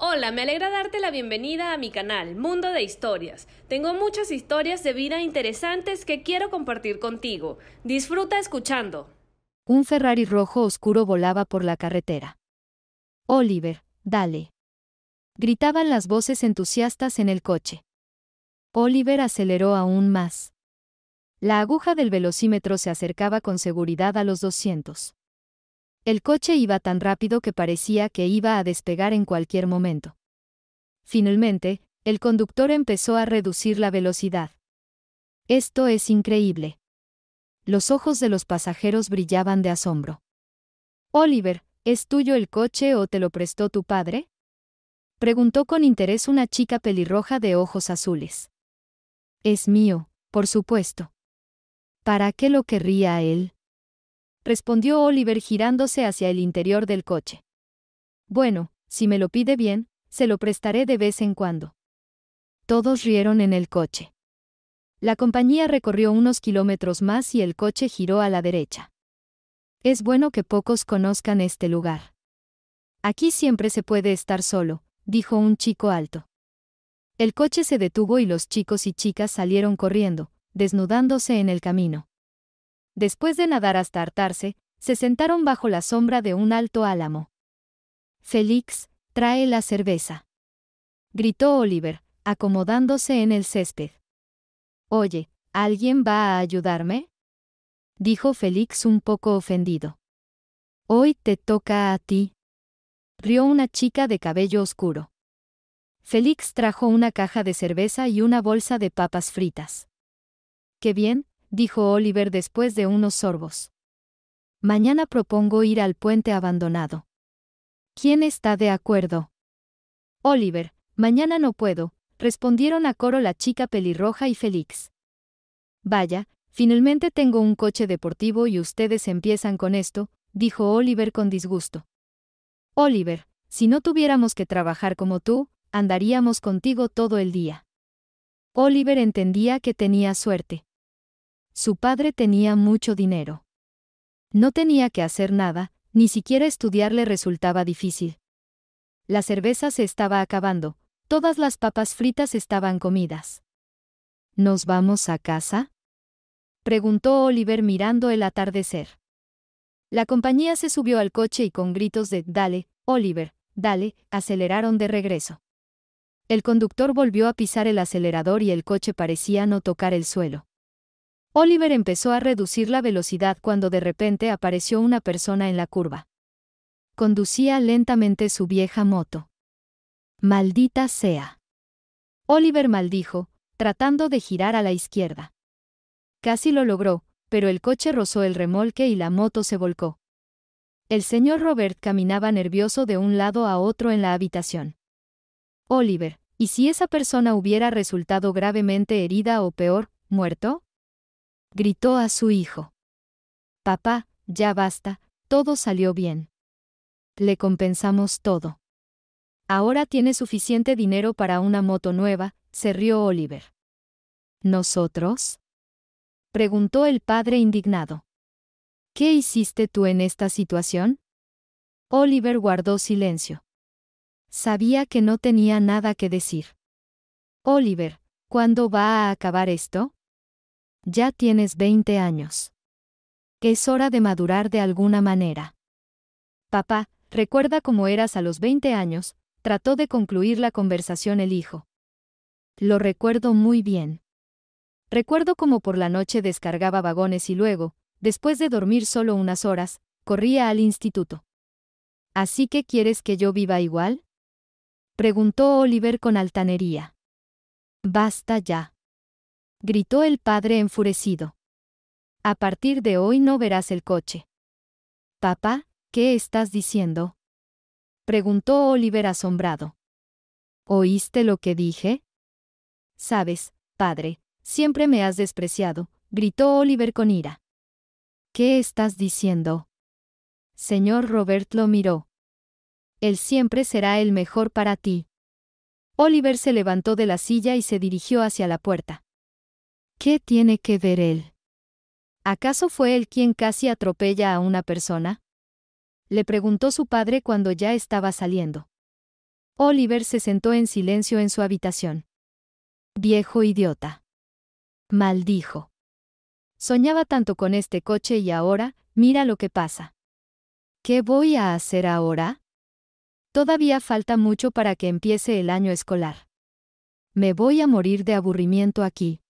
Hola, me alegra darte la bienvenida a mi canal, Mundo de Historias. Tengo muchas historias de vida interesantes que quiero compartir contigo. Disfruta escuchando. Un Ferrari rojo oscuro volaba por la carretera. Oliver, dale. Gritaban las voces entusiastas en el coche. Oliver aceleró aún más. La aguja del velocímetro se acercaba con seguridad a los 200. El coche iba tan rápido que parecía que iba a despegar en cualquier momento. Finalmente, el conductor empezó a reducir la velocidad. Esto es increíble. Los ojos de los pasajeros brillaban de asombro. Oliver, ¿es tuyo el coche o te lo prestó tu padre? Preguntó con interés una chica pelirroja de ojos azules. Es mío, por supuesto. ¿Para qué lo querría él? respondió Oliver girándose hacia el interior del coche. Bueno, si me lo pide bien, se lo prestaré de vez en cuando. Todos rieron en el coche. La compañía recorrió unos kilómetros más y el coche giró a la derecha. Es bueno que pocos conozcan este lugar. Aquí siempre se puede estar solo, dijo un chico alto. El coche se detuvo y los chicos y chicas salieron corriendo, desnudándose en el camino. Después de nadar hasta hartarse, se sentaron bajo la sombra de un alto álamo. Félix, trae la cerveza. Gritó Oliver, acomodándose en el césped. Oye, ¿alguien va a ayudarme? Dijo Félix un poco ofendido. Hoy te toca a ti. Rió una chica de cabello oscuro. Félix trajo una caja de cerveza y una bolsa de papas fritas. Qué bien, dijo Oliver después de unos sorbos. Mañana propongo ir al puente abandonado. ¿Quién está de acuerdo? Oliver, mañana no puedo, respondieron a coro la chica pelirroja y Félix. Vaya, finalmente tengo un coche deportivo y ustedes empiezan con esto, dijo Oliver con disgusto. Oliver, si no tuviéramos que trabajar como tú, andaríamos contigo todo el día. Oliver entendía que tenía suerte. Su padre tenía mucho dinero. No tenía que hacer nada, ni siquiera estudiar le resultaba difícil. La cerveza se estaba acabando, todas las papas fritas estaban comidas. ¿Nos vamos a casa? preguntó Oliver mirando el atardecer. La compañía se subió al coche y con gritos de Dale, Oliver, dale, aceleraron de regreso. El conductor volvió a pisar el acelerador y el coche parecía no tocar el suelo. Oliver empezó a reducir la velocidad cuando de repente apareció una persona en la curva. Conducía lentamente su vieja moto. Maldita sea. Oliver maldijo, tratando de girar a la izquierda. Casi lo logró, pero el coche rozó el remolque y la moto se volcó. El señor Robert caminaba nervioso de un lado a otro en la habitación. Oliver, ¿y si esa persona hubiera resultado gravemente herida o peor, muerto? gritó a su hijo. Papá, ya basta, todo salió bien. Le compensamos todo. Ahora tiene suficiente dinero para una moto nueva, se rió Oliver. ¿Nosotros? preguntó el padre indignado. ¿Qué hiciste tú en esta situación? Oliver guardó silencio. Sabía que no tenía nada que decir. Oliver, ¿cuándo va a acabar esto? Ya tienes 20 años. Es hora de madurar de alguna manera. Papá, recuerda cómo eras a los 20 años, trató de concluir la conversación el hijo. Lo recuerdo muy bien. Recuerdo cómo por la noche descargaba vagones y luego, después de dormir solo unas horas, corría al instituto. ¿Así que quieres que yo viva igual? Preguntó Oliver con altanería. Basta ya gritó el padre enfurecido. A partir de hoy no verás el coche. Papá, ¿qué estás diciendo? preguntó Oliver asombrado. ¿Oíste lo que dije? Sabes, padre, siempre me has despreciado, gritó Oliver con ira. ¿Qué estás diciendo? Señor Robert lo miró. Él siempre será el mejor para ti. Oliver se levantó de la silla y se dirigió hacia la puerta. ¿Qué tiene que ver él? ¿Acaso fue él quien casi atropella a una persona? Le preguntó su padre cuando ya estaba saliendo. Oliver se sentó en silencio en su habitación. Viejo idiota. Maldijo. Soñaba tanto con este coche y ahora, mira lo que pasa. ¿Qué voy a hacer ahora? Todavía falta mucho para que empiece el año escolar. Me voy a morir de aburrimiento aquí.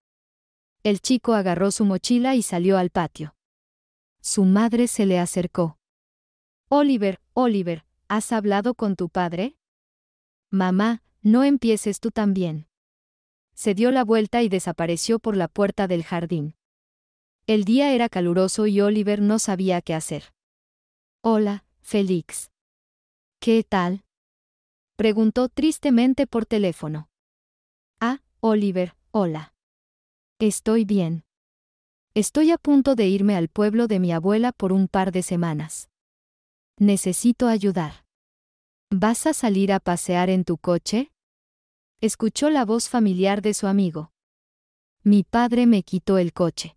El chico agarró su mochila y salió al patio. Su madre se le acercó. Oliver, Oliver, ¿has hablado con tu padre? Mamá, no empieces tú también. Se dio la vuelta y desapareció por la puerta del jardín. El día era caluroso y Oliver no sabía qué hacer. Hola, Félix. ¿Qué tal? Preguntó tristemente por teléfono. Ah, Oliver, hola. Estoy bien. Estoy a punto de irme al pueblo de mi abuela por un par de semanas. Necesito ayudar. ¿Vas a salir a pasear en tu coche? Escuchó la voz familiar de su amigo. Mi padre me quitó el coche.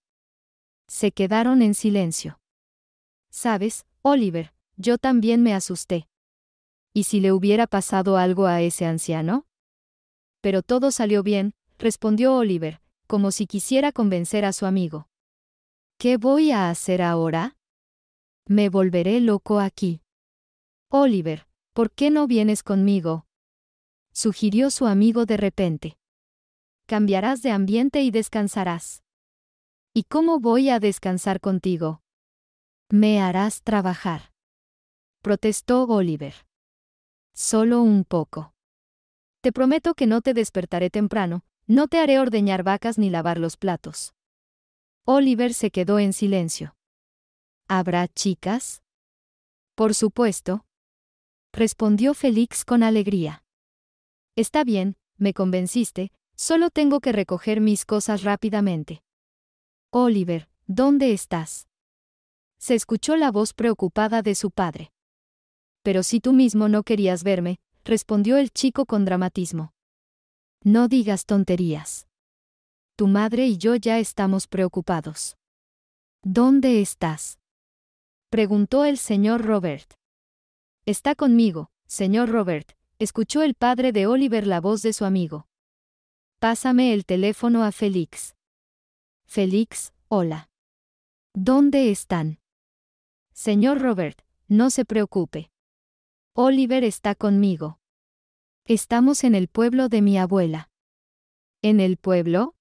Se quedaron en silencio. Sabes, Oliver, yo también me asusté. ¿Y si le hubiera pasado algo a ese anciano? Pero todo salió bien, respondió Oliver, como si quisiera convencer a su amigo. ¿Qué voy a hacer ahora? Me volveré loco aquí. Oliver, ¿por qué no vienes conmigo? sugirió su amigo de repente. Cambiarás de ambiente y descansarás. ¿Y cómo voy a descansar contigo? Me harás trabajar. Protestó Oliver. Solo un poco. Te prometo que no te despertaré temprano, no te haré ordeñar vacas ni lavar los platos. Oliver se quedó en silencio. ¿Habrá chicas? Por supuesto. Respondió Félix con alegría. Está bien, me convenciste, solo tengo que recoger mis cosas rápidamente. Oliver, ¿dónde estás? Se escuchó la voz preocupada de su padre. Pero si tú mismo no querías verme, respondió el chico con dramatismo. No digas tonterías. Tu madre y yo ya estamos preocupados. ¿Dónde estás? preguntó el señor Robert. Está conmigo, señor Robert, escuchó el padre de Oliver la voz de su amigo. Pásame el teléfono a Félix. Félix, hola. ¿Dónde están? Señor Robert, no se preocupe. Oliver está conmigo. Estamos en el pueblo de mi abuela. ¿En el pueblo?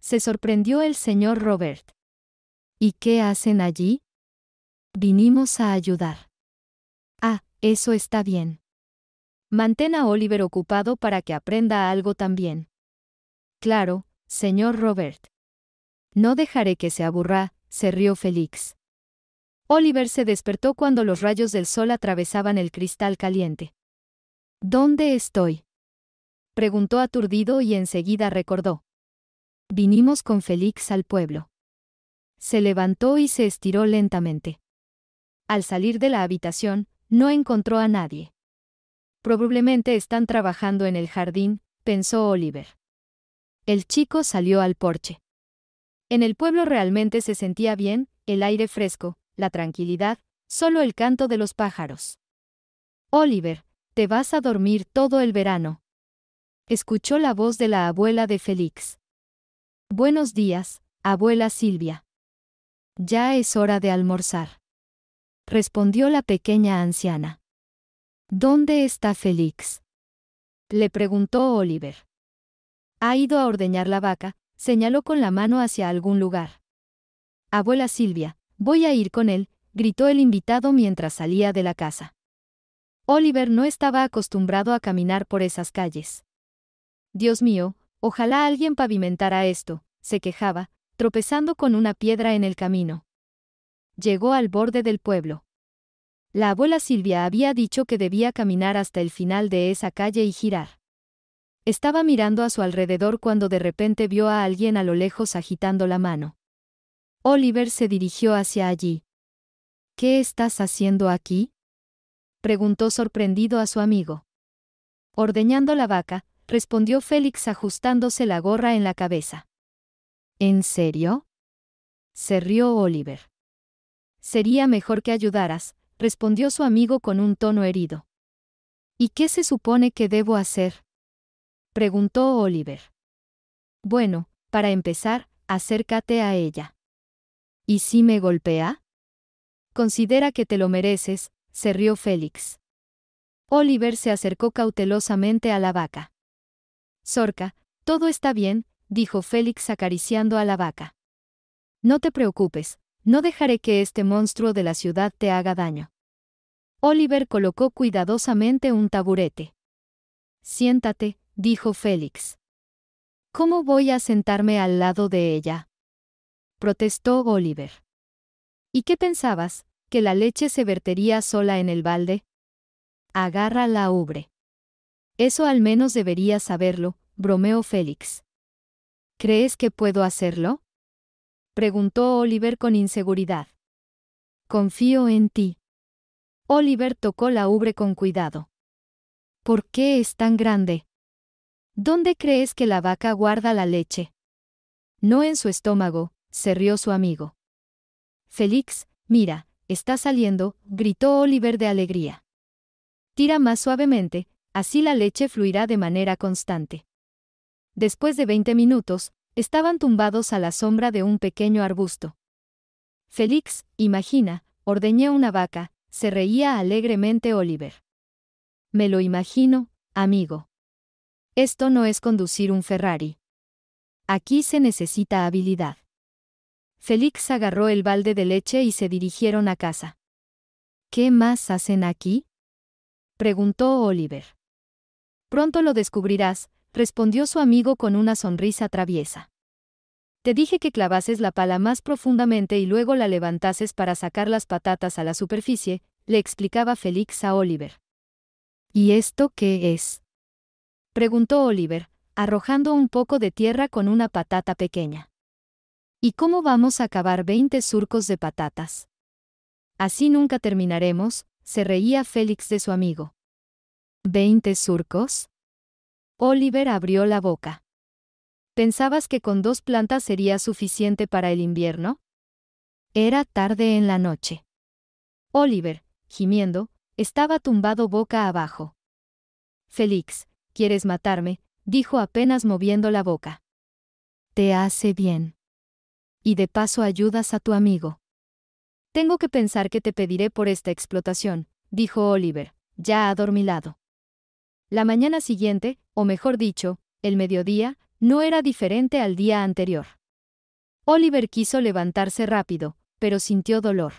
Se sorprendió el señor Robert. ¿Y qué hacen allí? Vinimos a ayudar. Ah, eso está bien. Mantén a Oliver ocupado para que aprenda algo también. Claro, señor Robert. No dejaré que se aburra, se rió Félix. Oliver se despertó cuando los rayos del sol atravesaban el cristal caliente. ¿Dónde estoy? preguntó aturdido y enseguida recordó. Vinimos con Félix al pueblo. Se levantó y se estiró lentamente. Al salir de la habitación, no encontró a nadie. Probablemente están trabajando en el jardín, pensó Oliver. El chico salió al porche. En el pueblo realmente se sentía bien, el aire fresco, la tranquilidad, solo el canto de los pájaros. Oliver, te vas a dormir todo el verano. Escuchó la voz de la abuela de Félix. Buenos días, abuela Silvia. Ya es hora de almorzar. Respondió la pequeña anciana. ¿Dónde está Félix? Le preguntó Oliver. Ha ido a ordeñar la vaca, señaló con la mano hacia algún lugar. Abuela Silvia, voy a ir con él, gritó el invitado mientras salía de la casa. Oliver no estaba acostumbrado a caminar por esas calles. Dios mío, ojalá alguien pavimentara esto, se quejaba, tropezando con una piedra en el camino. Llegó al borde del pueblo. La abuela Silvia había dicho que debía caminar hasta el final de esa calle y girar. Estaba mirando a su alrededor cuando de repente vio a alguien a lo lejos agitando la mano. Oliver se dirigió hacia allí. ¿Qué estás haciendo aquí? preguntó sorprendido a su amigo. Ordeñando la vaca, respondió Félix ajustándose la gorra en la cabeza. ¿En serio? Se rió Oliver. Sería mejor que ayudaras, respondió su amigo con un tono herido. ¿Y qué se supone que debo hacer? preguntó Oliver. Bueno, para empezar, acércate a ella. ¿Y si me golpea? Considera que te lo mereces, se rió Félix. Oliver se acercó cautelosamente a la vaca. Sorca, todo está bien, dijo Félix acariciando a la vaca. No te preocupes, no dejaré que este monstruo de la ciudad te haga daño. Oliver colocó cuidadosamente un taburete. Siéntate, dijo Félix. ¿Cómo voy a sentarme al lado de ella? protestó Oliver. ¿Y qué pensabas? que la leche se vertería sola en el balde? Agarra la ubre. Eso al menos debería saberlo, bromeó Félix. ¿Crees que puedo hacerlo? preguntó Oliver con inseguridad. Confío en ti. Oliver tocó la ubre con cuidado. ¿Por qué es tan grande? ¿Dónde crees que la vaca guarda la leche? No en su estómago, se rió su amigo. Félix, mira, Está saliendo, gritó Oliver de alegría. Tira más suavemente, así la leche fluirá de manera constante. Después de 20 minutos, estaban tumbados a la sombra de un pequeño arbusto. Félix, imagina, ordeñé una vaca, se reía alegremente Oliver. Me lo imagino, amigo. Esto no es conducir un Ferrari. Aquí se necesita habilidad. Félix agarró el balde de leche y se dirigieron a casa. ¿Qué más hacen aquí? preguntó Oliver. Pronto lo descubrirás, respondió su amigo con una sonrisa traviesa. Te dije que clavases la pala más profundamente y luego la levantases para sacar las patatas a la superficie, le explicaba Félix a Oliver. ¿Y esto qué es? preguntó Oliver, arrojando un poco de tierra con una patata pequeña. ¿Y cómo vamos a acabar 20 surcos de patatas? Así nunca terminaremos, se reía Félix de su amigo. ¿Veinte surcos? Oliver abrió la boca. ¿Pensabas que con dos plantas sería suficiente para el invierno? Era tarde en la noche. Oliver, gimiendo, estaba tumbado boca abajo. Félix, ¿quieres matarme? dijo apenas moviendo la boca. Te hace bien y de paso ayudas a tu amigo. Tengo que pensar que te pediré por esta explotación, dijo Oliver, ya adormilado. La mañana siguiente, o mejor dicho, el mediodía, no era diferente al día anterior. Oliver quiso levantarse rápido, pero sintió dolor.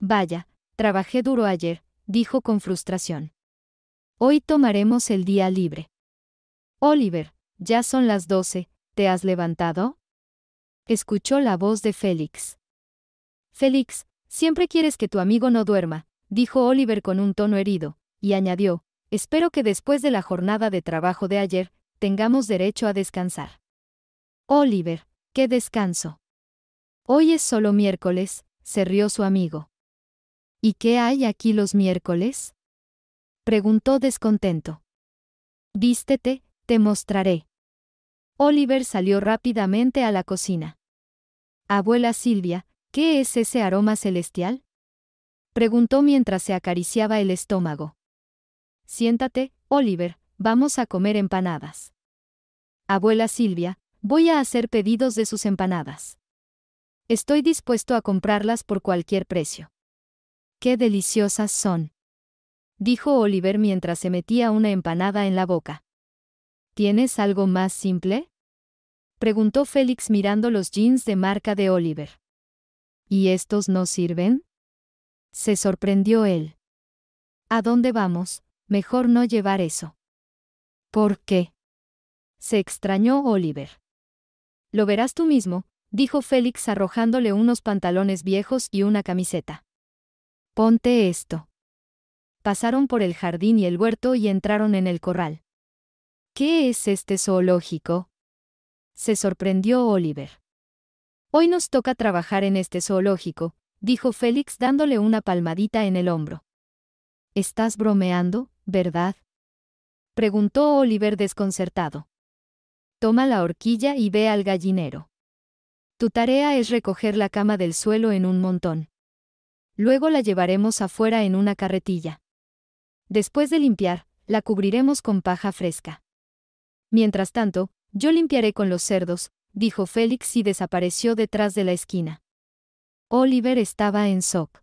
Vaya, trabajé duro ayer, dijo con frustración. Hoy tomaremos el día libre. Oliver, ya son las doce, ¿te has levantado? escuchó la voz de Félix. Félix, siempre quieres que tu amigo no duerma, dijo Oliver con un tono herido, y añadió, espero que después de la jornada de trabajo de ayer, tengamos derecho a descansar. Oliver, qué descanso. Hoy es solo miércoles, se rió su amigo. ¿Y qué hay aquí los miércoles? preguntó descontento. Vístete, te mostraré. Oliver salió rápidamente a la cocina. Abuela Silvia, ¿qué es ese aroma celestial? preguntó mientras se acariciaba el estómago. Siéntate, Oliver, vamos a comer empanadas. Abuela Silvia, voy a hacer pedidos de sus empanadas. Estoy dispuesto a comprarlas por cualquier precio. ¡Qué deliciosas son! dijo Oliver mientras se metía una empanada en la boca. ¿Tienes algo más simple? preguntó Félix mirando los jeans de marca de Oliver. ¿Y estos no sirven? Se sorprendió él. ¿A dónde vamos? Mejor no llevar eso. ¿Por qué? Se extrañó Oliver. Lo verás tú mismo, dijo Félix arrojándole unos pantalones viejos y una camiseta. Ponte esto. Pasaron por el jardín y el huerto y entraron en el corral. ¿Qué es este zoológico? se sorprendió Oliver. Hoy nos toca trabajar en este zoológico, dijo Félix dándole una palmadita en el hombro. ¿Estás bromeando, verdad? preguntó Oliver desconcertado. Toma la horquilla y ve al gallinero. Tu tarea es recoger la cama del suelo en un montón. Luego la llevaremos afuera en una carretilla. Después de limpiar, la cubriremos con paja fresca. Mientras tanto, yo limpiaré con los cerdos, dijo Félix y desapareció detrás de la esquina. Oliver estaba en shock.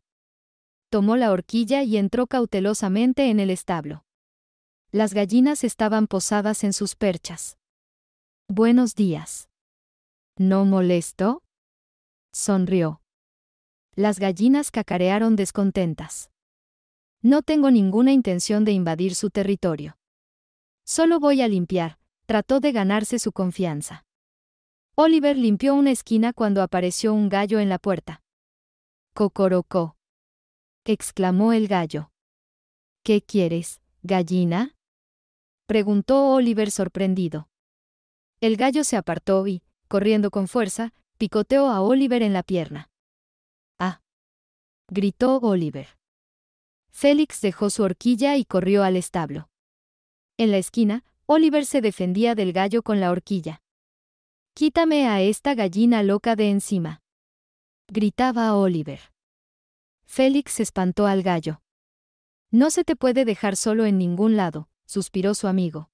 Tomó la horquilla y entró cautelosamente en el establo. Las gallinas estaban posadas en sus perchas. Buenos días. ¿No molesto? Sonrió. Las gallinas cacarearon descontentas. No tengo ninguna intención de invadir su territorio. Solo voy a limpiar, trató de ganarse su confianza. Oliver limpió una esquina cuando apareció un gallo en la puerta. Cocorocó. exclamó el gallo. ¿Qué quieres, gallina? preguntó Oliver sorprendido. El gallo se apartó y, corriendo con fuerza, picoteó a Oliver en la pierna. Ah. gritó Oliver. Félix dejó su horquilla y corrió al establo. En la esquina, Oliver se defendía del gallo con la horquilla. Quítame a esta gallina loca de encima. Gritaba Oliver. Félix espantó al gallo. No se te puede dejar solo en ningún lado, suspiró su amigo.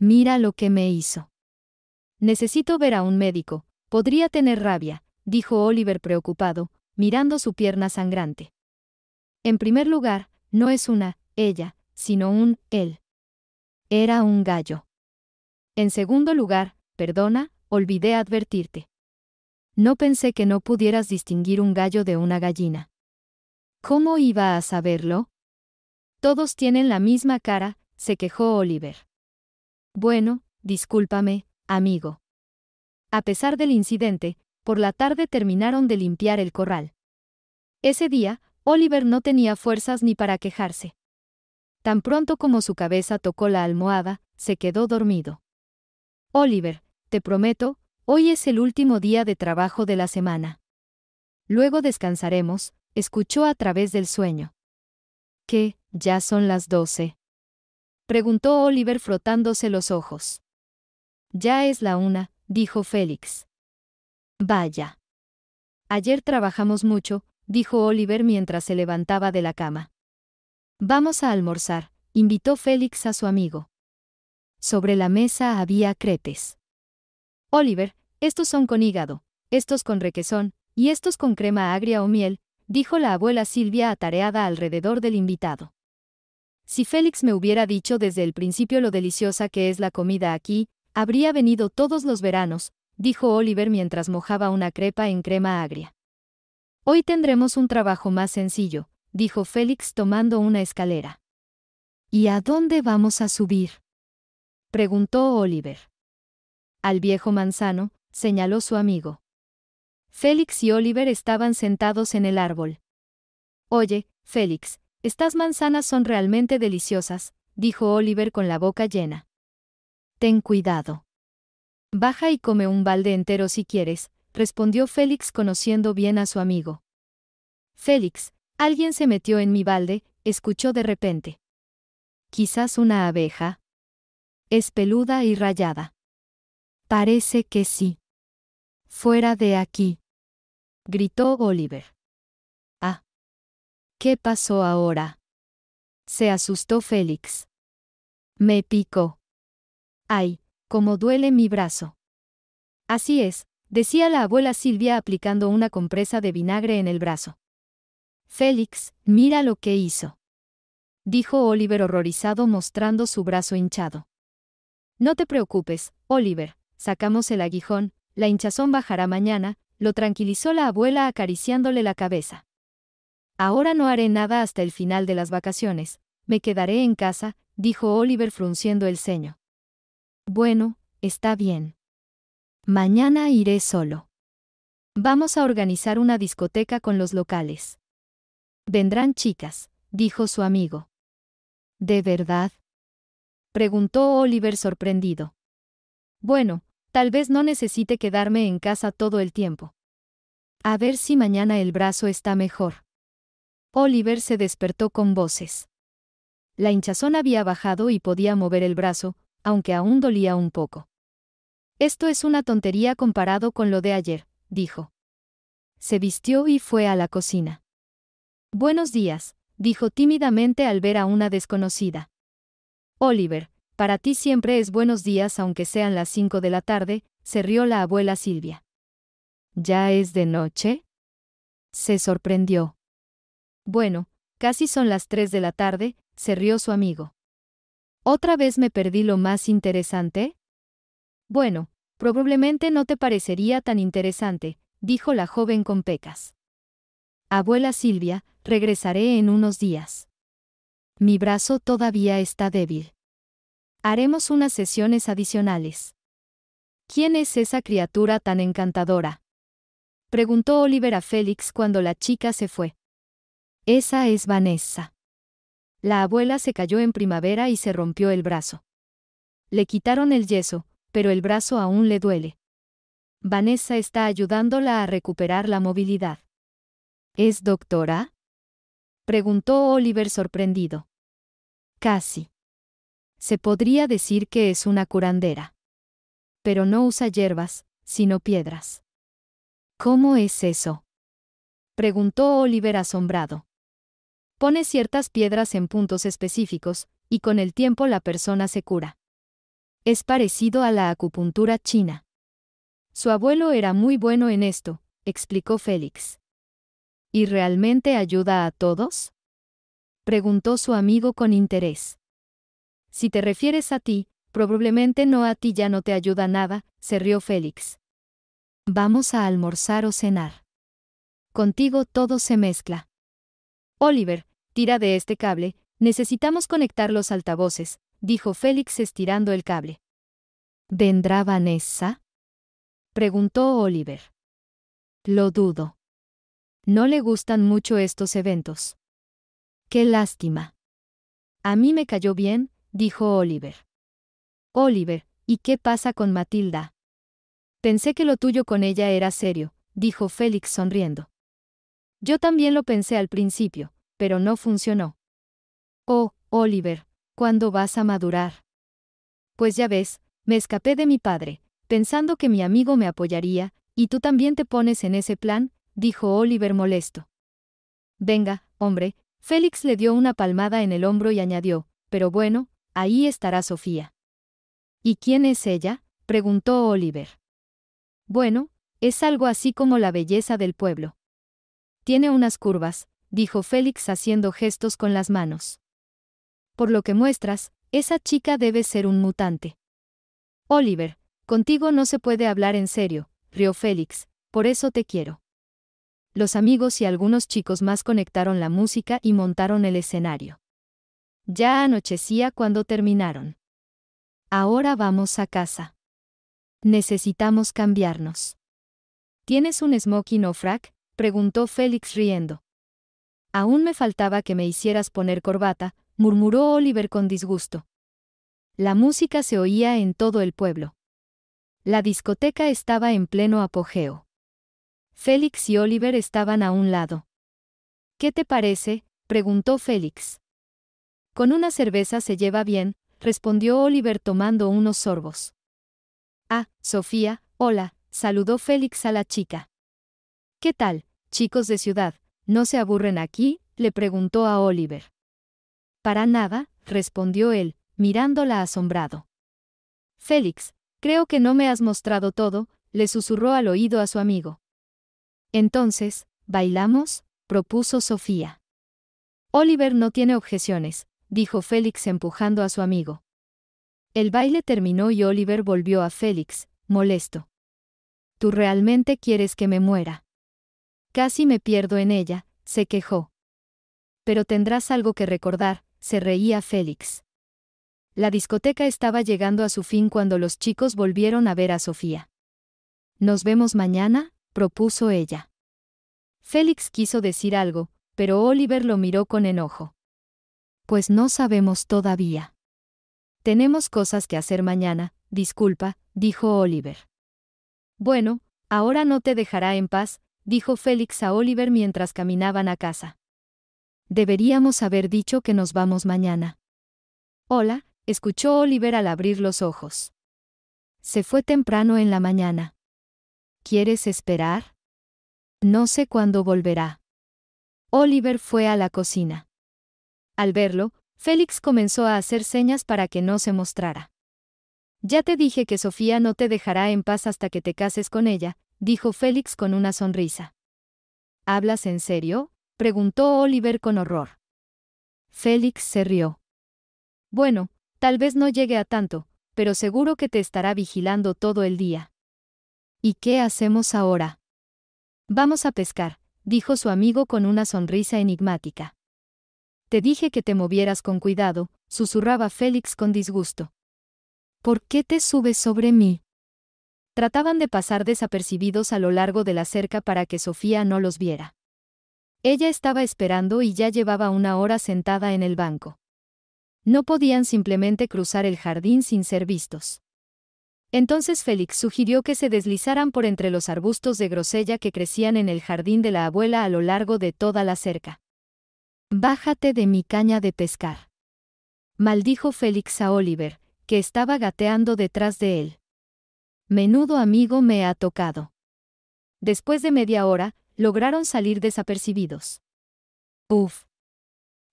Mira lo que me hizo. Necesito ver a un médico, podría tener rabia, dijo Oliver preocupado, mirando su pierna sangrante. En primer lugar, no es una, ella, sino un, él. Era un gallo. En segundo lugar, perdona, olvidé advertirte. No pensé que no pudieras distinguir un gallo de una gallina. ¿Cómo iba a saberlo? Todos tienen la misma cara, se quejó Oliver. Bueno, discúlpame, amigo. A pesar del incidente, por la tarde terminaron de limpiar el corral. Ese día, Oliver no tenía fuerzas ni para quejarse. Tan pronto como su cabeza tocó la almohada, se quedó dormido. Oliver, te prometo, hoy es el último día de trabajo de la semana. Luego descansaremos, escuchó a través del sueño. ¿Qué? Ya son las doce. Preguntó Oliver frotándose los ojos. Ya es la una, dijo Félix. Vaya. Ayer trabajamos mucho, dijo Oliver mientras se levantaba de la cama. Vamos a almorzar, invitó Félix a su amigo. Sobre la mesa había crepes. Oliver, estos son con hígado, estos con requesón, y estos con crema agria o miel, dijo la abuela Silvia atareada alrededor del invitado. Si Félix me hubiera dicho desde el principio lo deliciosa que es la comida aquí, habría venido todos los veranos, dijo Oliver mientras mojaba una crepa en crema agria. Hoy tendremos un trabajo más sencillo, dijo Félix tomando una escalera. ¿Y a dónde vamos a subir? preguntó Oliver. Al viejo manzano, señaló su amigo. Félix y Oliver estaban sentados en el árbol. Oye, Félix, estas manzanas son realmente deliciosas, dijo Oliver con la boca llena. Ten cuidado. Baja y come un balde entero si quieres, respondió Félix conociendo bien a su amigo. Félix, Alguien se metió en mi balde, escuchó de repente. Quizás una abeja. Es peluda y rayada. Parece que sí. Fuera de aquí. Gritó Oliver. Ah. ¿Qué pasó ahora? Se asustó Félix. Me picó. Ay, cómo duele mi brazo. Así es, decía la abuela Silvia aplicando una compresa de vinagre en el brazo. Félix, mira lo que hizo. Dijo Oliver horrorizado mostrando su brazo hinchado. No te preocupes, Oliver, sacamos el aguijón, la hinchazón bajará mañana, lo tranquilizó la abuela acariciándole la cabeza. Ahora no haré nada hasta el final de las vacaciones, me quedaré en casa, dijo Oliver frunciendo el ceño. Bueno, está bien. Mañana iré solo. Vamos a organizar una discoteca con los locales. Vendrán chicas, dijo su amigo. ¿De verdad? preguntó Oliver sorprendido. Bueno, tal vez no necesite quedarme en casa todo el tiempo. A ver si mañana el brazo está mejor. Oliver se despertó con voces. La hinchazón había bajado y podía mover el brazo, aunque aún dolía un poco. Esto es una tontería comparado con lo de ayer, dijo. Se vistió y fue a la cocina. Buenos días, dijo tímidamente al ver a una desconocida. Oliver, para ti siempre es buenos días aunque sean las cinco de la tarde, se rió la abuela Silvia. ¿Ya es de noche? Se sorprendió. Bueno, casi son las tres de la tarde, se rió su amigo. ¿Otra vez me perdí lo más interesante? Bueno, probablemente no te parecería tan interesante, dijo la joven con pecas. Abuela Silvia, regresaré en unos días. Mi brazo todavía está débil. Haremos unas sesiones adicionales. ¿Quién es esa criatura tan encantadora? Preguntó Oliver a Félix cuando la chica se fue. Esa es Vanessa. La abuela se cayó en primavera y se rompió el brazo. Le quitaron el yeso, pero el brazo aún le duele. Vanessa está ayudándola a recuperar la movilidad. ¿Es doctora? preguntó Oliver sorprendido. Casi. Se podría decir que es una curandera. Pero no usa hierbas, sino piedras. ¿Cómo es eso? preguntó Oliver asombrado. Pone ciertas piedras en puntos específicos, y con el tiempo la persona se cura. Es parecido a la acupuntura china. Su abuelo era muy bueno en esto, explicó Félix. ¿Y realmente ayuda a todos? Preguntó su amigo con interés. Si te refieres a ti, probablemente no a ti ya no te ayuda nada, se rió Félix. Vamos a almorzar o cenar. Contigo todo se mezcla. Oliver, tira de este cable, necesitamos conectar los altavoces, dijo Félix estirando el cable. ¿Vendrá Vanessa? preguntó Oliver. Lo dudo. No le gustan mucho estos eventos. Qué lástima. A mí me cayó bien, dijo Oliver. Oliver, ¿y qué pasa con Matilda? Pensé que lo tuyo con ella era serio, dijo Félix sonriendo. Yo también lo pensé al principio, pero no funcionó. Oh, Oliver, ¿cuándo vas a madurar? Pues ya ves, me escapé de mi padre, pensando que mi amigo me apoyaría, y tú también te pones en ese plan, dijo Oliver molesto. Venga, hombre, Félix le dio una palmada en el hombro y añadió, pero bueno, ahí estará Sofía. ¿Y quién es ella? preguntó Oliver. Bueno, es algo así como la belleza del pueblo. Tiene unas curvas, dijo Félix haciendo gestos con las manos. Por lo que muestras, esa chica debe ser un mutante. Oliver, contigo no se puede hablar en serio, rió Félix, por eso te quiero los amigos y algunos chicos más conectaron la música y montaron el escenario. Ya anochecía cuando terminaron. Ahora vamos a casa. Necesitamos cambiarnos. ¿Tienes un smoking o frac? preguntó Félix riendo. Aún me faltaba que me hicieras poner corbata, murmuró Oliver con disgusto. La música se oía en todo el pueblo. La discoteca estaba en pleno apogeo. Félix y Oliver estaban a un lado. ¿Qué te parece? preguntó Félix. Con una cerveza se lleva bien, respondió Oliver tomando unos sorbos. Ah, Sofía, hola, saludó Félix a la chica. ¿Qué tal, chicos de ciudad? ¿No se aburren aquí? le preguntó a Oliver. Para nada, respondió él, mirándola asombrado. Félix, creo que no me has mostrado todo, le susurró al oído a su amigo. Entonces, ¿bailamos? propuso Sofía. Oliver no tiene objeciones, dijo Félix empujando a su amigo. El baile terminó y Oliver volvió a Félix, molesto. ¿Tú realmente quieres que me muera? Casi me pierdo en ella, se quejó. Pero tendrás algo que recordar, se reía Félix. La discoteca estaba llegando a su fin cuando los chicos volvieron a ver a Sofía. ¿Nos vemos mañana? propuso ella. Félix quiso decir algo, pero Oliver lo miró con enojo. Pues no sabemos todavía. Tenemos cosas que hacer mañana, disculpa, dijo Oliver. Bueno, ahora no te dejará en paz, dijo Félix a Oliver mientras caminaban a casa. Deberíamos haber dicho que nos vamos mañana. Hola, escuchó Oliver al abrir los ojos. Se fue temprano en la mañana. ¿Quieres esperar? No sé cuándo volverá. Oliver fue a la cocina. Al verlo, Félix comenzó a hacer señas para que no se mostrara. Ya te dije que Sofía no te dejará en paz hasta que te cases con ella, dijo Félix con una sonrisa. ¿Hablas en serio? preguntó Oliver con horror. Félix se rió. Bueno, tal vez no llegue a tanto, pero seguro que te estará vigilando todo el día. ¿Y qué hacemos ahora? Vamos a pescar, dijo su amigo con una sonrisa enigmática. Te dije que te movieras con cuidado, susurraba Félix con disgusto. ¿Por qué te subes sobre mí? Trataban de pasar desapercibidos a lo largo de la cerca para que Sofía no los viera. Ella estaba esperando y ya llevaba una hora sentada en el banco. No podían simplemente cruzar el jardín sin ser vistos. Entonces Félix sugirió que se deslizaran por entre los arbustos de grosella que crecían en el jardín de la abuela a lo largo de toda la cerca. Bájate de mi caña de pescar. Maldijo Félix a Oliver, que estaba gateando detrás de él. Menudo amigo me ha tocado. Después de media hora, lograron salir desapercibidos. Uf.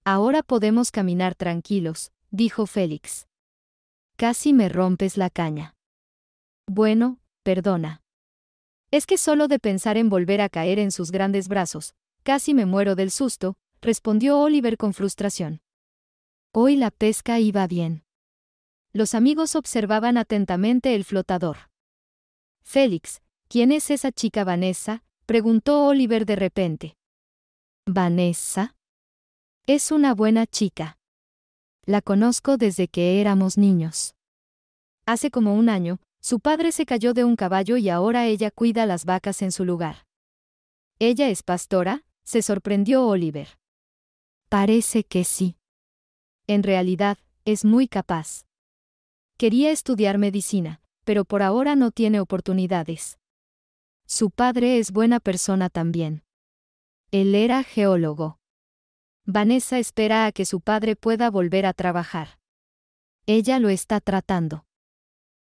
Ahora podemos caminar tranquilos, dijo Félix. Casi me rompes la caña. Bueno, perdona. Es que solo de pensar en volver a caer en sus grandes brazos, casi me muero del susto, respondió Oliver con frustración. Hoy la pesca iba bien. Los amigos observaban atentamente el flotador. Félix, ¿quién es esa chica Vanessa? preguntó Oliver de repente. ¿Vanessa? Es una buena chica. La conozco desde que éramos niños. Hace como un año, su padre se cayó de un caballo y ahora ella cuida las vacas en su lugar. ¿Ella es pastora? se sorprendió Oliver. Parece que sí. En realidad, es muy capaz. Quería estudiar medicina, pero por ahora no tiene oportunidades. Su padre es buena persona también. Él era geólogo. Vanessa espera a que su padre pueda volver a trabajar. Ella lo está tratando.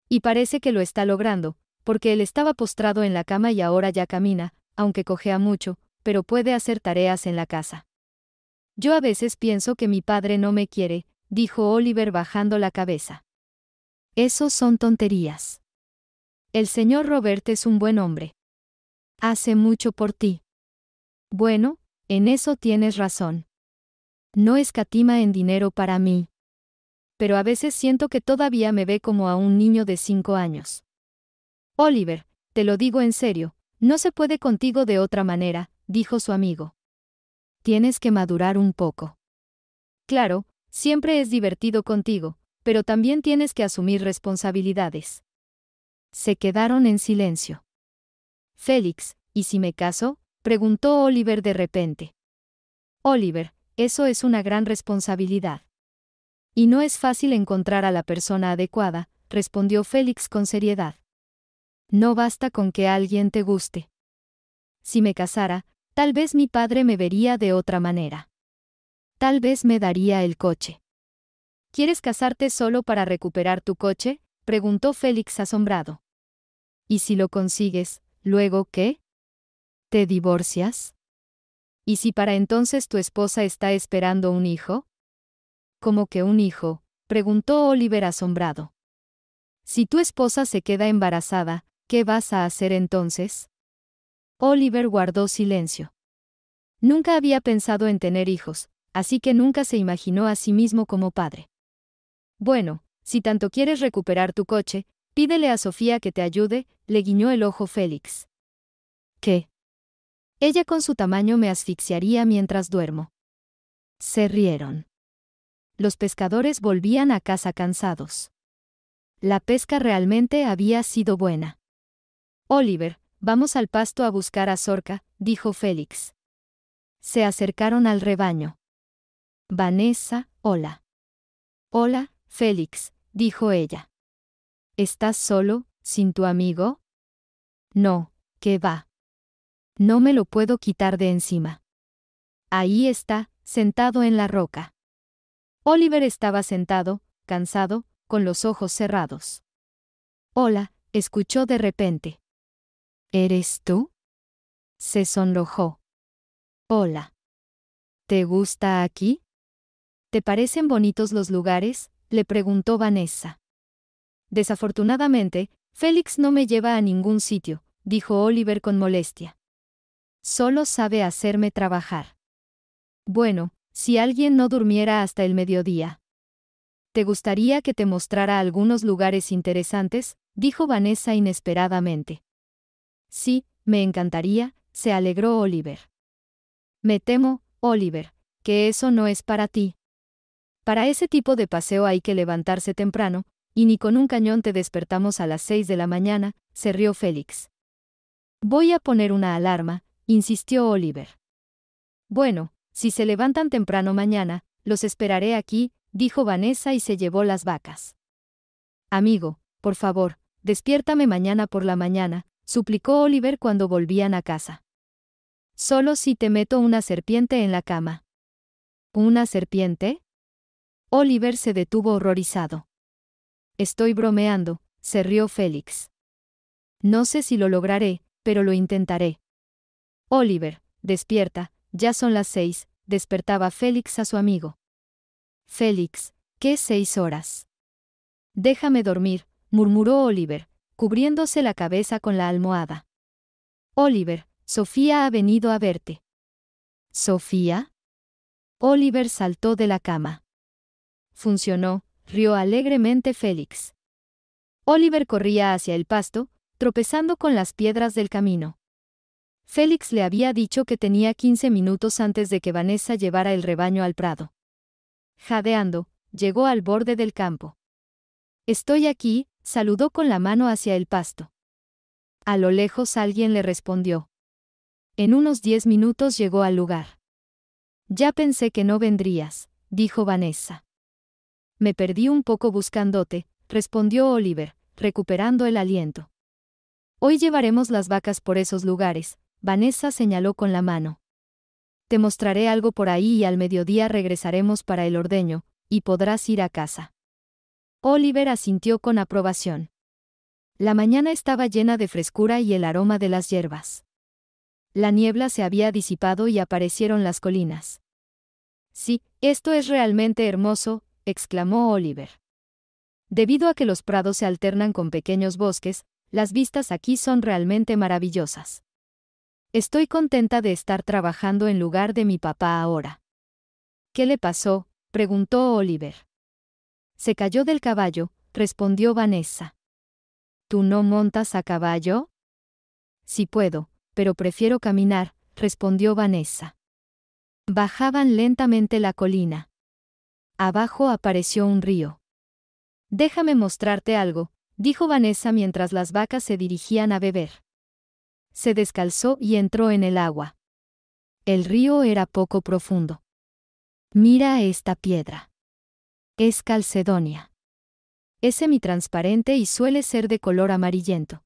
Y parece que lo está logrando, porque él estaba postrado en la cama y ahora ya camina, aunque cojea mucho, pero puede hacer tareas en la casa. Yo a veces pienso que mi padre no me quiere, dijo Oliver bajando la cabeza. Eso son tonterías. El señor Robert es un buen hombre. Hace mucho por ti. Bueno, en eso tienes razón. No escatima en dinero para mí pero a veces siento que todavía me ve como a un niño de cinco años. Oliver, te lo digo en serio, no se puede contigo de otra manera, dijo su amigo. Tienes que madurar un poco. Claro, siempre es divertido contigo, pero también tienes que asumir responsabilidades. Se quedaron en silencio. Félix, ¿y si me caso? preguntó Oliver de repente. Oliver, eso es una gran responsabilidad. Y no es fácil encontrar a la persona adecuada, respondió Félix con seriedad. No basta con que alguien te guste. Si me casara, tal vez mi padre me vería de otra manera. Tal vez me daría el coche. ¿Quieres casarte solo para recuperar tu coche? preguntó Félix asombrado. ¿Y si lo consigues, luego qué? ¿Te divorcias? ¿Y si para entonces tu esposa está esperando un hijo? ¿Como que un hijo? preguntó Oliver asombrado. Si tu esposa se queda embarazada, ¿qué vas a hacer entonces? Oliver guardó silencio. Nunca había pensado en tener hijos, así que nunca se imaginó a sí mismo como padre. Bueno, si tanto quieres recuperar tu coche, pídele a Sofía que te ayude, le guiñó el ojo Félix. ¿Qué? Ella con su tamaño me asfixiaría mientras duermo. Se rieron los pescadores volvían a casa cansados. La pesca realmente había sido buena. Oliver, vamos al pasto a buscar a Zorca, dijo Félix. Se acercaron al rebaño. Vanessa, hola. Hola, Félix, dijo ella. ¿Estás solo, sin tu amigo? No, ¿qué va? No me lo puedo quitar de encima. Ahí está, sentado en la roca. Oliver estaba sentado, cansado, con los ojos cerrados. Hola, escuchó de repente. ¿Eres tú? Se sonrojó. Hola. ¿Te gusta aquí? ¿Te parecen bonitos los lugares? le preguntó Vanessa. Desafortunadamente, Félix no me lleva a ningún sitio, dijo Oliver con molestia. Solo sabe hacerme trabajar. Bueno, si alguien no durmiera hasta el mediodía. ¿Te gustaría que te mostrara algunos lugares interesantes? dijo Vanessa inesperadamente. Sí, me encantaría, se alegró Oliver. Me temo, Oliver, que eso no es para ti. Para ese tipo de paseo hay que levantarse temprano, y ni con un cañón te despertamos a las seis de la mañana, se rió Félix. Voy a poner una alarma, insistió Oliver. Bueno, si se levantan temprano mañana, los esperaré aquí, dijo Vanessa y se llevó las vacas. Amigo, por favor, despiértame mañana por la mañana, suplicó Oliver cuando volvían a casa. Solo si te meto una serpiente en la cama. ¿Una serpiente? Oliver se detuvo horrorizado. Estoy bromeando, se rió Félix. No sé si lo lograré, pero lo intentaré. Oliver, despierta, ya son las seis, despertaba Félix a su amigo. Félix, ¿qué seis horas? Déjame dormir, murmuró Oliver, cubriéndose la cabeza con la almohada. Oliver, Sofía ha venido a verte. ¿Sofía? Oliver saltó de la cama. Funcionó, rió alegremente Félix. Oliver corría hacia el pasto, tropezando con las piedras del camino. Félix le había dicho que tenía 15 minutos antes de que Vanessa llevara el rebaño al prado. Jadeando, llegó al borde del campo. Estoy aquí, saludó con la mano hacia el pasto. A lo lejos alguien le respondió. En unos diez minutos llegó al lugar. Ya pensé que no vendrías, dijo Vanessa. Me perdí un poco buscándote, respondió Oliver, recuperando el aliento. Hoy llevaremos las vacas por esos lugares, Vanessa señaló con la mano. Te mostraré algo por ahí y al mediodía regresaremos para el ordeño, y podrás ir a casa. Oliver asintió con aprobación. La mañana estaba llena de frescura y el aroma de las hierbas. La niebla se había disipado y aparecieron las colinas. Sí, esto es realmente hermoso, exclamó Oliver. Debido a que los prados se alternan con pequeños bosques, las vistas aquí son realmente maravillosas. Estoy contenta de estar trabajando en lugar de mi papá ahora. ¿Qué le pasó? preguntó Oliver. Se cayó del caballo, respondió Vanessa. ¿Tú no montas a caballo? Sí puedo, pero prefiero caminar, respondió Vanessa. Bajaban lentamente la colina. Abajo apareció un río. Déjame mostrarte algo, dijo Vanessa mientras las vacas se dirigían a beber se descalzó y entró en el agua. El río era poco profundo. Mira esta piedra. Es calcedonia. Es semitransparente y suele ser de color amarillento.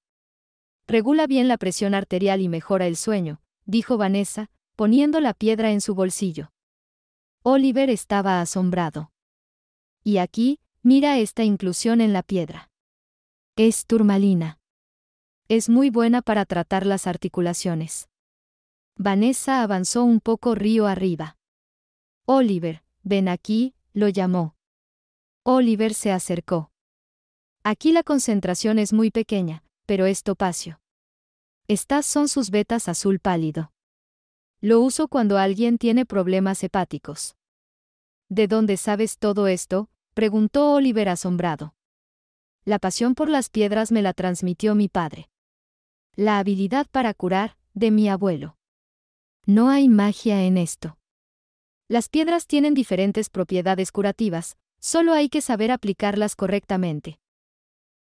Regula bien la presión arterial y mejora el sueño, dijo Vanessa, poniendo la piedra en su bolsillo. Oliver estaba asombrado. Y aquí, mira esta inclusión en la piedra. Es turmalina. Es muy buena para tratar las articulaciones. Vanessa avanzó un poco río arriba. Oliver, ven aquí, lo llamó. Oliver se acercó. Aquí la concentración es muy pequeña, pero es topacio. Estas son sus vetas azul pálido. Lo uso cuando alguien tiene problemas hepáticos. ¿De dónde sabes todo esto? preguntó Oliver asombrado. La pasión por las piedras me la transmitió mi padre la habilidad para curar, de mi abuelo. No hay magia en esto. Las piedras tienen diferentes propiedades curativas, solo hay que saber aplicarlas correctamente.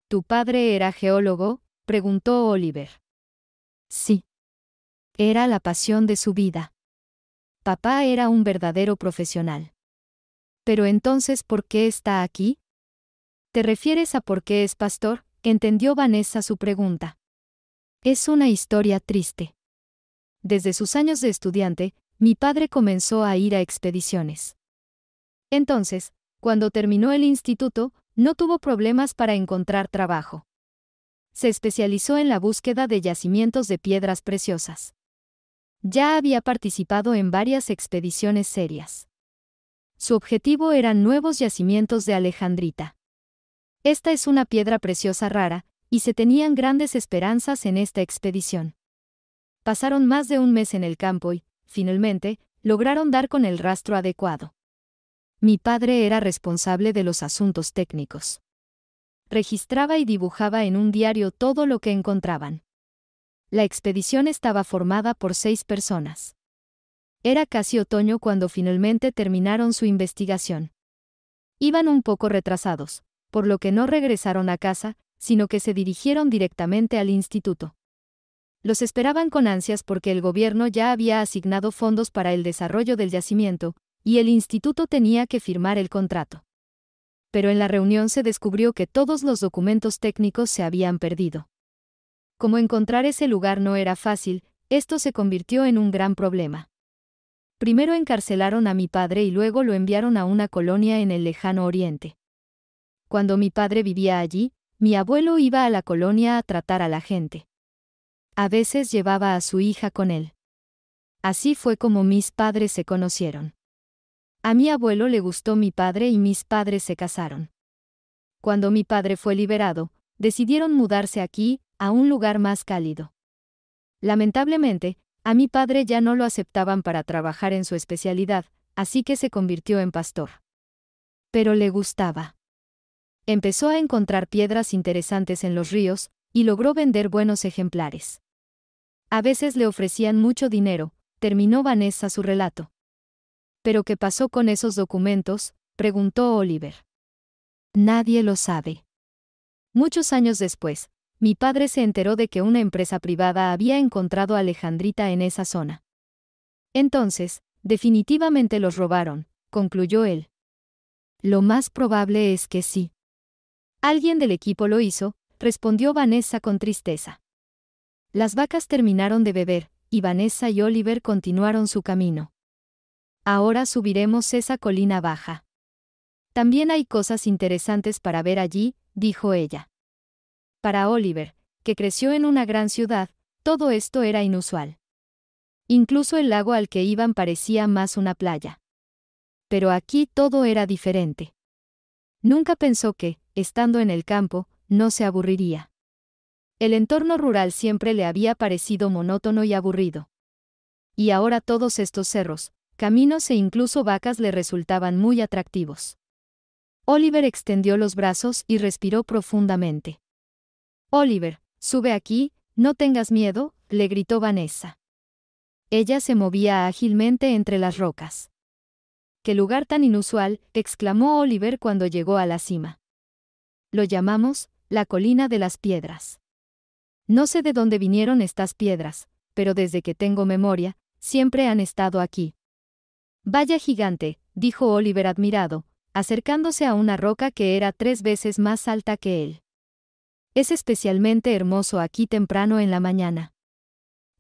¿Tu padre era geólogo? preguntó Oliver. Sí. Era la pasión de su vida. Papá era un verdadero profesional. Pero entonces, ¿por qué está aquí? ¿Te refieres a por qué es pastor? entendió Vanessa su pregunta. Es una historia triste. Desde sus años de estudiante, mi padre comenzó a ir a expediciones. Entonces, cuando terminó el instituto, no tuvo problemas para encontrar trabajo. Se especializó en la búsqueda de yacimientos de piedras preciosas. Ya había participado en varias expediciones serias. Su objetivo eran nuevos yacimientos de Alejandrita. Esta es una piedra preciosa rara, y se tenían grandes esperanzas en esta expedición. Pasaron más de un mes en el campo y, finalmente, lograron dar con el rastro adecuado. Mi padre era responsable de los asuntos técnicos. Registraba y dibujaba en un diario todo lo que encontraban. La expedición estaba formada por seis personas. Era casi otoño cuando finalmente terminaron su investigación. Iban un poco retrasados, por lo que no regresaron a casa, sino que se dirigieron directamente al instituto. Los esperaban con ansias porque el gobierno ya había asignado fondos para el desarrollo del yacimiento, y el instituto tenía que firmar el contrato. Pero en la reunión se descubrió que todos los documentos técnicos se habían perdido. Como encontrar ese lugar no era fácil, esto se convirtió en un gran problema. Primero encarcelaron a mi padre y luego lo enviaron a una colonia en el lejano oriente. Cuando mi padre vivía allí, mi abuelo iba a la colonia a tratar a la gente. A veces llevaba a su hija con él. Así fue como mis padres se conocieron. A mi abuelo le gustó mi padre y mis padres se casaron. Cuando mi padre fue liberado, decidieron mudarse aquí, a un lugar más cálido. Lamentablemente, a mi padre ya no lo aceptaban para trabajar en su especialidad, así que se convirtió en pastor. Pero le gustaba. Empezó a encontrar piedras interesantes en los ríos, y logró vender buenos ejemplares. A veces le ofrecían mucho dinero, terminó Vanessa su relato. ¿Pero qué pasó con esos documentos? preguntó Oliver. Nadie lo sabe. Muchos años después, mi padre se enteró de que una empresa privada había encontrado a Alejandrita en esa zona. Entonces, definitivamente los robaron, concluyó él. Lo más probable es que sí. Alguien del equipo lo hizo, respondió Vanessa con tristeza. Las vacas terminaron de beber, y Vanessa y Oliver continuaron su camino. Ahora subiremos esa colina baja. También hay cosas interesantes para ver allí, dijo ella. Para Oliver, que creció en una gran ciudad, todo esto era inusual. Incluso el lago al que iban parecía más una playa. Pero aquí todo era diferente. Nunca pensó que, estando en el campo, no se aburriría. El entorno rural siempre le había parecido monótono y aburrido. Y ahora todos estos cerros, caminos e incluso vacas le resultaban muy atractivos. Oliver extendió los brazos y respiró profundamente. Oliver, sube aquí, no tengas miedo, le gritó Vanessa. Ella se movía ágilmente entre las rocas. ¡Qué lugar tan inusual! exclamó Oliver cuando llegó a la cima. Lo llamamos, la colina de las piedras. No sé de dónde vinieron estas piedras, pero desde que tengo memoria, siempre han estado aquí. Vaya gigante, dijo Oliver admirado, acercándose a una roca que era tres veces más alta que él. Es especialmente hermoso aquí temprano en la mañana.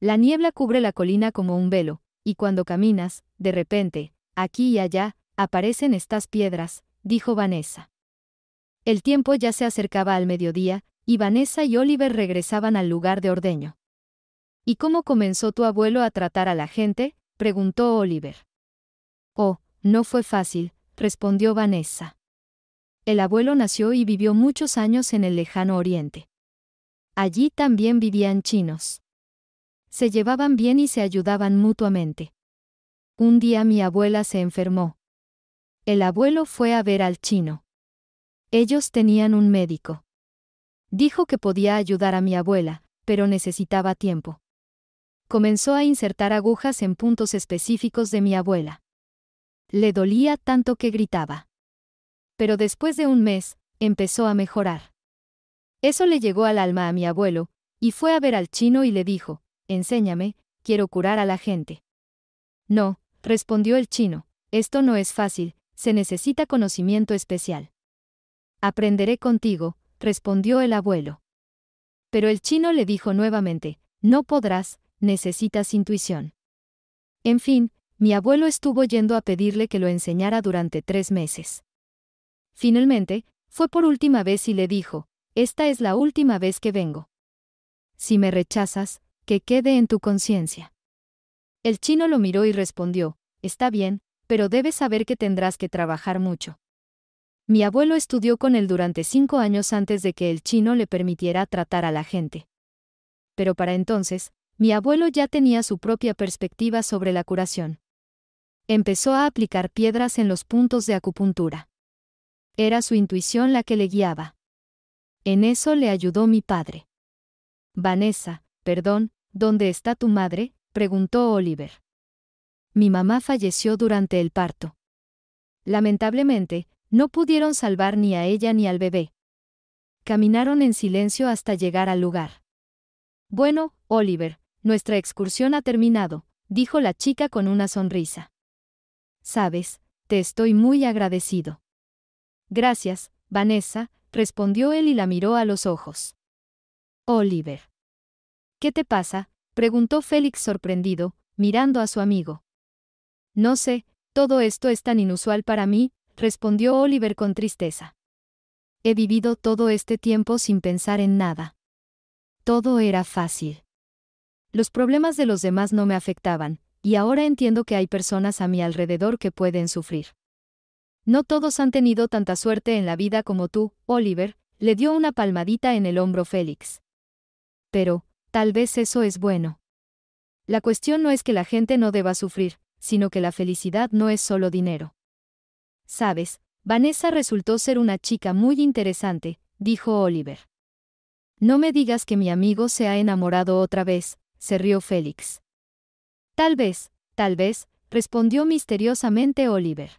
La niebla cubre la colina como un velo, y cuando caminas, de repente, aquí y allá, aparecen estas piedras, dijo Vanessa. El tiempo ya se acercaba al mediodía, y Vanessa y Oliver regresaban al lugar de ordeño. ¿Y cómo comenzó tu abuelo a tratar a la gente? preguntó Oliver. Oh, no fue fácil, respondió Vanessa. El abuelo nació y vivió muchos años en el lejano oriente. Allí también vivían chinos. Se llevaban bien y se ayudaban mutuamente. Un día mi abuela se enfermó. El abuelo fue a ver al chino. Ellos tenían un médico. Dijo que podía ayudar a mi abuela, pero necesitaba tiempo. Comenzó a insertar agujas en puntos específicos de mi abuela. Le dolía tanto que gritaba. Pero después de un mes, empezó a mejorar. Eso le llegó al alma a mi abuelo, y fue a ver al chino y le dijo, enséñame, quiero curar a la gente. No, respondió el chino, esto no es fácil, se necesita conocimiento especial. Aprenderé contigo, respondió el abuelo. Pero el chino le dijo nuevamente, no podrás, necesitas intuición. En fin, mi abuelo estuvo yendo a pedirle que lo enseñara durante tres meses. Finalmente, fue por última vez y le dijo, esta es la última vez que vengo. Si me rechazas, que quede en tu conciencia. El chino lo miró y respondió, está bien, pero debes saber que tendrás que trabajar mucho. Mi abuelo estudió con él durante cinco años antes de que el chino le permitiera tratar a la gente. Pero para entonces, mi abuelo ya tenía su propia perspectiva sobre la curación. Empezó a aplicar piedras en los puntos de acupuntura. Era su intuición la que le guiaba. En eso le ayudó mi padre. Vanessa, perdón, ¿dónde está tu madre? preguntó Oliver. Mi mamá falleció durante el parto. Lamentablemente, no pudieron salvar ni a ella ni al bebé. Caminaron en silencio hasta llegar al lugar. Bueno, Oliver, nuestra excursión ha terminado, dijo la chica con una sonrisa. Sabes, te estoy muy agradecido. Gracias, Vanessa, respondió él y la miró a los ojos. Oliver. ¿Qué te pasa? preguntó Félix sorprendido, mirando a su amigo. No sé, todo esto es tan inusual para mí, respondió Oliver con tristeza. He vivido todo este tiempo sin pensar en nada. Todo era fácil. Los problemas de los demás no me afectaban, y ahora entiendo que hay personas a mi alrededor que pueden sufrir. No todos han tenido tanta suerte en la vida como tú, Oliver, le dio una palmadita en el hombro Félix. Pero, tal vez eso es bueno. La cuestión no es que la gente no deba sufrir, sino que la felicidad no es solo dinero. Sabes, Vanessa resultó ser una chica muy interesante, dijo Oliver. No me digas que mi amigo se ha enamorado otra vez, se rió Félix. Tal vez, tal vez, respondió misteriosamente Oliver.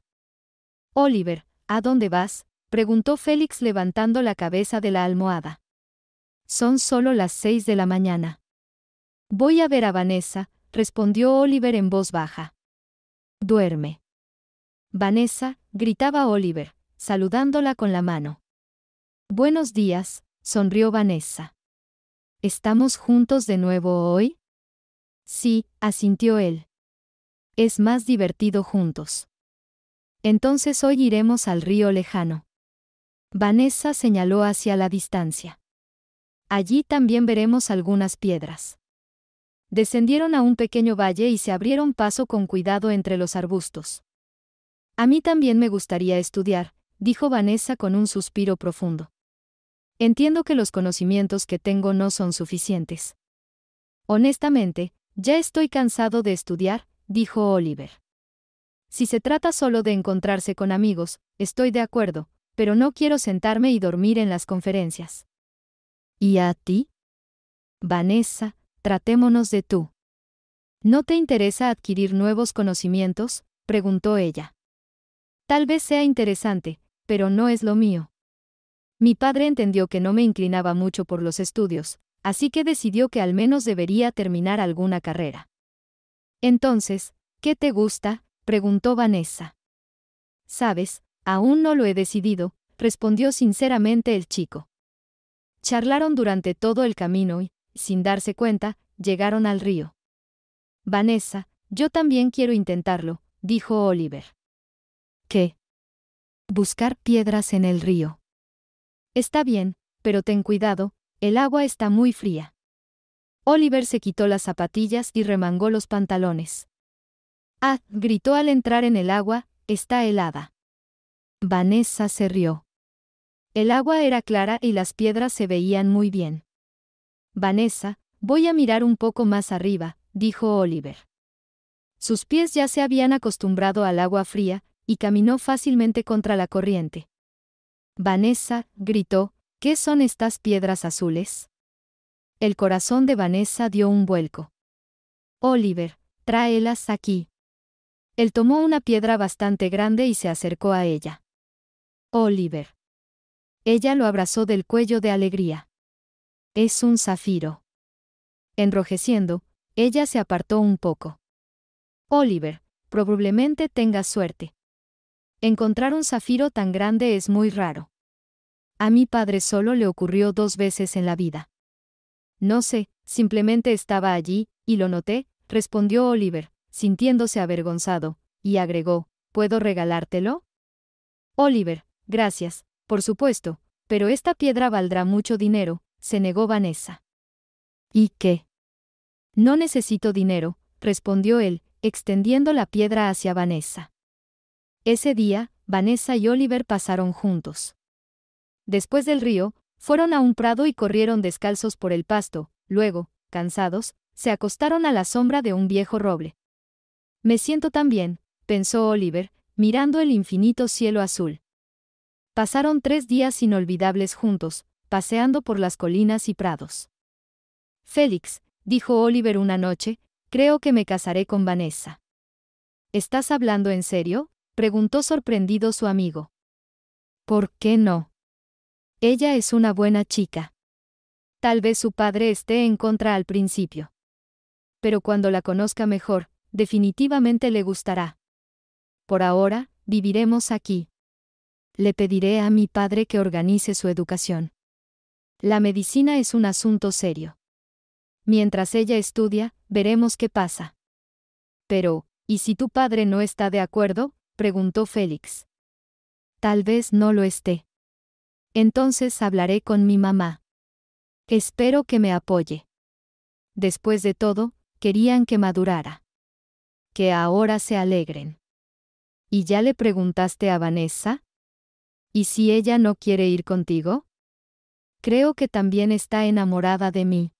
Oliver, ¿a dónde vas? preguntó Félix levantando la cabeza de la almohada. Son solo las seis de la mañana. Voy a ver a Vanessa, respondió Oliver en voz baja. Duerme. Vanessa, gritaba Oliver, saludándola con la mano. Buenos días, sonrió Vanessa. ¿Estamos juntos de nuevo hoy? Sí, asintió él. Es más divertido juntos. Entonces hoy iremos al río lejano. Vanessa señaló hacia la distancia. Allí también veremos algunas piedras. Descendieron a un pequeño valle y se abrieron paso con cuidado entre los arbustos. A mí también me gustaría estudiar, dijo Vanessa con un suspiro profundo. Entiendo que los conocimientos que tengo no son suficientes. Honestamente, ya estoy cansado de estudiar, dijo Oliver. Si se trata solo de encontrarse con amigos, estoy de acuerdo, pero no quiero sentarme y dormir en las conferencias. ¿Y a ti? Vanessa, tratémonos de tú. ¿No te interesa adquirir nuevos conocimientos? preguntó ella. Tal vez sea interesante, pero no es lo mío. Mi padre entendió que no me inclinaba mucho por los estudios, así que decidió que al menos debería terminar alguna carrera. Entonces, ¿qué te gusta? preguntó Vanessa. Sabes, aún no lo he decidido, respondió sinceramente el chico. Charlaron durante todo el camino y, sin darse cuenta, llegaron al río. Vanessa, yo también quiero intentarlo, dijo Oliver. ¿Qué? Buscar piedras en el río. Está bien, pero ten cuidado, el agua está muy fría. Oliver se quitó las zapatillas y remangó los pantalones. Ah, gritó al entrar en el agua, está helada. Vanessa se rió. El agua era clara y las piedras se veían muy bien. Vanessa, voy a mirar un poco más arriba, dijo Oliver. Sus pies ya se habían acostumbrado al agua fría, y caminó fácilmente contra la corriente. Vanessa, gritó, ¿qué son estas piedras azules? El corazón de Vanessa dio un vuelco. Oliver, tráelas aquí. Él tomó una piedra bastante grande y se acercó a ella. Oliver. Ella lo abrazó del cuello de alegría. Es un zafiro. Enrojeciendo, ella se apartó un poco. Oliver, probablemente tengas suerte. Encontrar un zafiro tan grande es muy raro. A mi padre solo le ocurrió dos veces en la vida. No sé, simplemente estaba allí, y lo noté, respondió Oliver, sintiéndose avergonzado, y agregó, ¿puedo regalártelo? Oliver, gracias, por supuesto, pero esta piedra valdrá mucho dinero, se negó Vanessa. ¿Y qué? No necesito dinero, respondió él, extendiendo la piedra hacia Vanessa. Ese día, Vanessa y Oliver pasaron juntos. Después del río, fueron a un prado y corrieron descalzos por el pasto, luego, cansados, se acostaron a la sombra de un viejo roble. Me siento tan bien, pensó Oliver, mirando el infinito cielo azul. Pasaron tres días inolvidables juntos, paseando por las colinas y prados. Félix, dijo Oliver una noche, creo que me casaré con Vanessa. ¿Estás hablando en serio? preguntó sorprendido su amigo. ¿Por qué no? Ella es una buena chica. Tal vez su padre esté en contra al principio. Pero cuando la conozca mejor, definitivamente le gustará. Por ahora, viviremos aquí. Le pediré a mi padre que organice su educación. La medicina es un asunto serio. Mientras ella estudia, veremos qué pasa. Pero, ¿y si tu padre no está de acuerdo? preguntó Félix. Tal vez no lo esté. Entonces hablaré con mi mamá. Espero que me apoye. Después de todo, querían que madurara. Que ahora se alegren. ¿Y ya le preguntaste a Vanessa? ¿Y si ella no quiere ir contigo? Creo que también está enamorada de mí.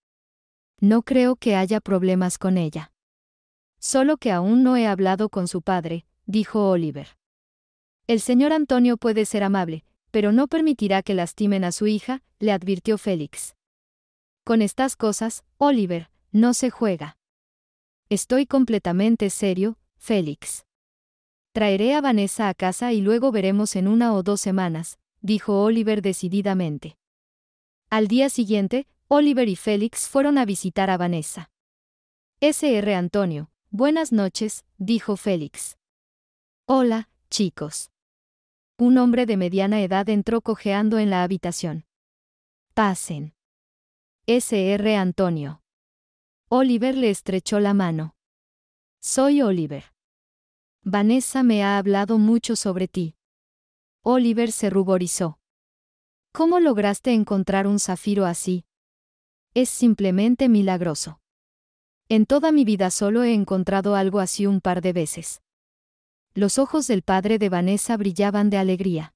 No creo que haya problemas con ella. Solo que aún no he hablado con su padre, dijo Oliver. El señor Antonio puede ser amable, pero no permitirá que lastimen a su hija, le advirtió Félix. Con estas cosas, Oliver, no se juega. Estoy completamente serio, Félix. Traeré a Vanessa a casa y luego veremos en una o dos semanas, dijo Oliver decididamente. Al día siguiente, Oliver y Félix fueron a visitar a Vanessa. SR Antonio, buenas noches, dijo Félix. Hola, chicos. Un hombre de mediana edad entró cojeando en la habitación. Pasen. SR Antonio. Oliver le estrechó la mano. Soy Oliver. Vanessa me ha hablado mucho sobre ti. Oliver se ruborizó. ¿Cómo lograste encontrar un zafiro así? Es simplemente milagroso. En toda mi vida solo he encontrado algo así un par de veces. Los ojos del padre de Vanessa brillaban de alegría.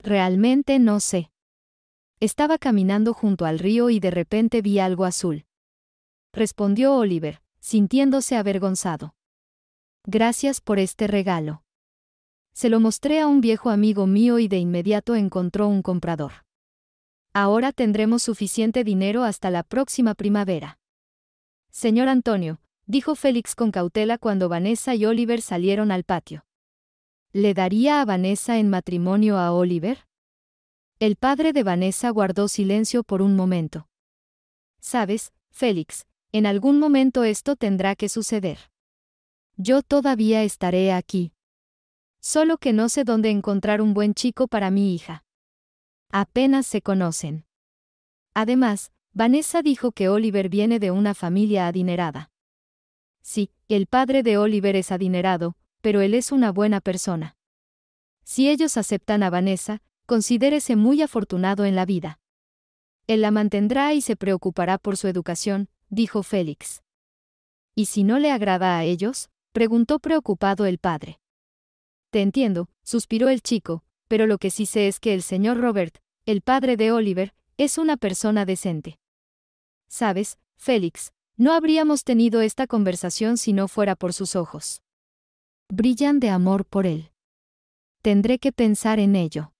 Realmente no sé. Estaba caminando junto al río y de repente vi algo azul. Respondió Oliver, sintiéndose avergonzado. Gracias por este regalo. Se lo mostré a un viejo amigo mío y de inmediato encontró un comprador. Ahora tendremos suficiente dinero hasta la próxima primavera. Señor Antonio, dijo Félix con cautela cuando Vanessa y Oliver salieron al patio. ¿Le daría a Vanessa en matrimonio a Oliver? El padre de Vanessa guardó silencio por un momento. Sabes, Félix, en algún momento esto tendrá que suceder. Yo todavía estaré aquí, Solo que no sé dónde encontrar un buen chico para mi hija. Apenas se conocen. Además, Vanessa dijo que Oliver viene de una familia adinerada. Sí, el padre de Oliver es adinerado, pero él es una buena persona. Si ellos aceptan a Vanessa, considérese muy afortunado en la vida. Él la mantendrá y se preocupará por su educación, dijo Félix. ¿Y si no le agrada a ellos? preguntó preocupado el padre. Te entiendo, suspiró el chico, pero lo que sí sé es que el señor Robert, el padre de Oliver, es una persona decente. Sabes, Félix, no habríamos tenido esta conversación si no fuera por sus ojos. Brillan de amor por él. Tendré que pensar en ello.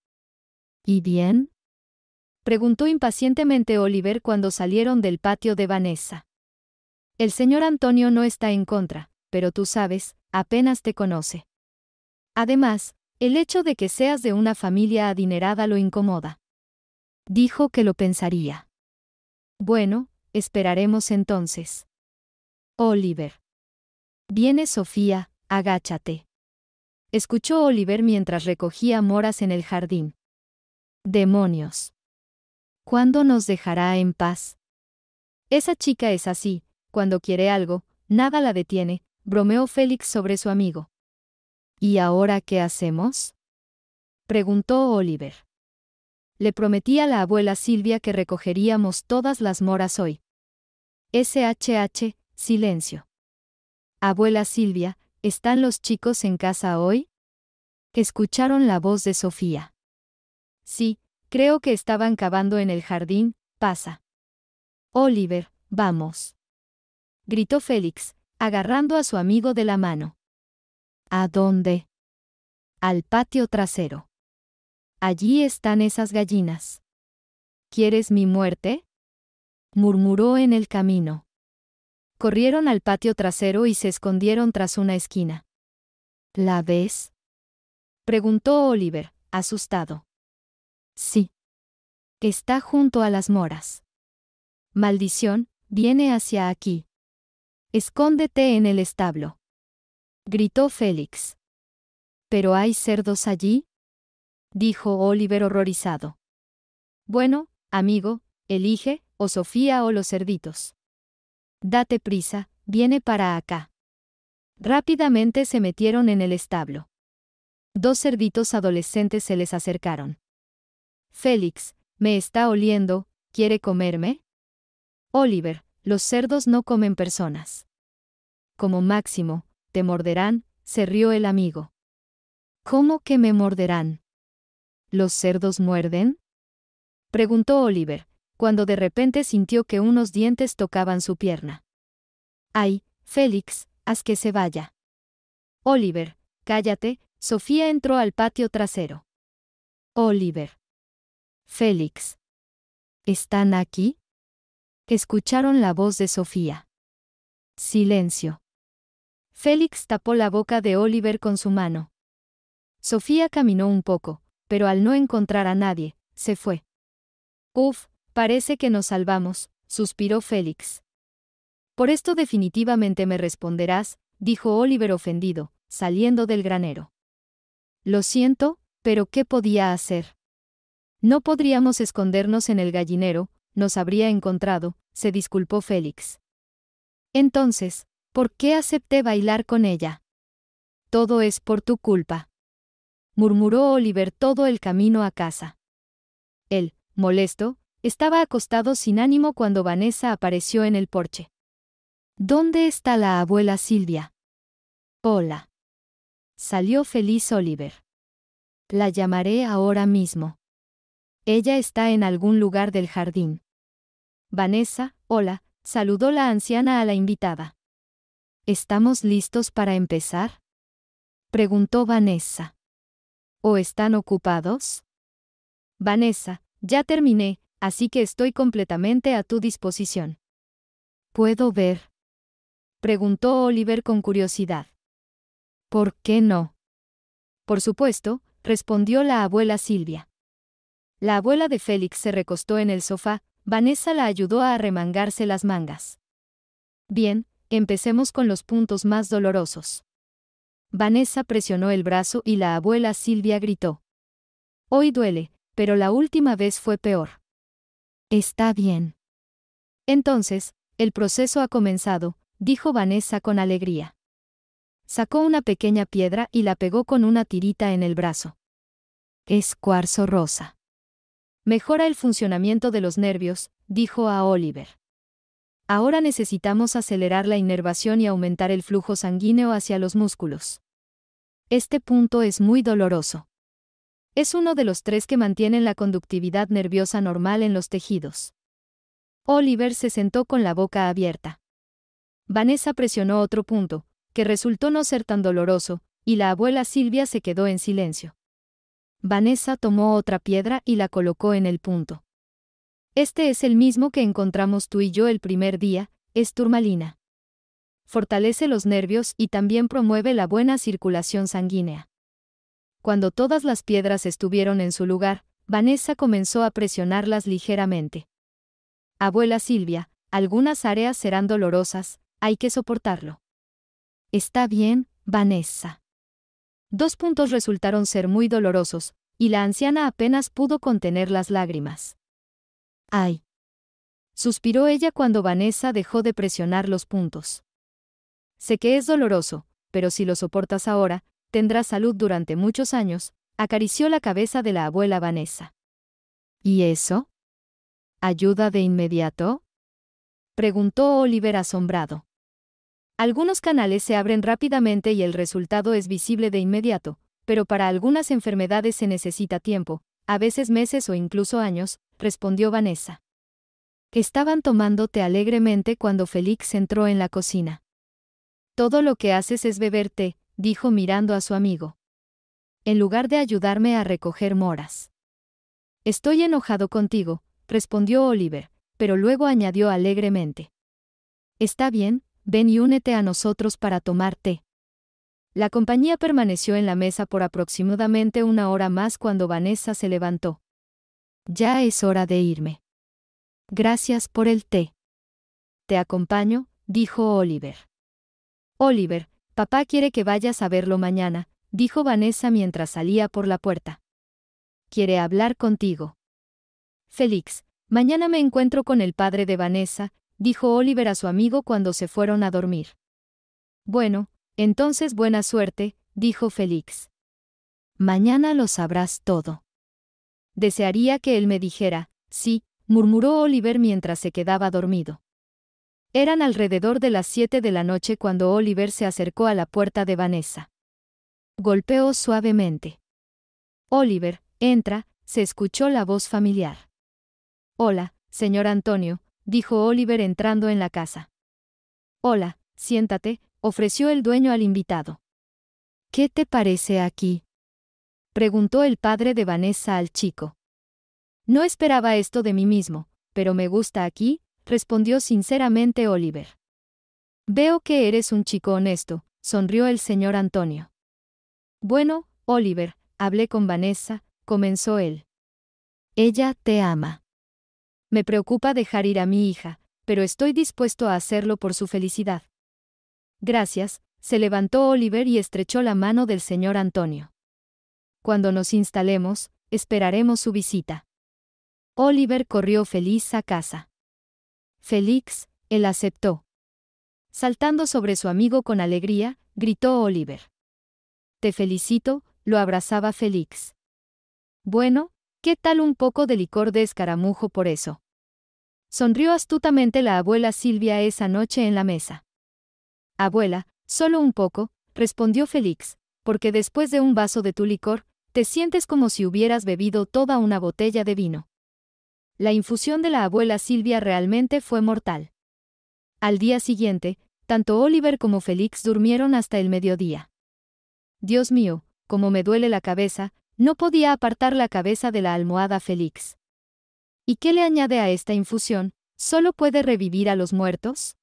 ¿Y bien? preguntó impacientemente Oliver cuando salieron del patio de Vanessa. El señor Antonio no está en contra, pero tú sabes, apenas te conoce. Además, el hecho de que seas de una familia adinerada lo incomoda. Dijo que lo pensaría. Bueno, esperaremos entonces. Oliver. Viene Sofía, agáchate. Escuchó Oliver mientras recogía moras en el jardín. Demonios. ¿Cuándo nos dejará en paz? Esa chica es así, cuando quiere algo, nada la detiene, bromeó Félix sobre su amigo. ¿Y ahora qué hacemos? preguntó Oliver. Le prometí a la abuela Silvia que recogeríamos todas las moras hoy. SHH, silencio. Abuela Silvia, ¿están los chicos en casa hoy? Escucharon la voz de Sofía. Sí, creo que estaban cavando en el jardín, pasa. Oliver, vamos. Gritó Félix, agarrando a su amigo de la mano. ¿A dónde? Al patio trasero. Allí están esas gallinas. ¿Quieres mi muerte? murmuró en el camino. Corrieron al patio trasero y se escondieron tras una esquina. ¿La ves? preguntó Oliver, asustado. Sí. Está junto a las moras. Maldición, viene hacia aquí. Escóndete en el establo gritó Félix. ¿Pero hay cerdos allí? dijo Oliver horrorizado. Bueno, amigo, elige, o Sofía o los cerditos. Date prisa, viene para acá. Rápidamente se metieron en el establo. Dos cerditos adolescentes se les acercaron. Félix, me está oliendo, ¿quiere comerme? Oliver, los cerdos no comen personas. Como máximo, te morderán, se rió el amigo. ¿Cómo que me morderán? ¿Los cerdos muerden? preguntó Oliver, cuando de repente sintió que unos dientes tocaban su pierna. Ay, Félix, haz que se vaya. Oliver, cállate, Sofía entró al patio trasero. Oliver. Félix. ¿Están aquí? Escucharon la voz de Sofía. Silencio. Félix tapó la boca de Oliver con su mano. Sofía caminó un poco, pero al no encontrar a nadie, se fue. Uf, parece que nos salvamos, suspiró Félix. Por esto definitivamente me responderás, dijo Oliver ofendido, saliendo del granero. Lo siento, pero ¿qué podía hacer? No podríamos escondernos en el gallinero, nos habría encontrado, se disculpó Félix. Entonces, ¿Por qué acepté bailar con ella? Todo es por tu culpa. Murmuró Oliver todo el camino a casa. Él, molesto, estaba acostado sin ánimo cuando Vanessa apareció en el porche. ¿Dónde está la abuela Silvia? Hola. Salió feliz Oliver. La llamaré ahora mismo. Ella está en algún lugar del jardín. Vanessa, hola, saludó la anciana a la invitada. ¿Estamos listos para empezar? Preguntó Vanessa. ¿O están ocupados? Vanessa, ya terminé, así que estoy completamente a tu disposición. ¿Puedo ver? Preguntó Oliver con curiosidad. ¿Por qué no? Por supuesto, respondió la abuela Silvia. La abuela de Félix se recostó en el sofá, Vanessa la ayudó a arremangarse las mangas. Bien, Empecemos con los puntos más dolorosos. Vanessa presionó el brazo y la abuela Silvia gritó. Hoy duele, pero la última vez fue peor. Está bien. Entonces, el proceso ha comenzado, dijo Vanessa con alegría. Sacó una pequeña piedra y la pegó con una tirita en el brazo. Es cuarzo rosa. Mejora el funcionamiento de los nervios, dijo a Oliver. Ahora necesitamos acelerar la inervación y aumentar el flujo sanguíneo hacia los músculos. Este punto es muy doloroso. Es uno de los tres que mantienen la conductividad nerviosa normal en los tejidos. Oliver se sentó con la boca abierta. Vanessa presionó otro punto, que resultó no ser tan doloroso, y la abuela Silvia se quedó en silencio. Vanessa tomó otra piedra y la colocó en el punto. Este es el mismo que encontramos tú y yo el primer día, es turmalina. Fortalece los nervios y también promueve la buena circulación sanguínea. Cuando todas las piedras estuvieron en su lugar, Vanessa comenzó a presionarlas ligeramente. Abuela Silvia, algunas áreas serán dolorosas, hay que soportarlo. Está bien, Vanessa. Dos puntos resultaron ser muy dolorosos, y la anciana apenas pudo contener las lágrimas. Ay. Suspiró ella cuando Vanessa dejó de presionar los puntos. Sé que es doloroso, pero si lo soportas ahora, tendrás salud durante muchos años, acarició la cabeza de la abuela Vanessa. ¿Y eso? ¿Ayuda de inmediato? Preguntó Oliver asombrado. Algunos canales se abren rápidamente y el resultado es visible de inmediato, pero para algunas enfermedades se necesita tiempo, a veces meses o incluso años, respondió Vanessa. Estaban tomándote alegremente cuando Félix entró en la cocina. Todo lo que haces es beber té, dijo mirando a su amigo. En lugar de ayudarme a recoger moras. Estoy enojado contigo, respondió Oliver, pero luego añadió alegremente. Está bien, ven y únete a nosotros para tomar té. La compañía permaneció en la mesa por aproximadamente una hora más cuando Vanessa se levantó. Ya es hora de irme. Gracias por el té. Te acompaño, dijo Oliver. Oliver, papá quiere que vayas a verlo mañana, dijo Vanessa mientras salía por la puerta. Quiere hablar contigo. Félix, mañana me encuentro con el padre de Vanessa, dijo Oliver a su amigo cuando se fueron a dormir. Bueno, entonces buena suerte, dijo Félix. Mañana lo sabrás todo. Desearía que él me dijera, sí, murmuró Oliver mientras se quedaba dormido. Eran alrededor de las siete de la noche cuando Oliver se acercó a la puerta de Vanessa. Golpeó suavemente. Oliver, entra, se escuchó la voz familiar. Hola, señor Antonio, dijo Oliver entrando en la casa. Hola, siéntate, ofreció el dueño al invitado. ¿Qué te parece aquí? preguntó el padre de Vanessa al chico. No esperaba esto de mí mismo, pero me gusta aquí, respondió sinceramente Oliver. Veo que eres un chico honesto, sonrió el señor Antonio. Bueno, Oliver, hablé con Vanessa, comenzó él. Ella te ama. Me preocupa dejar ir a mi hija, pero estoy dispuesto a hacerlo por su felicidad. Gracias, se levantó Oliver y estrechó la mano del señor Antonio. Cuando nos instalemos, esperaremos su visita. Oliver corrió feliz a casa. Félix, él aceptó. Saltando sobre su amigo con alegría, gritó Oliver. Te felicito, lo abrazaba Félix. Bueno, ¿qué tal un poco de licor de escaramujo por eso? Sonrió astutamente la abuela Silvia esa noche en la mesa. Abuela, solo un poco, respondió Félix, porque después de un vaso de tu licor, te sientes como si hubieras bebido toda una botella de vino. La infusión de la abuela Silvia realmente fue mortal. Al día siguiente, tanto Oliver como Félix durmieron hasta el mediodía. Dios mío, como me duele la cabeza, no podía apartar la cabeza de la almohada Félix. ¿Y qué le añade a esta infusión? ¿Solo puede revivir a los muertos?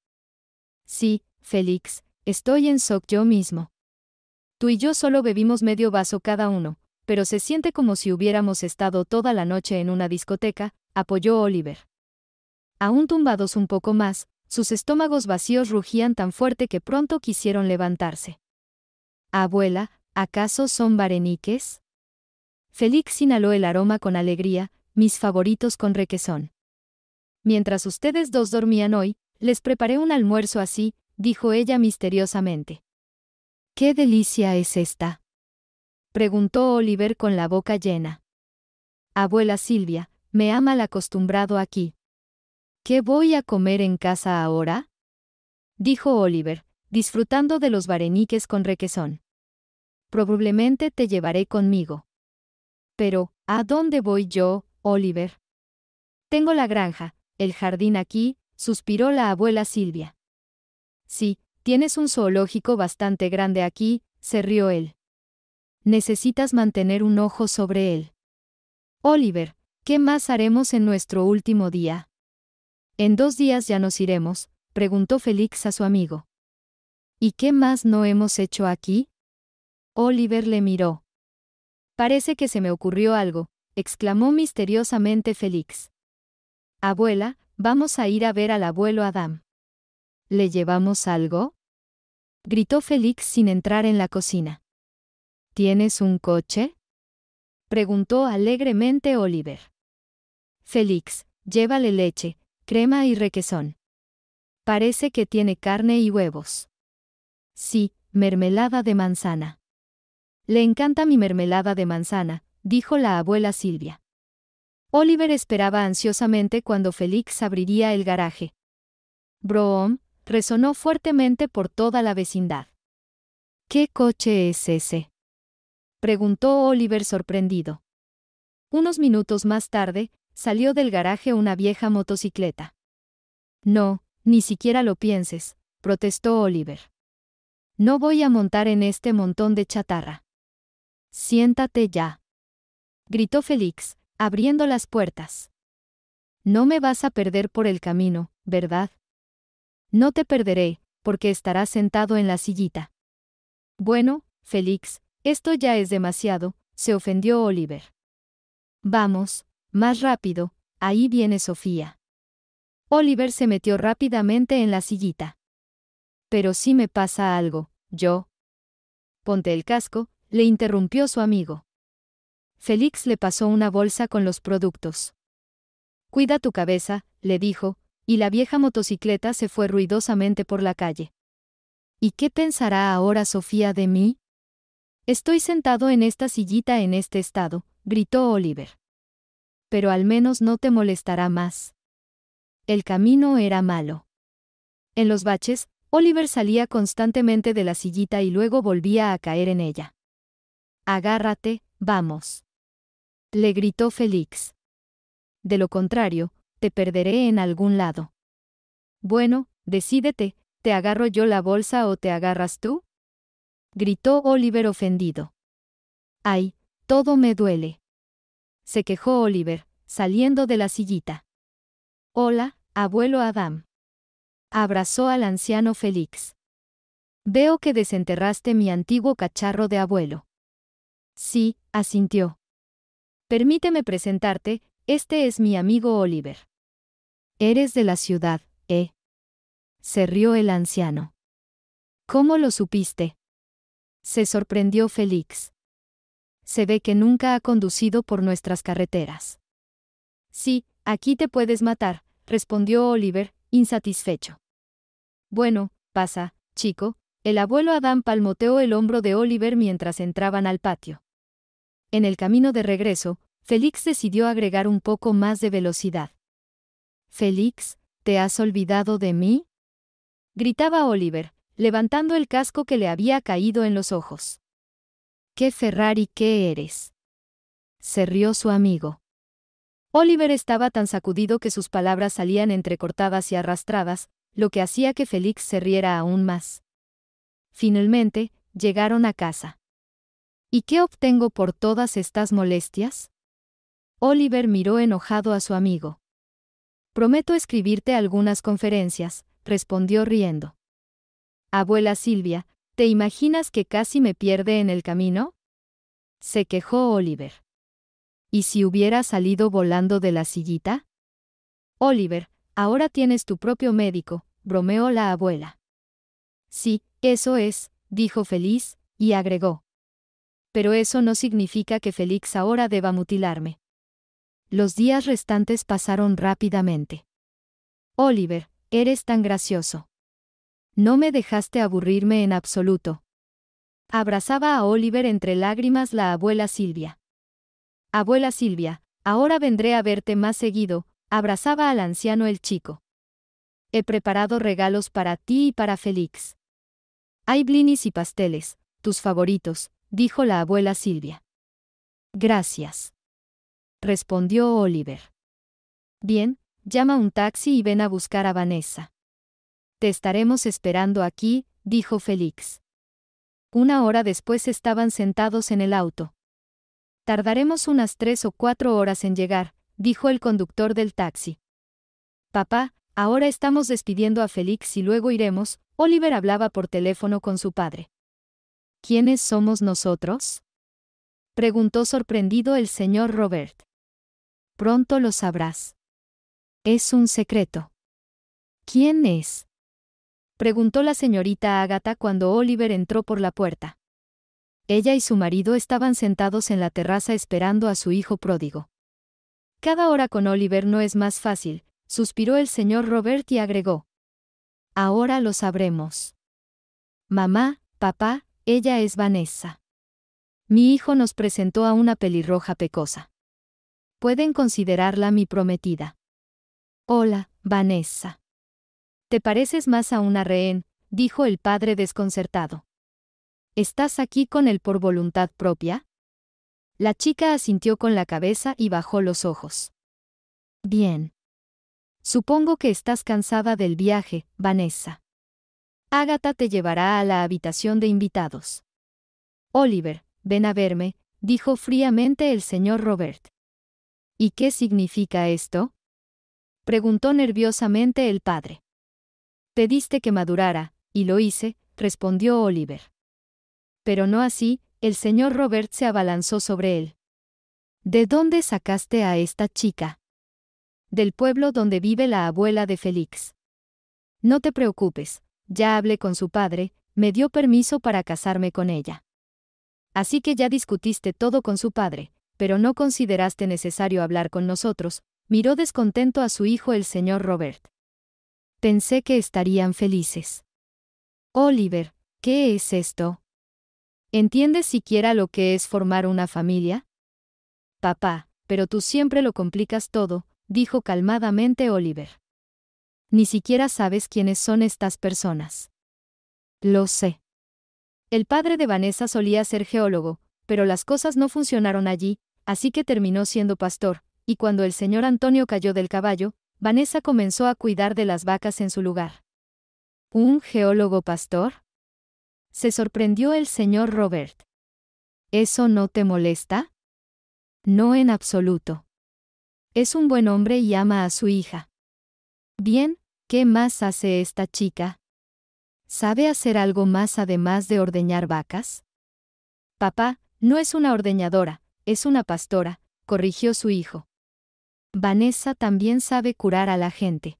Sí, Félix, estoy en shock yo mismo. Tú y yo solo bebimos medio vaso cada uno, pero se siente como si hubiéramos estado toda la noche en una discoteca, apoyó Oliver. Aún tumbados un poco más, sus estómagos vacíos rugían tan fuerte que pronto quisieron levantarse. Abuela, ¿acaso son bareniques? Félix inhaló el aroma con alegría, mis favoritos con requesón. Mientras ustedes dos dormían hoy, les preparé un almuerzo así, dijo ella misteriosamente. ¡Qué delicia es esta! preguntó Oliver con la boca llena. Abuela Silvia, me ha mal acostumbrado aquí. ¿Qué voy a comer en casa ahora? dijo Oliver, disfrutando de los bareniques con requesón. Probablemente te llevaré conmigo. Pero, ¿a dónde voy yo, Oliver? Tengo la granja, el jardín aquí, suspiró la abuela Silvia. Sí, tienes un zoológico bastante grande aquí, se rió él. Necesitas mantener un ojo sobre él. Oliver, ¿qué más haremos en nuestro último día? En dos días ya nos iremos, preguntó Félix a su amigo. ¿Y qué más no hemos hecho aquí? Oliver le miró. Parece que se me ocurrió algo, exclamó misteriosamente Félix. Abuela, vamos a ir a ver al abuelo Adam. ¿Le llevamos algo? gritó Félix sin entrar en la cocina. ¿Tienes un coche? preguntó alegremente Oliver. Félix, llévale leche, crema y requesón. Parece que tiene carne y huevos. Sí, mermelada de manzana. Le encanta mi mermelada de manzana, dijo la abuela Silvia. Oliver esperaba ansiosamente cuando Félix abriría el garaje. Broom, resonó fuertemente por toda la vecindad. ¿Qué coche es ese? preguntó Oliver sorprendido. Unos minutos más tarde, salió del garaje una vieja motocicleta. No, ni siquiera lo pienses, protestó Oliver. No voy a montar en este montón de chatarra. Siéntate ya. Gritó Félix, abriendo las puertas. No me vas a perder por el camino, ¿verdad? No te perderé, porque estarás sentado en la sillita. Bueno, Félix, esto ya es demasiado, se ofendió Oliver. Vamos, más rápido, ahí viene Sofía. Oliver se metió rápidamente en la sillita. Pero si me pasa algo, yo. Ponte el casco, le interrumpió su amigo. Félix le pasó una bolsa con los productos. Cuida tu cabeza, le dijo, y la vieja motocicleta se fue ruidosamente por la calle. ¿Y qué pensará ahora Sofía de mí? Estoy sentado en esta sillita en este estado, gritó Oliver. Pero al menos no te molestará más. El camino era malo. En los baches, Oliver salía constantemente de la sillita y luego volvía a caer en ella. Agárrate, vamos. Le gritó Félix. De lo contrario, te perderé en algún lado. Bueno, decídete, ¿te agarro yo la bolsa o te agarras tú? gritó Oliver ofendido. Ay, todo me duele. Se quejó Oliver, saliendo de la sillita. Hola, abuelo Adam. Abrazó al anciano Félix. Veo que desenterraste mi antiguo cacharro de abuelo. Sí, asintió. Permíteme presentarte, este es mi amigo Oliver. Eres de la ciudad, ¿eh? Se rió el anciano. ¿Cómo lo supiste? Se sorprendió Félix. Se ve que nunca ha conducido por nuestras carreteras. Sí, aquí te puedes matar, respondió Oliver, insatisfecho. Bueno, pasa, chico, el abuelo Adam palmoteó el hombro de Oliver mientras entraban al patio. En el camino de regreso, Félix decidió agregar un poco más de velocidad. Félix, ¿te has olvidado de mí? gritaba Oliver, levantando el casco que le había caído en los ojos. ¿Qué Ferrari qué eres? se rió su amigo. Oliver estaba tan sacudido que sus palabras salían entrecortadas y arrastradas, lo que hacía que Félix se riera aún más. Finalmente, llegaron a casa. ¿Y qué obtengo por todas estas molestias? Oliver miró enojado a su amigo. Prometo escribirte algunas conferencias, respondió riendo. Abuela Silvia, ¿te imaginas que casi me pierde en el camino? Se quejó Oliver. ¿Y si hubiera salido volando de la sillita? Oliver, ahora tienes tu propio médico, bromeó la abuela. Sí, eso es, dijo Feliz, y agregó. Pero eso no significa que Félix ahora deba mutilarme. Los días restantes pasaron rápidamente. Oliver, eres tan gracioso. No me dejaste aburrirme en absoluto. Abrazaba a Oliver entre lágrimas la abuela Silvia. Abuela Silvia, ahora vendré a verte más seguido, abrazaba al anciano el chico. He preparado regalos para ti y para Félix. Hay blinis y pasteles, tus favoritos, dijo la abuela Silvia. Gracias. Respondió Oliver. Bien, llama un taxi y ven a buscar a Vanessa. Te estaremos esperando aquí, dijo Félix. Una hora después estaban sentados en el auto. Tardaremos unas tres o cuatro horas en llegar, dijo el conductor del taxi. Papá, ahora estamos despidiendo a Félix y luego iremos, Oliver hablaba por teléfono con su padre. ¿Quiénes somos nosotros? preguntó sorprendido el señor Robert. Pronto lo sabrás. Es un secreto. ¿Quién es? preguntó la señorita Agatha cuando Oliver entró por la puerta. Ella y su marido estaban sentados en la terraza esperando a su hijo pródigo. Cada hora con Oliver no es más fácil, suspiró el señor Robert y agregó. Ahora lo sabremos. Mamá, papá, ella es Vanessa. Mi hijo nos presentó a una pelirroja pecosa. Pueden considerarla mi prometida. Hola, Vanessa. Te pareces más a una rehén, dijo el padre desconcertado. ¿Estás aquí con él por voluntad propia? La chica asintió con la cabeza y bajó los ojos. Bien. Supongo que estás cansada del viaje, Vanessa. Ágata te llevará a la habitación de invitados. Oliver, ven a verme, dijo fríamente el señor Robert. ¿Y qué significa esto? preguntó nerviosamente el padre. Pediste que madurara, y lo hice, respondió Oliver. Pero no así, el señor Robert se abalanzó sobre él. ¿De dónde sacaste a esta chica? Del pueblo donde vive la abuela de Félix. No te preocupes, ya hablé con su padre, me dio permiso para casarme con ella. Así que ya discutiste todo con su padre, pero no consideraste necesario hablar con nosotros, miró descontento a su hijo el señor Robert. Pensé que estarían felices. Oliver, ¿qué es esto? ¿Entiendes siquiera lo que es formar una familia? Papá, pero tú siempre lo complicas todo, dijo calmadamente Oliver. Ni siquiera sabes quiénes son estas personas. Lo sé. El padre de Vanessa solía ser geólogo, pero las cosas no funcionaron allí, así que terminó siendo pastor, y cuando el señor Antonio cayó del caballo, Vanessa comenzó a cuidar de las vacas en su lugar. ¿Un geólogo pastor? Se sorprendió el señor Robert. ¿Eso no te molesta? No en absoluto. Es un buen hombre y ama a su hija. Bien, ¿qué más hace esta chica? ¿Sabe hacer algo más además de ordeñar vacas? Papá, no es una ordeñadora, es una pastora, corrigió su hijo. Vanessa también sabe curar a la gente.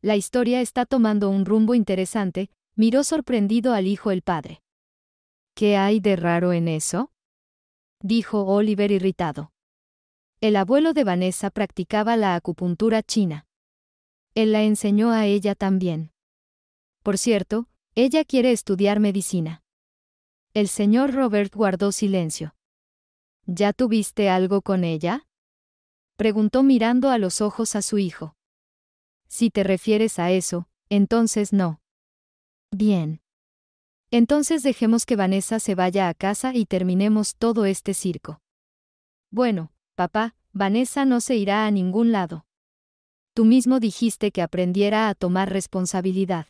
La historia está tomando un rumbo interesante, miró sorprendido al hijo el padre. ¿Qué hay de raro en eso? dijo Oliver irritado. El abuelo de Vanessa practicaba la acupuntura china. Él la enseñó a ella también. Por cierto, ella quiere estudiar medicina. El señor Robert guardó silencio. ¿Ya tuviste algo con ella? Preguntó mirando a los ojos a su hijo. Si te refieres a eso, entonces no. Bien. Entonces dejemos que Vanessa se vaya a casa y terminemos todo este circo. Bueno, papá, Vanessa no se irá a ningún lado. Tú mismo dijiste que aprendiera a tomar responsabilidad.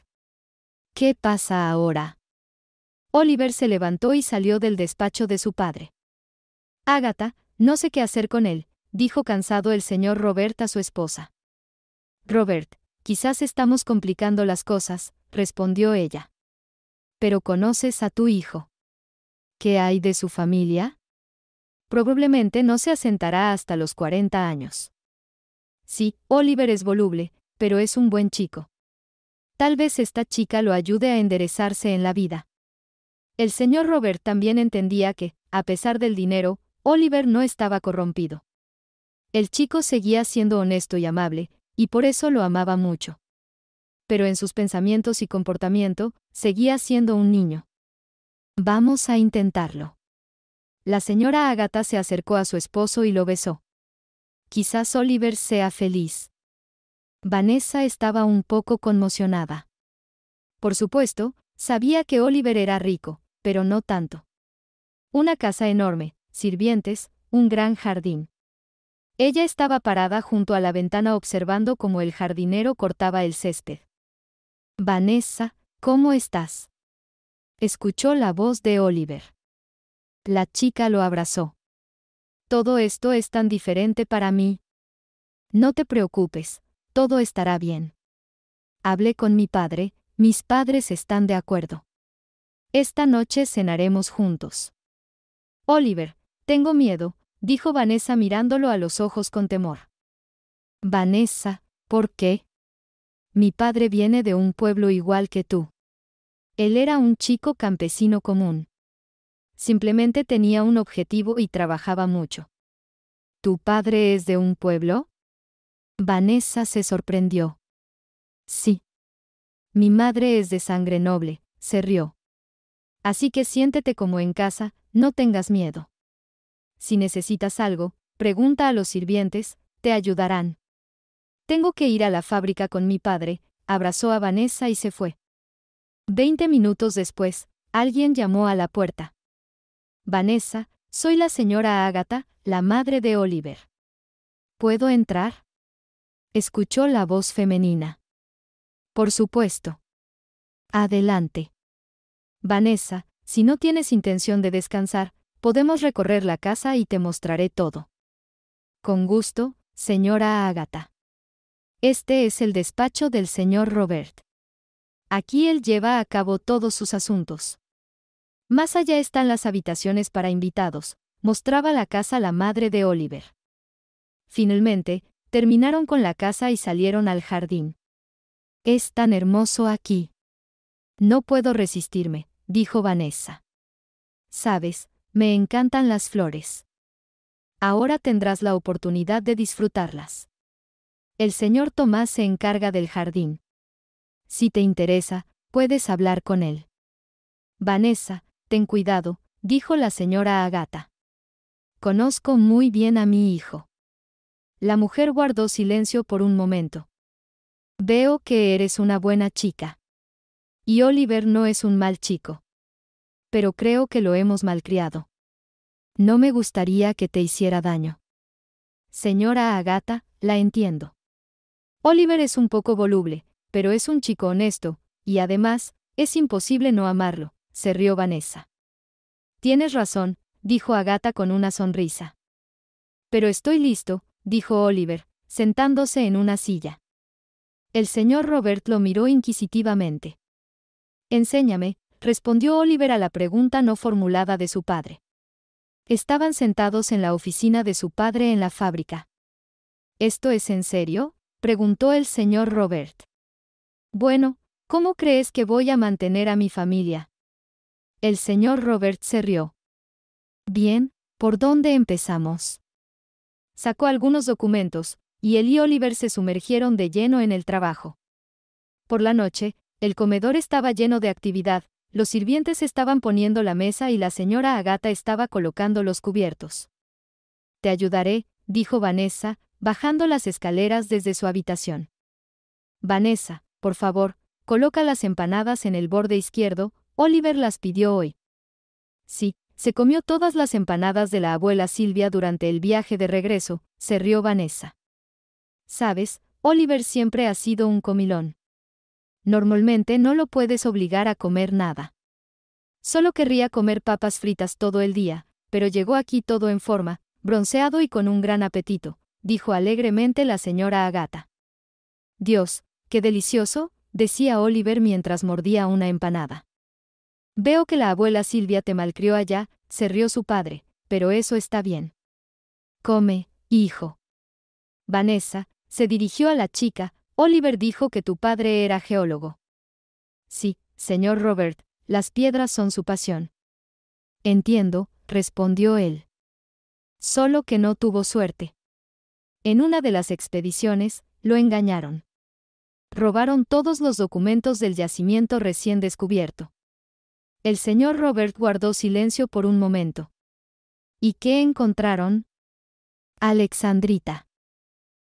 ¿Qué pasa ahora? Oliver se levantó y salió del despacho de su padre. Ágata, no sé qué hacer con él, dijo cansado el señor Robert a su esposa. Robert, quizás estamos complicando las cosas, respondió ella. Pero conoces a tu hijo. ¿Qué hay de su familia? Probablemente no se asentará hasta los 40 años. Sí, Oliver es voluble, pero es un buen chico. Tal vez esta chica lo ayude a enderezarse en la vida. El señor Robert también entendía que, a pesar del dinero, Oliver no estaba corrompido. El chico seguía siendo honesto y amable, y por eso lo amaba mucho. Pero en sus pensamientos y comportamiento, seguía siendo un niño. Vamos a intentarlo. La señora Agatha se acercó a su esposo y lo besó. Quizás Oliver sea feliz. Vanessa estaba un poco conmocionada. Por supuesto, sabía que Oliver era rico, pero no tanto. Una casa enorme, sirvientes, un gran jardín. Ella estaba parada junto a la ventana observando cómo el jardinero cortaba el césped. Vanessa, ¿cómo estás? Escuchó la voz de Oliver. La chica lo abrazó. Todo esto es tan diferente para mí. No te preocupes, todo estará bien. Hablé con mi padre, mis padres están de acuerdo. Esta noche cenaremos juntos. Oliver, tengo miedo, dijo Vanessa mirándolo a los ojos con temor. Vanessa, ¿por qué? Mi padre viene de un pueblo igual que tú. Él era un chico campesino común. Simplemente tenía un objetivo y trabajaba mucho. ¿Tu padre es de un pueblo? Vanessa se sorprendió. Sí. Mi madre es de sangre noble, se rió. Así que siéntete como en casa, no tengas miedo. Si necesitas algo, pregunta a los sirvientes, te ayudarán. Tengo que ir a la fábrica con mi padre, abrazó a Vanessa y se fue. Veinte minutos después, alguien llamó a la puerta. Vanessa, soy la señora Ágata, la madre de Oliver. ¿Puedo entrar? Escuchó la voz femenina. Por supuesto. Adelante. Vanessa, si no tienes intención de descansar, Podemos recorrer la casa y te mostraré todo. Con gusto, señora Agatha. Este es el despacho del señor Robert. Aquí él lleva a cabo todos sus asuntos. Más allá están las habitaciones para invitados, mostraba la casa la madre de Oliver. Finalmente, terminaron con la casa y salieron al jardín. Es tan hermoso aquí. No puedo resistirme, dijo Vanessa. Sabes, me encantan las flores. Ahora tendrás la oportunidad de disfrutarlas. El señor Tomás se encarga del jardín. Si te interesa, puedes hablar con él. Vanessa, ten cuidado, dijo la señora Agata. Conozco muy bien a mi hijo. La mujer guardó silencio por un momento. Veo que eres una buena chica. Y Oliver no es un mal chico pero creo que lo hemos malcriado. No me gustaría que te hiciera daño. Señora Agata, la entiendo. Oliver es un poco voluble, pero es un chico honesto, y además, es imposible no amarlo, se rió Vanessa. Tienes razón, dijo Agata con una sonrisa. Pero estoy listo, dijo Oliver, sentándose en una silla. El señor Robert lo miró inquisitivamente. Enséñame, respondió Oliver a la pregunta no formulada de su padre. Estaban sentados en la oficina de su padre en la fábrica. ¿Esto es en serio? preguntó el señor Robert. Bueno, ¿cómo crees que voy a mantener a mi familia? El señor Robert se rió. Bien, ¿por dónde empezamos? Sacó algunos documentos, y él y Oliver se sumergieron de lleno en el trabajo. Por la noche, el comedor estaba lleno de actividad, los sirvientes estaban poniendo la mesa y la señora Agata estaba colocando los cubiertos. Te ayudaré, dijo Vanessa, bajando las escaleras desde su habitación. Vanessa, por favor, coloca las empanadas en el borde izquierdo, Oliver las pidió hoy. Sí, se comió todas las empanadas de la abuela Silvia durante el viaje de regreso, se rió Vanessa. Sabes, Oliver siempre ha sido un comilón. Normalmente no lo puedes obligar a comer nada. Solo querría comer papas fritas todo el día, pero llegó aquí todo en forma, bronceado y con un gran apetito, dijo alegremente la señora Agata. Dios, qué delicioso, decía Oliver mientras mordía una empanada. Veo que la abuela Silvia te malcrió allá, se rió su padre, pero eso está bien. Come, hijo. Vanessa, se dirigió a la chica, Oliver dijo que tu padre era geólogo. Sí, señor Robert, las piedras son su pasión. Entiendo, respondió él. Solo que no tuvo suerte. En una de las expediciones, lo engañaron. Robaron todos los documentos del yacimiento recién descubierto. El señor Robert guardó silencio por un momento. ¿Y qué encontraron? Alexandrita.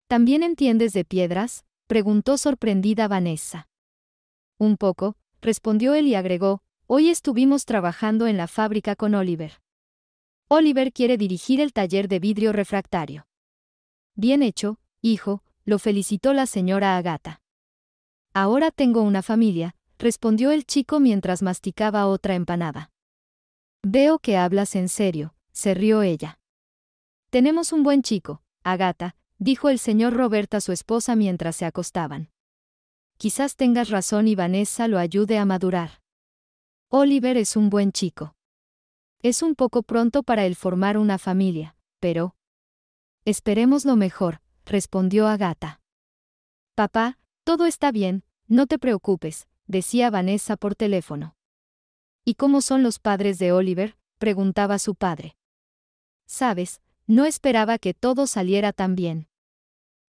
¿También entiendes de piedras? preguntó sorprendida Vanessa. Un poco, respondió él y agregó, hoy estuvimos trabajando en la fábrica con Oliver. Oliver quiere dirigir el taller de vidrio refractario. Bien hecho, hijo, lo felicitó la señora Agata. Ahora tengo una familia, respondió el chico mientras masticaba otra empanada. Veo que hablas en serio, se rió ella. Tenemos un buen chico, Agata, dijo el señor roberta a su esposa mientras se acostaban. Quizás tengas razón y Vanessa lo ayude a madurar. Oliver es un buen chico. Es un poco pronto para él formar una familia, pero... Esperemos lo mejor, respondió Agata. Papá, todo está bien, no te preocupes, decía Vanessa por teléfono. ¿Y cómo son los padres de Oliver? preguntaba su padre. Sabes, no esperaba que todo saliera tan bien.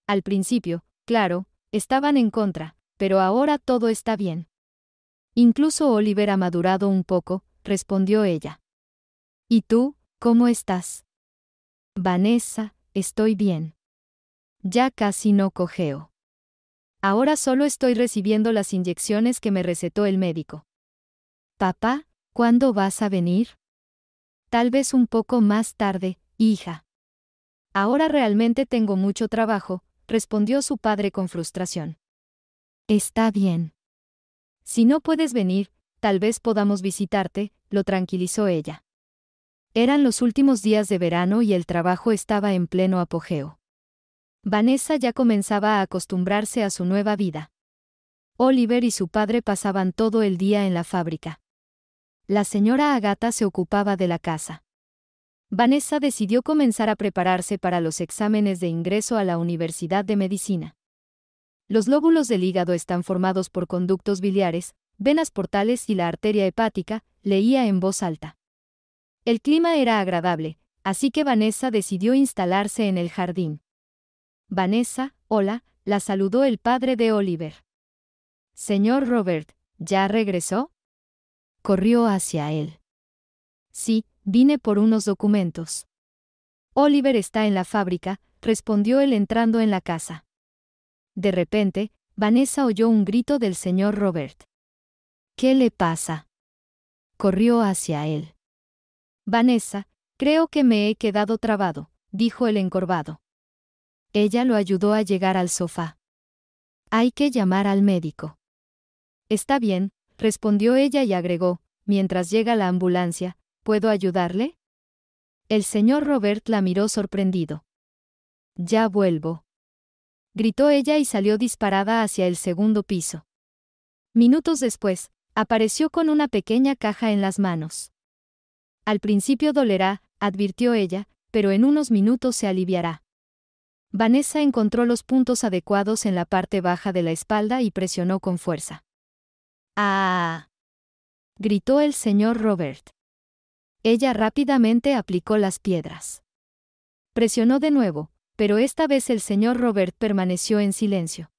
Al principio, claro, estaban en contra, pero ahora todo está bien. Incluso Oliver ha madurado un poco, respondió ella. ¿Y tú, cómo estás? Vanessa, estoy bien. Ya casi no cojeo. Ahora solo estoy recibiendo las inyecciones que me recetó el médico. Papá, ¿cuándo vas a venir? Tal vez un poco más tarde, hija. Ahora realmente tengo mucho trabajo, respondió su padre con frustración. Está bien. Si no puedes venir, tal vez podamos visitarte, lo tranquilizó ella. Eran los últimos días de verano y el trabajo estaba en pleno apogeo. Vanessa ya comenzaba a acostumbrarse a su nueva vida. Oliver y su padre pasaban todo el día en la fábrica. La señora Agata se ocupaba de la casa. Vanessa decidió comenzar a prepararse para los exámenes de ingreso a la Universidad de Medicina. Los lóbulos del hígado están formados por conductos biliares, venas portales y la arteria hepática, leía en voz alta. El clima era agradable, así que Vanessa decidió instalarse en el jardín. Vanessa, hola, la saludó el padre de Oliver. Señor Robert, ¿ya regresó? Corrió hacia él. Sí, Vine por unos documentos. Oliver está en la fábrica, respondió él entrando en la casa. De repente, Vanessa oyó un grito del señor Robert. ¿Qué le pasa? Corrió hacia él. Vanessa, creo que me he quedado trabado, dijo el encorvado. Ella lo ayudó a llegar al sofá. Hay que llamar al médico. Está bien, respondió ella y agregó, mientras llega la ambulancia, ¿Puedo ayudarle? El señor Robert la miró sorprendido. Ya vuelvo. Gritó ella y salió disparada hacia el segundo piso. Minutos después, apareció con una pequeña caja en las manos. Al principio dolerá, advirtió ella, pero en unos minutos se aliviará. Vanessa encontró los puntos adecuados en la parte baja de la espalda y presionó con fuerza. ¡Ah! gritó el señor Robert. Ella rápidamente aplicó las piedras. Presionó de nuevo, pero esta vez el señor Robert permaneció en silencio.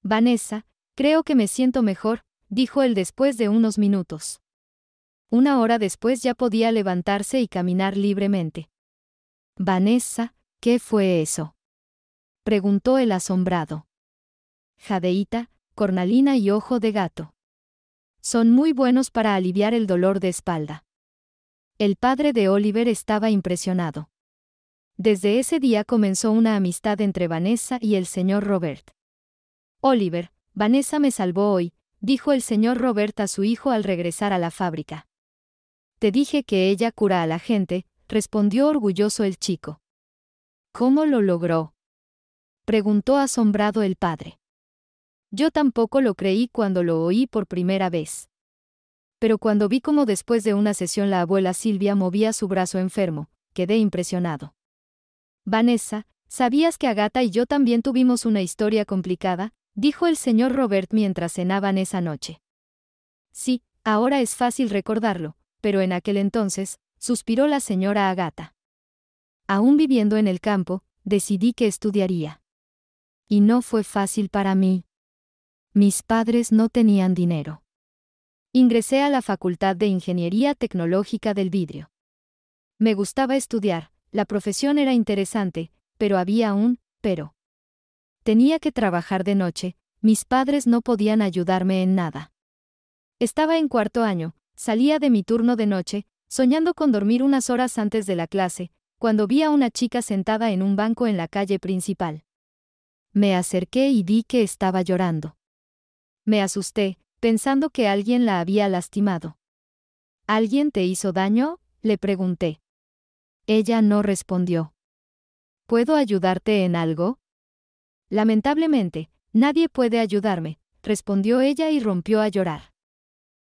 Vanessa, creo que me siento mejor, dijo él después de unos minutos. Una hora después ya podía levantarse y caminar libremente. Vanessa, ¿qué fue eso? preguntó el asombrado. Jadeíta, cornalina y ojo de gato. Son muy buenos para aliviar el dolor de espalda. El padre de Oliver estaba impresionado. Desde ese día comenzó una amistad entre Vanessa y el señor Robert. Oliver, Vanessa me salvó hoy, dijo el señor Robert a su hijo al regresar a la fábrica. Te dije que ella cura a la gente, respondió orgulloso el chico. ¿Cómo lo logró? preguntó asombrado el padre. Yo tampoco lo creí cuando lo oí por primera vez. Pero cuando vi cómo después de una sesión la abuela Silvia movía su brazo enfermo, quedé impresionado. Vanessa, ¿sabías que Agata y yo también tuvimos una historia complicada? dijo el señor Robert mientras cenaban esa noche. Sí, ahora es fácil recordarlo, pero en aquel entonces, suspiró la señora Agata. Aún viviendo en el campo, decidí que estudiaría. Y no fue fácil para mí. Mis padres no tenían dinero. Ingresé a la Facultad de Ingeniería Tecnológica del Vidrio. Me gustaba estudiar, la profesión era interesante, pero había un pero. Tenía que trabajar de noche, mis padres no podían ayudarme en nada. Estaba en cuarto año, salía de mi turno de noche, soñando con dormir unas horas antes de la clase, cuando vi a una chica sentada en un banco en la calle principal. Me acerqué y vi que estaba llorando. Me asusté, pensando que alguien la había lastimado. ¿Alguien te hizo daño? le pregunté. Ella no respondió. ¿Puedo ayudarte en algo? Lamentablemente, nadie puede ayudarme, respondió ella y rompió a llorar.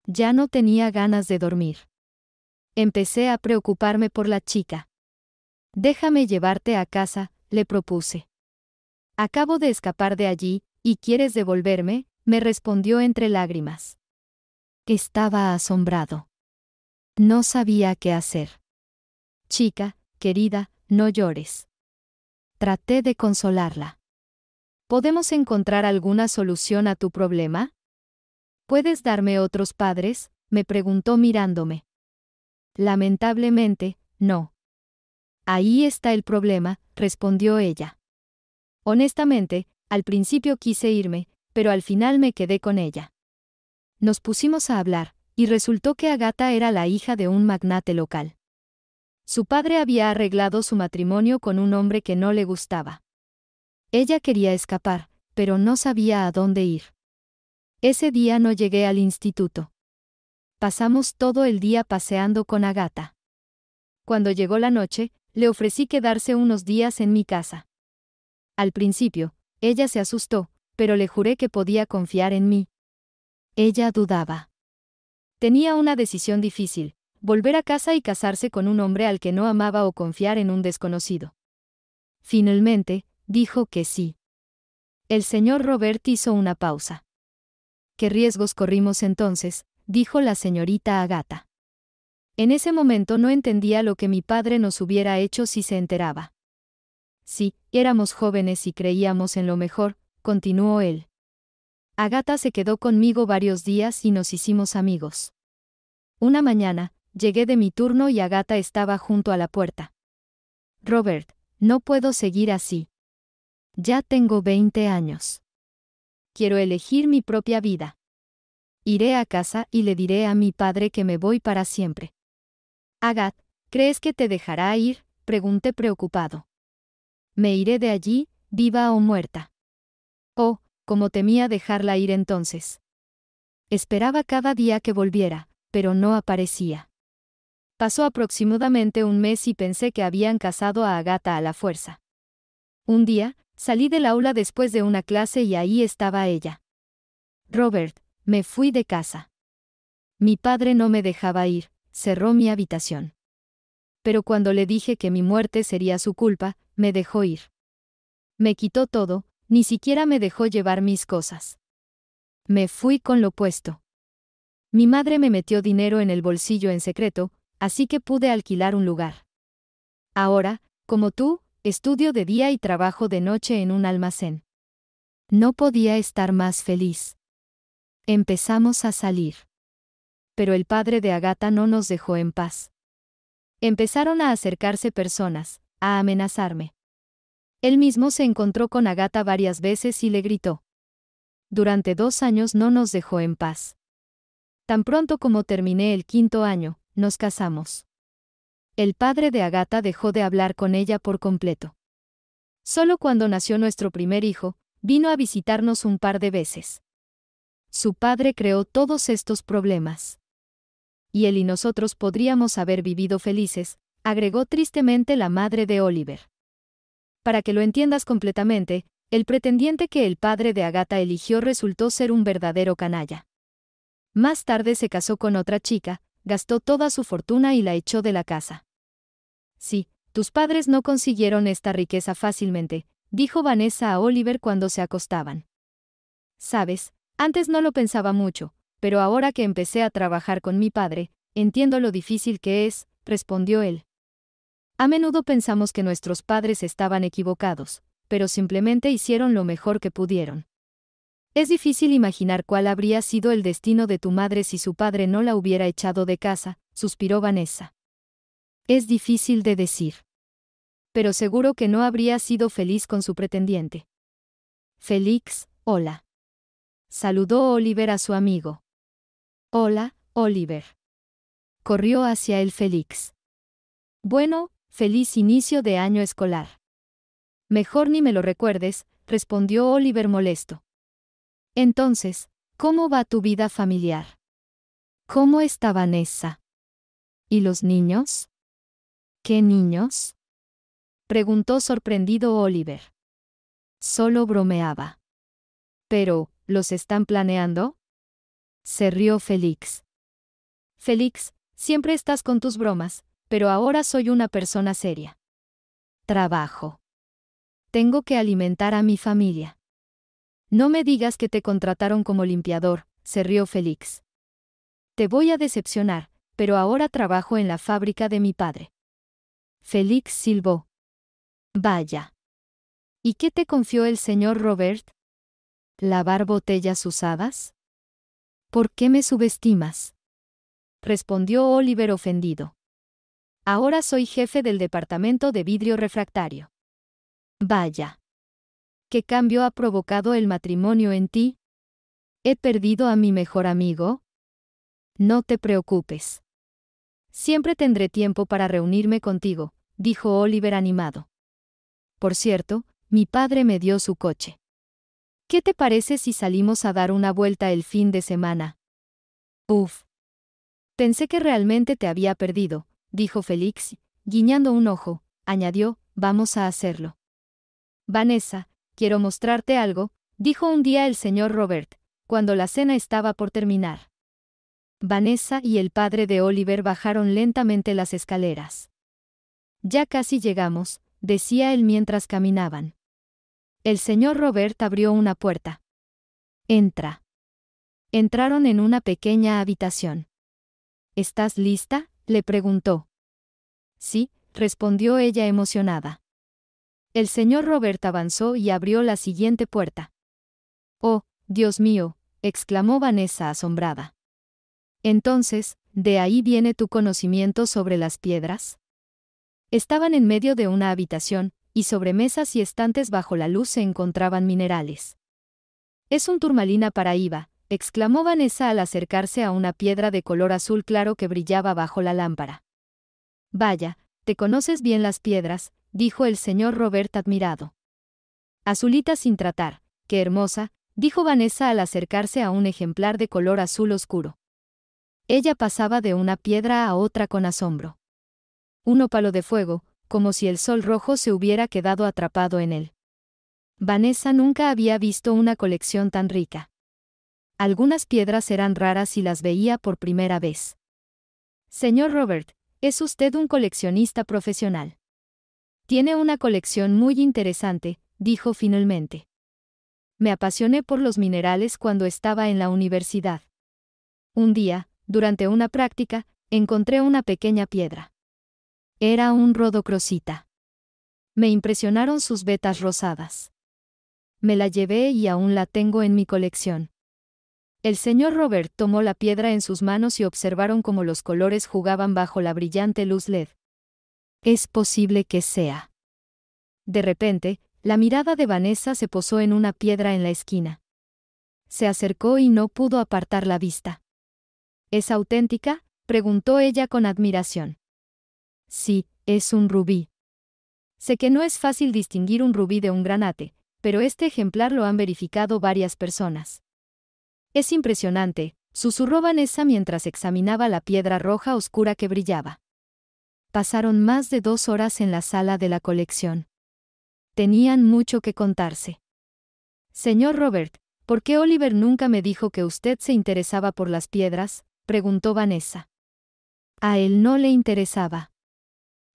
Ya no tenía ganas de dormir. Empecé a preocuparme por la chica. Déjame llevarte a casa, le propuse. Acabo de escapar de allí, ¿y quieres devolverme? me respondió entre lágrimas. Estaba asombrado. No sabía qué hacer. Chica, querida, no llores. Traté de consolarla. ¿Podemos encontrar alguna solución a tu problema? ¿Puedes darme otros padres? me preguntó mirándome. Lamentablemente, no. Ahí está el problema, respondió ella. Honestamente, al principio quise irme, pero al final me quedé con ella. Nos pusimos a hablar, y resultó que Agata era la hija de un magnate local. Su padre había arreglado su matrimonio con un hombre que no le gustaba. Ella quería escapar, pero no sabía a dónde ir. Ese día no llegué al instituto. Pasamos todo el día paseando con Agata. Cuando llegó la noche, le ofrecí quedarse unos días en mi casa. Al principio, ella se asustó, pero le juré que podía confiar en mí. Ella dudaba. Tenía una decisión difícil, volver a casa y casarse con un hombre al que no amaba o confiar en un desconocido. Finalmente, dijo que sí. El señor Robert hizo una pausa. ¿Qué riesgos corrimos entonces? dijo la señorita Agata. En ese momento no entendía lo que mi padre nos hubiera hecho si se enteraba. Sí, éramos jóvenes y creíamos en lo mejor, continuó él. Agata se quedó conmigo varios días y nos hicimos amigos. Una mañana, llegué de mi turno y Agata estaba junto a la puerta. Robert, no puedo seguir así. Ya tengo 20 años. Quiero elegir mi propia vida. Iré a casa y le diré a mi padre que me voy para siempre. Agat, ¿crees que te dejará ir? pregunté preocupado. Me iré de allí, viva o muerta. Oh, como temía dejarla ir entonces. Esperaba cada día que volviera, pero no aparecía. Pasó aproximadamente un mes y pensé que habían casado a Agata a la fuerza. Un día, salí del aula después de una clase y ahí estaba ella. Robert, me fui de casa. Mi padre no me dejaba ir, cerró mi habitación. Pero cuando le dije que mi muerte sería su culpa, me dejó ir. Me quitó todo, ni siquiera me dejó llevar mis cosas. Me fui con lo puesto. Mi madre me metió dinero en el bolsillo en secreto, así que pude alquilar un lugar. Ahora, como tú, estudio de día y trabajo de noche en un almacén. No podía estar más feliz. Empezamos a salir. Pero el padre de Agata no nos dejó en paz. Empezaron a acercarse personas, a amenazarme. Él mismo se encontró con Agata varias veces y le gritó. Durante dos años no nos dejó en paz. Tan pronto como terminé el quinto año, nos casamos. El padre de Agata dejó de hablar con ella por completo. Solo cuando nació nuestro primer hijo, vino a visitarnos un par de veces. Su padre creó todos estos problemas. Y él y nosotros podríamos haber vivido felices, agregó tristemente la madre de Oliver. Para que lo entiendas completamente, el pretendiente que el padre de Agata eligió resultó ser un verdadero canalla. Más tarde se casó con otra chica, gastó toda su fortuna y la echó de la casa. Sí, tus padres no consiguieron esta riqueza fácilmente, dijo Vanessa a Oliver cuando se acostaban. Sabes, antes no lo pensaba mucho, pero ahora que empecé a trabajar con mi padre, entiendo lo difícil que es, respondió él. A menudo pensamos que nuestros padres estaban equivocados, pero simplemente hicieron lo mejor que pudieron. Es difícil imaginar cuál habría sido el destino de tu madre si su padre no la hubiera echado de casa, suspiró Vanessa. Es difícil de decir. Pero seguro que no habría sido feliz con su pretendiente. Félix, hola. Saludó Oliver a su amigo. Hola, Oliver. Corrió hacia él Félix. Bueno, Feliz inicio de año escolar. Mejor ni me lo recuerdes, respondió Oliver molesto. Entonces, ¿cómo va tu vida familiar? ¿Cómo está Vanessa? ¿Y los niños? ¿Qué niños? preguntó sorprendido Oliver. Solo bromeaba. Pero, ¿los están planeando? Se rió Félix. Félix, siempre estás con tus bromas, pero ahora soy una persona seria. Trabajo. Tengo que alimentar a mi familia. No me digas que te contrataron como limpiador, se rió Félix. Te voy a decepcionar, pero ahora trabajo en la fábrica de mi padre. Félix silbó. Vaya. ¿Y qué te confió el señor Robert? ¿Lavar botellas usadas? ¿Por qué me subestimas? respondió Oliver ofendido. Ahora soy jefe del departamento de vidrio refractario. Vaya. ¿Qué cambio ha provocado el matrimonio en ti? ¿He perdido a mi mejor amigo? No te preocupes. Siempre tendré tiempo para reunirme contigo, dijo Oliver animado. Por cierto, mi padre me dio su coche. ¿Qué te parece si salimos a dar una vuelta el fin de semana? Uf. Pensé que realmente te había perdido, dijo Félix, guiñando un ojo, añadió, vamos a hacerlo. Vanessa, quiero mostrarte algo, dijo un día el señor Robert, cuando la cena estaba por terminar. Vanessa y el padre de Oliver bajaron lentamente las escaleras. Ya casi llegamos, decía él mientras caminaban. El señor Robert abrió una puerta. Entra. Entraron en una pequeña habitación. ¿Estás lista? le preguntó. Sí, respondió ella emocionada. El señor Robert avanzó y abrió la siguiente puerta. Oh, Dios mío, exclamó Vanessa asombrada. Entonces, ¿de ahí viene tu conocimiento sobre las piedras? Estaban en medio de una habitación, y sobre mesas y estantes bajo la luz se encontraban minerales. Es un turmalina para IVA exclamó Vanessa al acercarse a una piedra de color azul claro que brillaba bajo la lámpara. Vaya, te conoces bien las piedras, dijo el señor Robert admirado. Azulita sin tratar, qué hermosa, dijo Vanessa al acercarse a un ejemplar de color azul oscuro. Ella pasaba de una piedra a otra con asombro. Un ópalo de fuego, como si el sol rojo se hubiera quedado atrapado en él. Vanessa nunca había visto una colección tan rica. Algunas piedras eran raras y las veía por primera vez. Señor Robert, es usted un coleccionista profesional. Tiene una colección muy interesante, dijo finalmente. Me apasioné por los minerales cuando estaba en la universidad. Un día, durante una práctica, encontré una pequeña piedra. Era un rodocrosita. Me impresionaron sus vetas rosadas. Me la llevé y aún la tengo en mi colección. El señor Robert tomó la piedra en sus manos y observaron cómo los colores jugaban bajo la brillante luz LED. Es posible que sea. De repente, la mirada de Vanessa se posó en una piedra en la esquina. Se acercó y no pudo apartar la vista. ¿Es auténtica? preguntó ella con admiración. Sí, es un rubí. Sé que no es fácil distinguir un rubí de un granate, pero este ejemplar lo han verificado varias personas. Es impresionante, susurró Vanessa mientras examinaba la piedra roja oscura que brillaba. Pasaron más de dos horas en la sala de la colección. Tenían mucho que contarse. Señor Robert, ¿por qué Oliver nunca me dijo que usted se interesaba por las piedras? preguntó Vanessa. A él no le interesaba.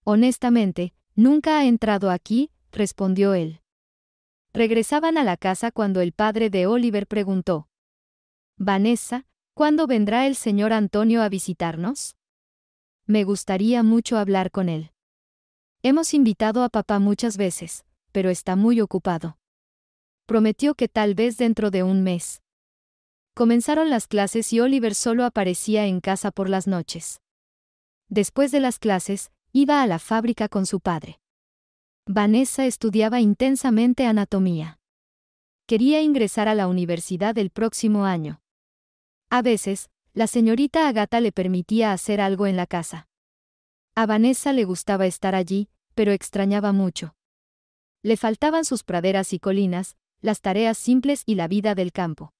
Honestamente, nunca ha entrado aquí, respondió él. Regresaban a la casa cuando el padre de Oliver preguntó, Vanessa, ¿cuándo vendrá el señor Antonio a visitarnos? Me gustaría mucho hablar con él. Hemos invitado a papá muchas veces, pero está muy ocupado. Prometió que tal vez dentro de un mes. Comenzaron las clases y Oliver solo aparecía en casa por las noches. Después de las clases, iba a la fábrica con su padre. Vanessa estudiaba intensamente anatomía. Quería ingresar a la universidad el próximo año. A veces, la señorita Agata le permitía hacer algo en la casa. A Vanessa le gustaba estar allí, pero extrañaba mucho. Le faltaban sus praderas y colinas, las tareas simples y la vida del campo.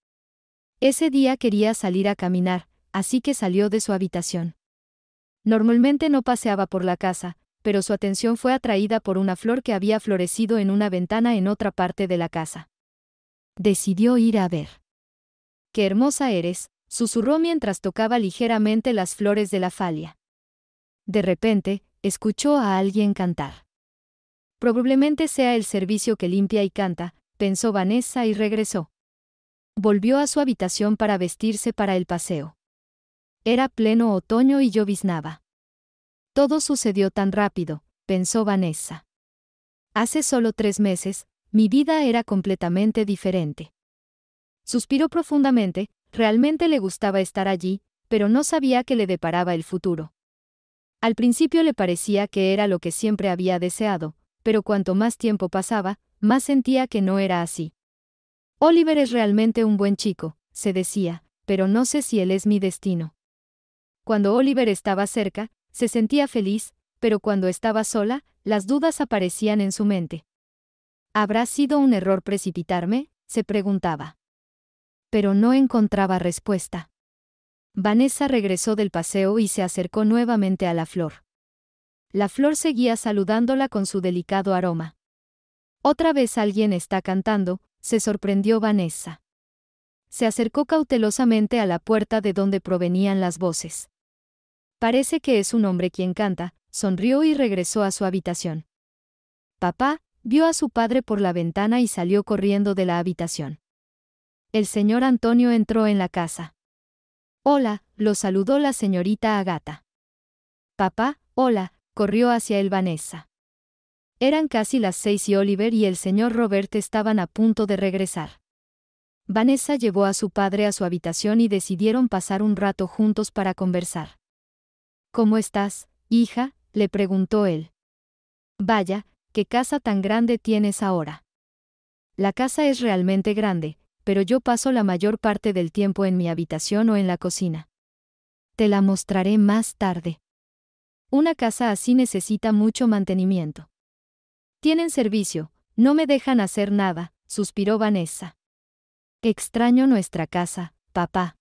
Ese día quería salir a caminar, así que salió de su habitación. Normalmente no paseaba por la casa, pero su atención fue atraída por una flor que había florecido en una ventana en otra parte de la casa. Decidió ir a ver. ¡Qué hermosa eres! susurró mientras tocaba ligeramente las flores de la falia. De repente, escuchó a alguien cantar. Probablemente sea el servicio que limpia y canta, pensó Vanessa y regresó. Volvió a su habitación para vestirse para el paseo. Era pleno otoño y lloviznaba. Todo sucedió tan rápido, pensó Vanessa. Hace solo tres meses, mi vida era completamente diferente. Suspiró profundamente, Realmente le gustaba estar allí, pero no sabía que le deparaba el futuro. Al principio le parecía que era lo que siempre había deseado, pero cuanto más tiempo pasaba, más sentía que no era así. Oliver es realmente un buen chico, se decía, pero no sé si él es mi destino. Cuando Oliver estaba cerca, se sentía feliz, pero cuando estaba sola, las dudas aparecían en su mente. ¿Habrá sido un error precipitarme? se preguntaba pero no encontraba respuesta. Vanessa regresó del paseo y se acercó nuevamente a la flor. La flor seguía saludándola con su delicado aroma. Otra vez alguien está cantando, se sorprendió Vanessa. Se acercó cautelosamente a la puerta de donde provenían las voces. Parece que es un hombre quien canta, sonrió y regresó a su habitación. Papá, vio a su padre por la ventana y salió corriendo de la habitación el señor Antonio entró en la casa. Hola, lo saludó la señorita Agata. Papá, hola, corrió hacia él Vanessa. Eran casi las seis y Oliver y el señor Robert estaban a punto de regresar. Vanessa llevó a su padre a su habitación y decidieron pasar un rato juntos para conversar. ¿Cómo estás, hija? le preguntó él. Vaya, qué casa tan grande tienes ahora. La casa es realmente grande, pero yo paso la mayor parte del tiempo en mi habitación o en la cocina. Te la mostraré más tarde. Una casa así necesita mucho mantenimiento. Tienen servicio, no me dejan hacer nada, suspiró Vanessa. Extraño nuestra casa, papá.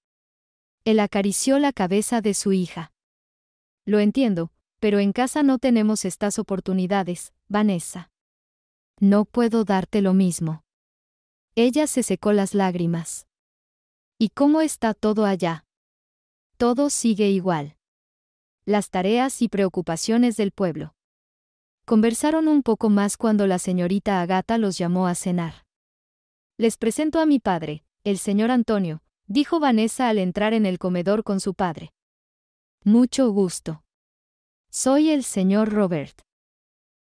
Él acarició la cabeza de su hija. Lo entiendo, pero en casa no tenemos estas oportunidades, Vanessa. No puedo darte lo mismo. Ella se secó las lágrimas. ¿Y cómo está todo allá? Todo sigue igual. Las tareas y preocupaciones del pueblo. Conversaron un poco más cuando la señorita Agata los llamó a cenar. Les presento a mi padre, el señor Antonio, dijo Vanessa al entrar en el comedor con su padre. Mucho gusto. Soy el señor Robert.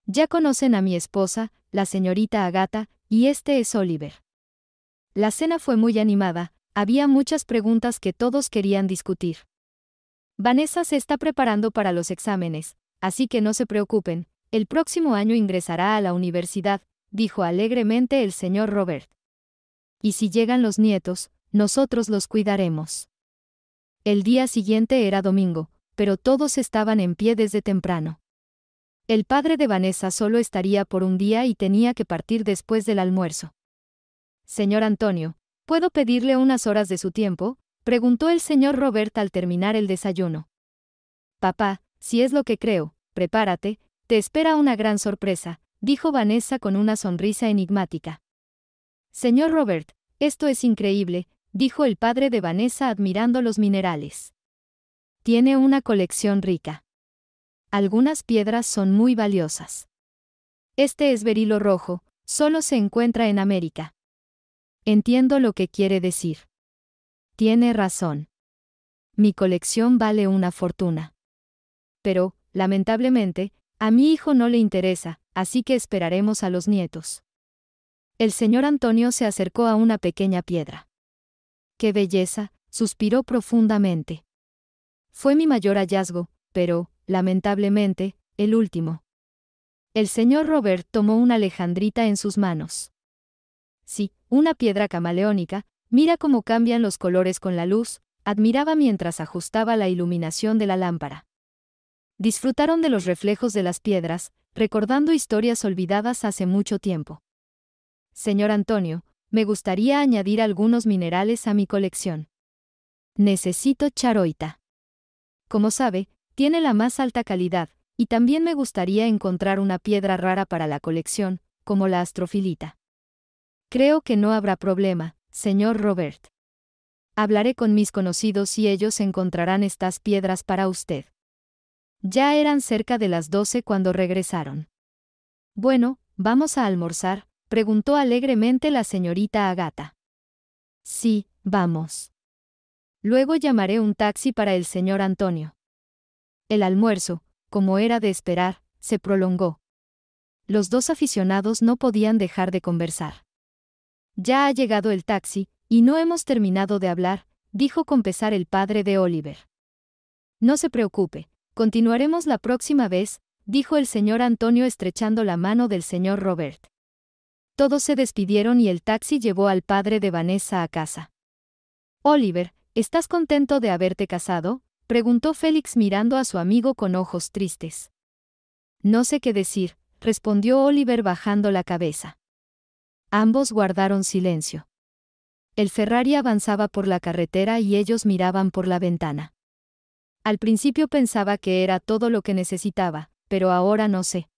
Ya conocen a mi esposa, la señorita Agata, y este es Oliver. La cena fue muy animada, había muchas preguntas que todos querían discutir. Vanessa se está preparando para los exámenes, así que no se preocupen, el próximo año ingresará a la universidad, dijo alegremente el señor Robert. Y si llegan los nietos, nosotros los cuidaremos. El día siguiente era domingo, pero todos estaban en pie desde temprano. El padre de Vanessa solo estaría por un día y tenía que partir después del almuerzo. Señor Antonio, ¿puedo pedirle unas horas de su tiempo? preguntó el señor Robert al terminar el desayuno. Papá, si es lo que creo, prepárate, te espera una gran sorpresa, dijo Vanessa con una sonrisa enigmática. Señor Robert, esto es increíble, dijo el padre de Vanessa admirando los minerales. Tiene una colección rica. Algunas piedras son muy valiosas. Este es berilo rojo, solo se encuentra en América. Entiendo lo que quiere decir. Tiene razón. Mi colección vale una fortuna. Pero, lamentablemente, a mi hijo no le interesa, así que esperaremos a los nietos. El señor Antonio se acercó a una pequeña piedra. ¡Qué belleza! suspiró profundamente. Fue mi mayor hallazgo, pero, lamentablemente, el último. El señor Robert tomó una alejandrita en sus manos. Sí, una piedra camaleónica, mira cómo cambian los colores con la luz, admiraba mientras ajustaba la iluminación de la lámpara. Disfrutaron de los reflejos de las piedras, recordando historias olvidadas hace mucho tiempo. Señor Antonio, me gustaría añadir algunos minerales a mi colección. Necesito charoita. Como sabe, tiene la más alta calidad, y también me gustaría encontrar una piedra rara para la colección, como la astrofilita. Creo que no habrá problema, señor Robert. Hablaré con mis conocidos y ellos encontrarán estas piedras para usted. Ya eran cerca de las doce cuando regresaron. Bueno, vamos a almorzar, preguntó alegremente la señorita Agata. Sí, vamos. Luego llamaré un taxi para el señor Antonio. El almuerzo, como era de esperar, se prolongó. Los dos aficionados no podían dejar de conversar. Ya ha llegado el taxi, y no hemos terminado de hablar, dijo con pesar el padre de Oliver. No se preocupe, continuaremos la próxima vez, dijo el señor Antonio estrechando la mano del señor Robert. Todos se despidieron y el taxi llevó al padre de Vanessa a casa. Oliver, ¿estás contento de haberte casado? preguntó Félix mirando a su amigo con ojos tristes. No sé qué decir, respondió Oliver bajando la cabeza. Ambos guardaron silencio. El Ferrari avanzaba por la carretera y ellos miraban por la ventana. Al principio pensaba que era todo lo que necesitaba, pero ahora no sé.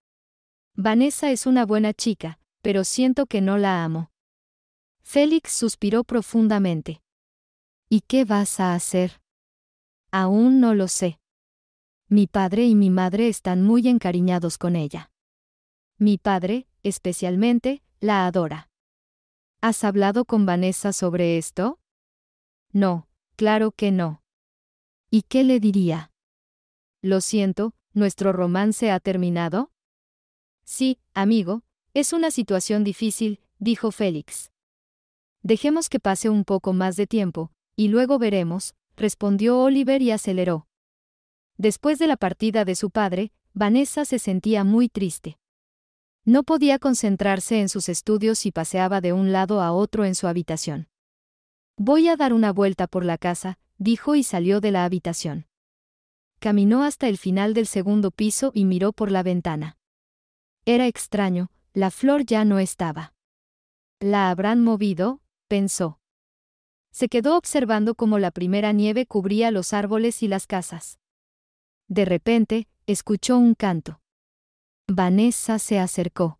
Vanessa es una buena chica, pero siento que no la amo. Félix suspiró profundamente. ¿Y qué vas a hacer? Aún no lo sé. Mi padre y mi madre están muy encariñados con ella. Mi padre, especialmente, la adora. ¿Has hablado con Vanessa sobre esto? No, claro que no. ¿Y qué le diría? Lo siento, ¿nuestro romance ha terminado? Sí, amigo, es una situación difícil, dijo Félix. Dejemos que pase un poco más de tiempo, y luego veremos, respondió Oliver y aceleró. Después de la partida de su padre, Vanessa se sentía muy triste. No podía concentrarse en sus estudios y paseaba de un lado a otro en su habitación. Voy a dar una vuelta por la casa, dijo y salió de la habitación. Caminó hasta el final del segundo piso y miró por la ventana. Era extraño, la flor ya no estaba. La habrán movido, pensó. Se quedó observando cómo la primera nieve cubría los árboles y las casas. De repente, escuchó un canto. Vanessa se acercó.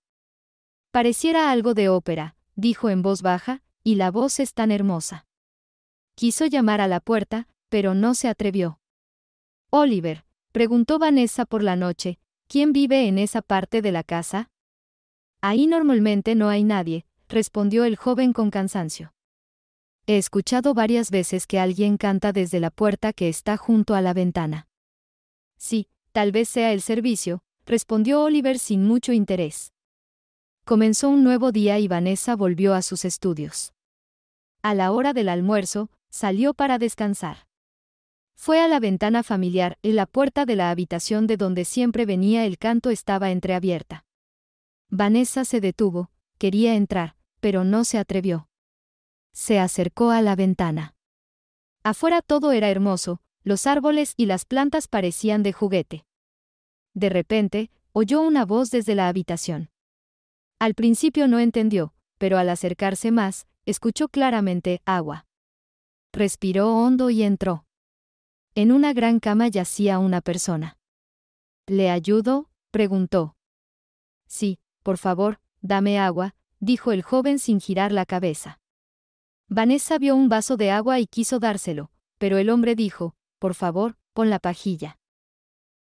Pareciera algo de ópera, dijo en voz baja, y la voz es tan hermosa. Quiso llamar a la puerta, pero no se atrevió. Oliver, preguntó Vanessa por la noche, ¿quién vive en esa parte de la casa? Ahí normalmente no hay nadie, respondió el joven con cansancio. He escuchado varias veces que alguien canta desde la puerta que está junto a la ventana. Sí, tal vez sea el servicio, respondió Oliver sin mucho interés. Comenzó un nuevo día y Vanessa volvió a sus estudios. A la hora del almuerzo, salió para descansar. Fue a la ventana familiar y la puerta de la habitación de donde siempre venía el canto estaba entreabierta. Vanessa se detuvo, quería entrar, pero no se atrevió. Se acercó a la ventana. Afuera todo era hermoso, los árboles y las plantas parecían de juguete. De repente, oyó una voz desde la habitación. Al principio no entendió, pero al acercarse más, escuchó claramente agua. Respiró hondo y entró. En una gran cama yacía una persona. ¿Le ayudo? preguntó. Sí, por favor, dame agua, dijo el joven sin girar la cabeza. Vanessa vio un vaso de agua y quiso dárselo, pero el hombre dijo, por favor, pon la pajilla.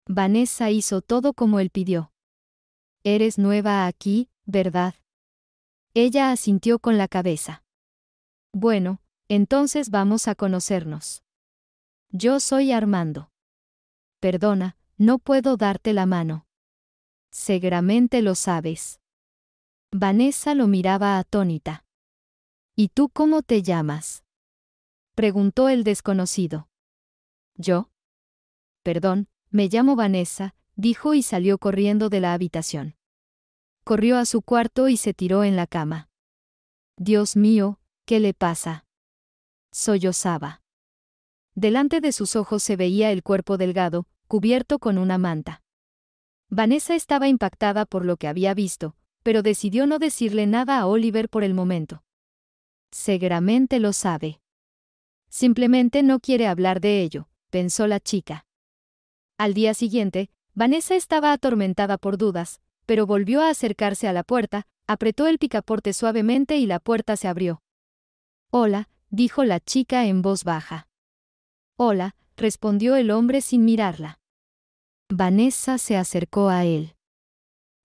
Vanessa hizo todo como él pidió. Eres nueva aquí, ¿verdad? Ella asintió con la cabeza. Bueno, entonces vamos a conocernos. Yo soy Armando. Perdona, no puedo darte la mano. Seguramente lo sabes. Vanessa lo miraba atónita. ¿Y tú cómo te llamas? preguntó el desconocido. Yo. Perdón, me llamo Vanessa, dijo y salió corriendo de la habitación. Corrió a su cuarto y se tiró en la cama. Dios mío, ¿qué le pasa? Sollozaba. Delante de sus ojos se veía el cuerpo delgado, cubierto con una manta. Vanessa estaba impactada por lo que había visto, pero decidió no decirle nada a Oliver por el momento. Seguramente lo sabe. Simplemente no quiere hablar de ello, pensó la chica. Al día siguiente, Vanessa estaba atormentada por dudas, pero volvió a acercarse a la puerta, apretó el picaporte suavemente y la puerta se abrió. Hola, dijo la chica en voz baja. Hola, respondió el hombre sin mirarla. Vanessa se acercó a él.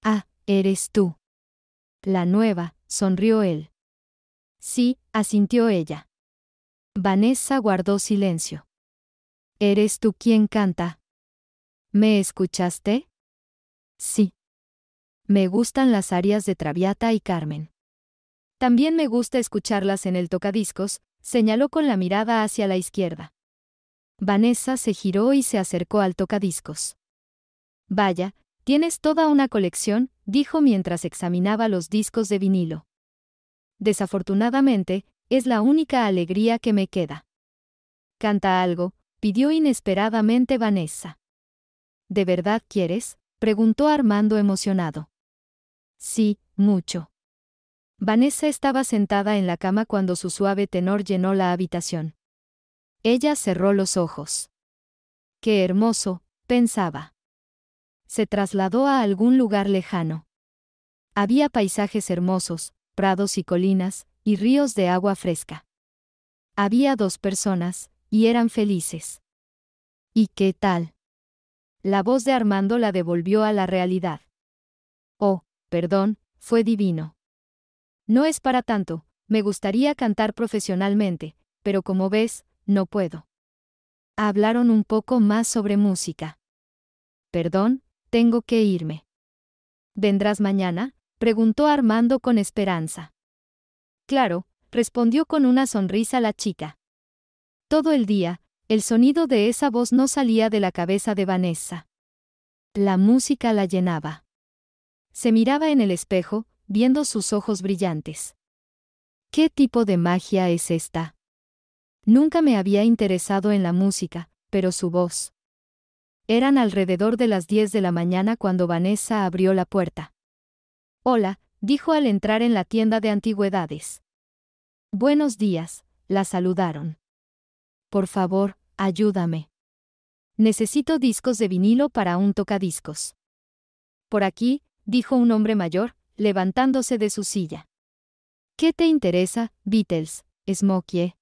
Ah, eres tú. La nueva, sonrió él. Sí, asintió ella. Vanessa guardó silencio. Eres tú quien canta, ¿Me escuchaste? Sí. Me gustan las arias de Traviata y Carmen. También me gusta escucharlas en el tocadiscos, señaló con la mirada hacia la izquierda. Vanessa se giró y se acercó al tocadiscos. Vaya, tienes toda una colección, dijo mientras examinaba los discos de vinilo. Desafortunadamente, es la única alegría que me queda. Canta algo, pidió inesperadamente Vanessa. ¿De verdad quieres? preguntó Armando emocionado. Sí, mucho. Vanessa estaba sentada en la cama cuando su suave tenor llenó la habitación. Ella cerró los ojos. Qué hermoso, pensaba. Se trasladó a algún lugar lejano. Había paisajes hermosos, prados y colinas, y ríos de agua fresca. Había dos personas, y eran felices. ¿Y qué tal? La voz de Armando la devolvió a la realidad. Oh, perdón, fue divino. No es para tanto, me gustaría cantar profesionalmente, pero como ves, no puedo. Hablaron un poco más sobre música. Perdón, tengo que irme. ¿Vendrás mañana? preguntó Armando con esperanza. Claro, respondió con una sonrisa la chica. Todo el día, el sonido de esa voz no salía de la cabeza de Vanessa. La música la llenaba. Se miraba en el espejo, viendo sus ojos brillantes. ¿Qué tipo de magia es esta? Nunca me había interesado en la música, pero su voz. Eran alrededor de las 10 de la mañana cuando Vanessa abrió la puerta. Hola, dijo al entrar en la tienda de antigüedades. Buenos días, la saludaron. Por favor, ayúdame. Necesito discos de vinilo para un tocadiscos. Por aquí, dijo un hombre mayor, levantándose de su silla. ¿Qué te interesa, Beatles, Smokey?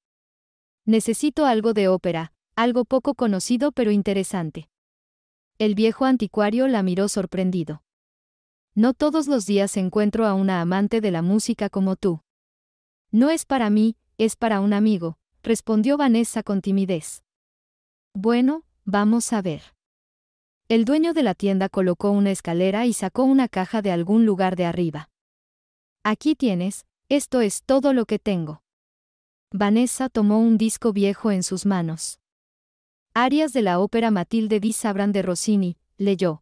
Necesito algo de ópera, algo poco conocido pero interesante. El viejo anticuario la miró sorprendido. No todos los días encuentro a una amante de la música como tú. No es para mí, es para un amigo, respondió Vanessa con timidez. Bueno, vamos a ver. El dueño de la tienda colocó una escalera y sacó una caja de algún lugar de arriba. Aquí tienes, esto es todo lo que tengo. Vanessa tomó un disco viejo en sus manos. Arias de la ópera Matilde di Sabran de Rossini, leyó.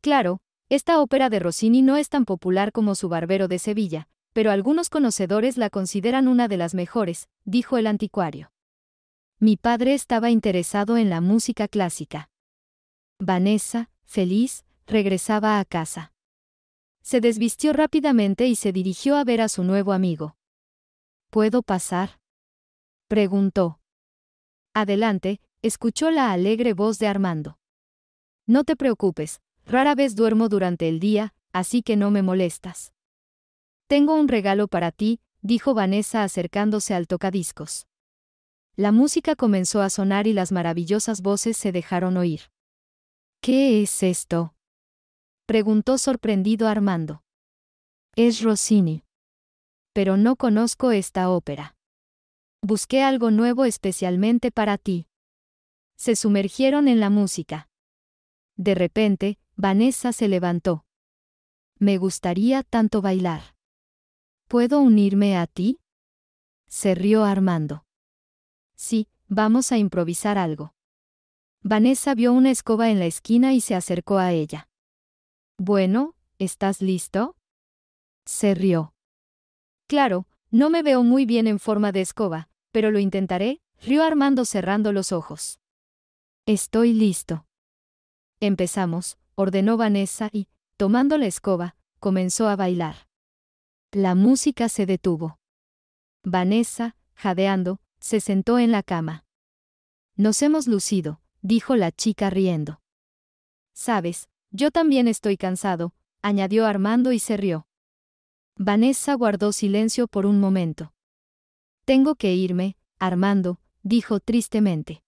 Claro, esta ópera de Rossini no es tan popular como su Barbero de Sevilla, pero algunos conocedores la consideran una de las mejores, dijo el anticuario. Mi padre estaba interesado en la música clásica. Vanessa, feliz, regresaba a casa. Se desvistió rápidamente y se dirigió a ver a su nuevo amigo. ¿Puedo pasar? preguntó. Adelante, escuchó la alegre voz de Armando. No te preocupes, rara vez duermo durante el día, así que no me molestas. Tengo un regalo para ti, dijo Vanessa acercándose al tocadiscos. La música comenzó a sonar y las maravillosas voces se dejaron oír. ¿Qué es esto? preguntó sorprendido Armando. Es Rossini. Pero no conozco esta ópera. Busqué algo nuevo especialmente para ti. Se sumergieron en la música. De repente, Vanessa se levantó. Me gustaría tanto bailar. ¿Puedo unirme a ti? Se rió Armando. Sí, vamos a improvisar algo. Vanessa vio una escoba en la esquina y se acercó a ella. Bueno, ¿estás listo? Se rió. Claro, no me veo muy bien en forma de escoba, pero lo intentaré, rió Armando cerrando los ojos. Estoy listo. Empezamos, ordenó Vanessa y, tomando la escoba, comenzó a bailar. La música se detuvo. Vanessa, jadeando, se sentó en la cama. Nos hemos lucido, dijo la chica riendo. Sabes, yo también estoy cansado, añadió Armando y se rió. Vanessa guardó silencio por un momento. Tengo que irme, Armando, dijo tristemente.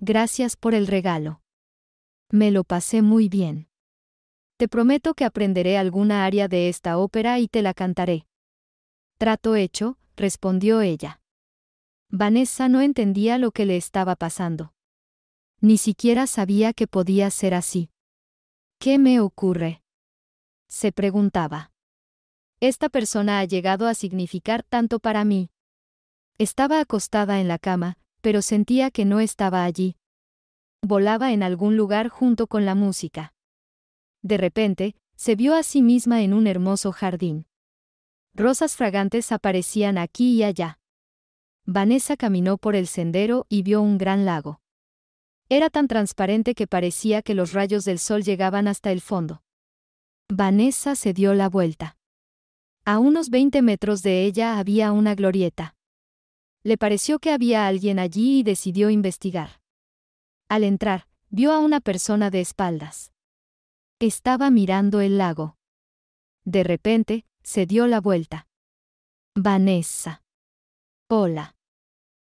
Gracias por el regalo. Me lo pasé muy bien. Te prometo que aprenderé alguna área de esta ópera y te la cantaré. Trato hecho, respondió ella. Vanessa no entendía lo que le estaba pasando. Ni siquiera sabía que podía ser así. ¿Qué me ocurre? se preguntaba. Esta persona ha llegado a significar tanto para mí. Estaba acostada en la cama, pero sentía que no estaba allí. Volaba en algún lugar junto con la música. De repente, se vio a sí misma en un hermoso jardín. Rosas fragantes aparecían aquí y allá. Vanessa caminó por el sendero y vio un gran lago. Era tan transparente que parecía que los rayos del sol llegaban hasta el fondo. Vanessa se dio la vuelta. A unos 20 metros de ella había una glorieta. Le pareció que había alguien allí y decidió investigar. Al entrar, vio a una persona de espaldas. Estaba mirando el lago. De repente, se dio la vuelta. Vanessa. Hola.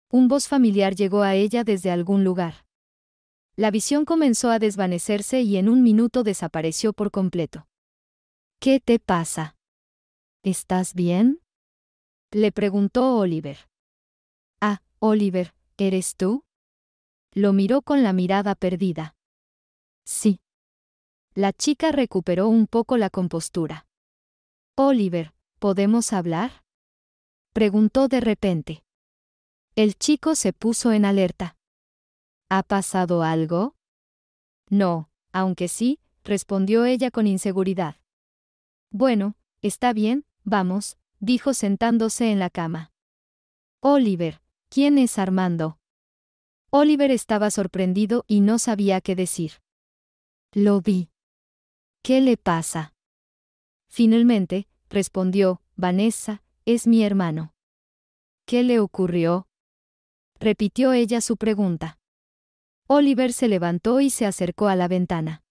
Un voz familiar llegó a ella desde algún lugar. La visión comenzó a desvanecerse y en un minuto desapareció por completo. ¿Qué te pasa? ¿Estás bien? Le preguntó Oliver. Ah, Oliver, ¿eres tú? Lo miró con la mirada perdida. Sí. La chica recuperó un poco la compostura. Oliver, ¿podemos hablar? Preguntó de repente. El chico se puso en alerta. ¿Ha pasado algo? No, aunque sí, respondió ella con inseguridad. Bueno, está bien, vamos, dijo sentándose en la cama. Oliver, ¿quién es Armando? Oliver estaba sorprendido y no sabía qué decir. Lo vi. ¿Qué le pasa? Finalmente, respondió, Vanessa, es mi hermano. ¿Qué le ocurrió? repitió ella su pregunta. Oliver se levantó y se acercó a la ventana.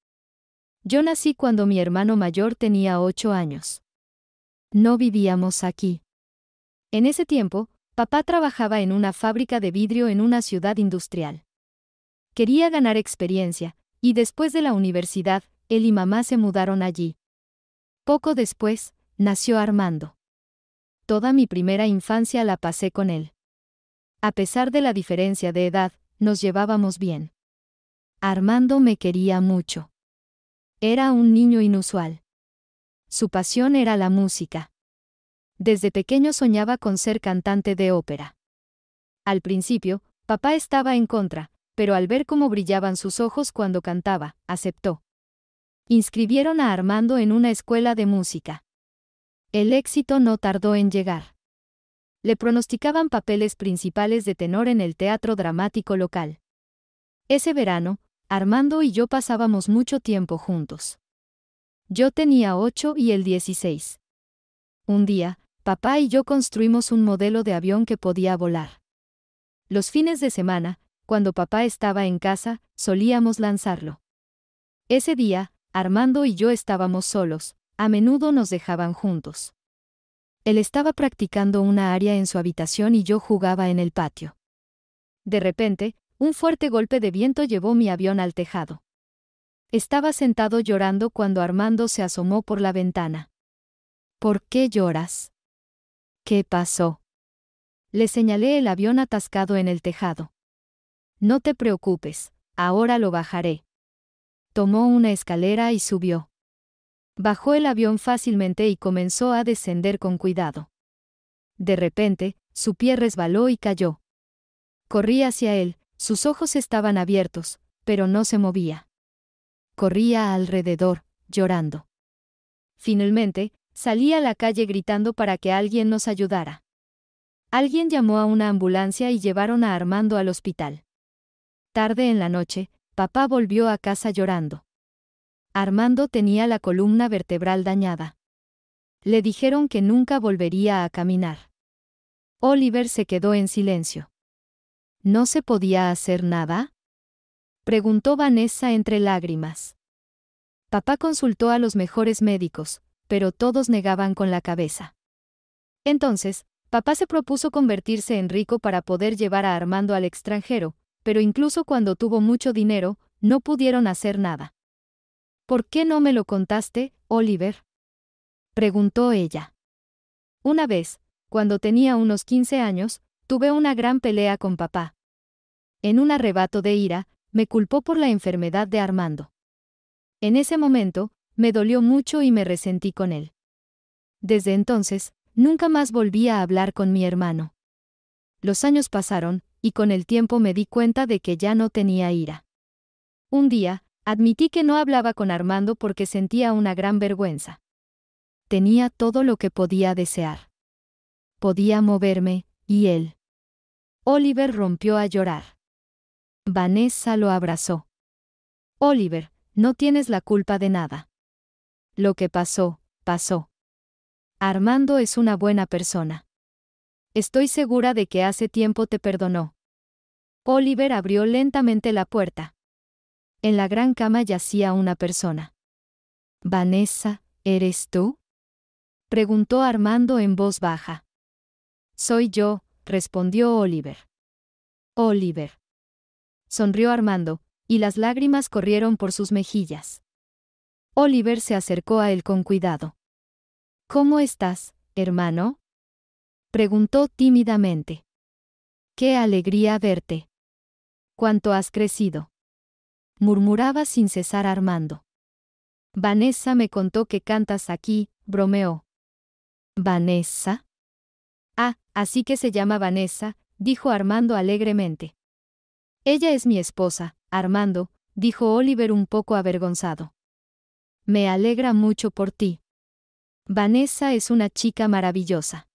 Yo nací cuando mi hermano mayor tenía ocho años. No vivíamos aquí. En ese tiempo, papá trabajaba en una fábrica de vidrio en una ciudad industrial. Quería ganar experiencia, y después de la universidad, él y mamá se mudaron allí. Poco después, nació Armando. Toda mi primera infancia la pasé con él. A pesar de la diferencia de edad, nos llevábamos bien. Armando me quería mucho. Era un niño inusual. Su pasión era la música. Desde pequeño soñaba con ser cantante de ópera. Al principio, papá estaba en contra, pero al ver cómo brillaban sus ojos cuando cantaba, aceptó. Inscribieron a Armando en una escuela de música. El éxito no tardó en llegar le pronosticaban papeles principales de tenor en el teatro dramático local. Ese verano, Armando y yo pasábamos mucho tiempo juntos. Yo tenía 8 y él 16. Un día, papá y yo construimos un modelo de avión que podía volar. Los fines de semana, cuando papá estaba en casa, solíamos lanzarlo. Ese día, Armando y yo estábamos solos, a menudo nos dejaban juntos. Él estaba practicando una área en su habitación y yo jugaba en el patio. De repente, un fuerte golpe de viento llevó mi avión al tejado. Estaba sentado llorando cuando Armando se asomó por la ventana. ¿Por qué lloras? ¿Qué pasó? Le señalé el avión atascado en el tejado. No te preocupes, ahora lo bajaré. Tomó una escalera y subió. Bajó el avión fácilmente y comenzó a descender con cuidado. De repente, su pie resbaló y cayó. Corrí hacia él, sus ojos estaban abiertos, pero no se movía. Corría alrededor, llorando. Finalmente, salí a la calle gritando para que alguien nos ayudara. Alguien llamó a una ambulancia y llevaron a Armando al hospital. Tarde en la noche, papá volvió a casa llorando. Armando tenía la columna vertebral dañada. Le dijeron que nunca volvería a caminar. Oliver se quedó en silencio. ¿No se podía hacer nada? preguntó Vanessa entre lágrimas. Papá consultó a los mejores médicos, pero todos negaban con la cabeza. Entonces, papá se propuso convertirse en rico para poder llevar a Armando al extranjero, pero incluso cuando tuvo mucho dinero, no pudieron hacer nada. ¿Por qué no me lo contaste, Oliver? preguntó ella. Una vez, cuando tenía unos 15 años, tuve una gran pelea con papá. En un arrebato de ira, me culpó por la enfermedad de Armando. En ese momento, me dolió mucho y me resentí con él. Desde entonces, nunca más volví a hablar con mi hermano. Los años pasaron, y con el tiempo me di cuenta de que ya no tenía ira. Un día, Admití que no hablaba con Armando porque sentía una gran vergüenza. Tenía todo lo que podía desear. Podía moverme, y él. Oliver rompió a llorar. Vanessa lo abrazó. Oliver, no tienes la culpa de nada. Lo que pasó, pasó. Armando es una buena persona. Estoy segura de que hace tiempo te perdonó. Oliver abrió lentamente la puerta. En la gran cama yacía una persona. Vanessa, ¿eres tú? preguntó Armando en voz baja. Soy yo, respondió Oliver. Oliver. Sonrió Armando, y las lágrimas corrieron por sus mejillas. Oliver se acercó a él con cuidado. ¿Cómo estás, hermano? preguntó tímidamente. Qué alegría verte. ¿Cuánto has crecido? murmuraba sin cesar Armando. Vanessa me contó que cantas aquí, bromeó. ¿Vanessa? Ah, así que se llama Vanessa, dijo Armando alegremente. Ella es mi esposa, Armando, dijo Oliver un poco avergonzado. Me alegra mucho por ti. Vanessa es una chica maravillosa.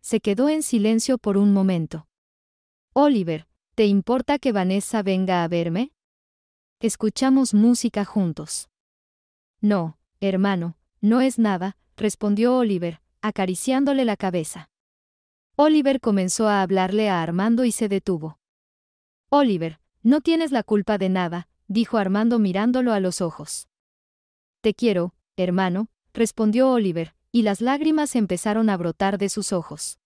Se quedó en silencio por un momento. Oliver, ¿te importa que Vanessa venga a verme? Escuchamos música juntos. No, hermano, no es nada, respondió Oliver, acariciándole la cabeza. Oliver comenzó a hablarle a Armando y se detuvo. Oliver, no tienes la culpa de nada, dijo Armando mirándolo a los ojos. Te quiero, hermano, respondió Oliver, y las lágrimas empezaron a brotar de sus ojos.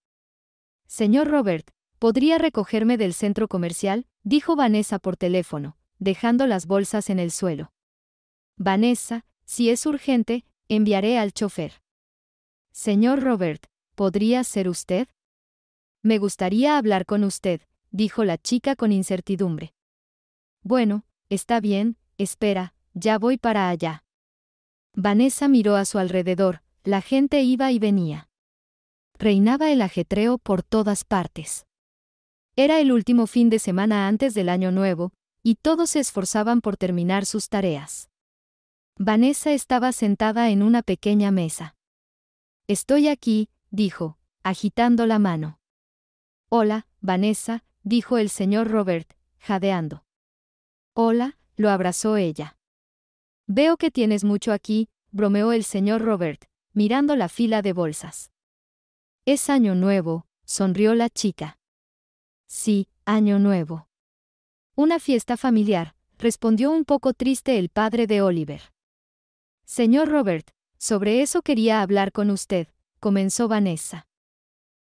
Señor Robert, ¿podría recogerme del centro comercial? dijo Vanessa por teléfono dejando las bolsas en el suelo. Vanessa, si es urgente, enviaré al chofer. Señor Robert, ¿podría ser usted? Me gustaría hablar con usted, dijo la chica con incertidumbre. Bueno, está bien, espera, ya voy para allá. Vanessa miró a su alrededor, la gente iba y venía. Reinaba el ajetreo por todas partes. Era el último fin de semana antes del año nuevo, y todos se esforzaban por terminar sus tareas. Vanessa estaba sentada en una pequeña mesa. Estoy aquí, dijo, agitando la mano. Hola, Vanessa, dijo el señor Robert, jadeando. Hola, lo abrazó ella. Veo que tienes mucho aquí, bromeó el señor Robert, mirando la fila de bolsas. Es año nuevo, sonrió la chica. Sí, año nuevo. Una fiesta familiar, respondió un poco triste el padre de Oliver. Señor Robert, sobre eso quería hablar con usted, comenzó Vanessa.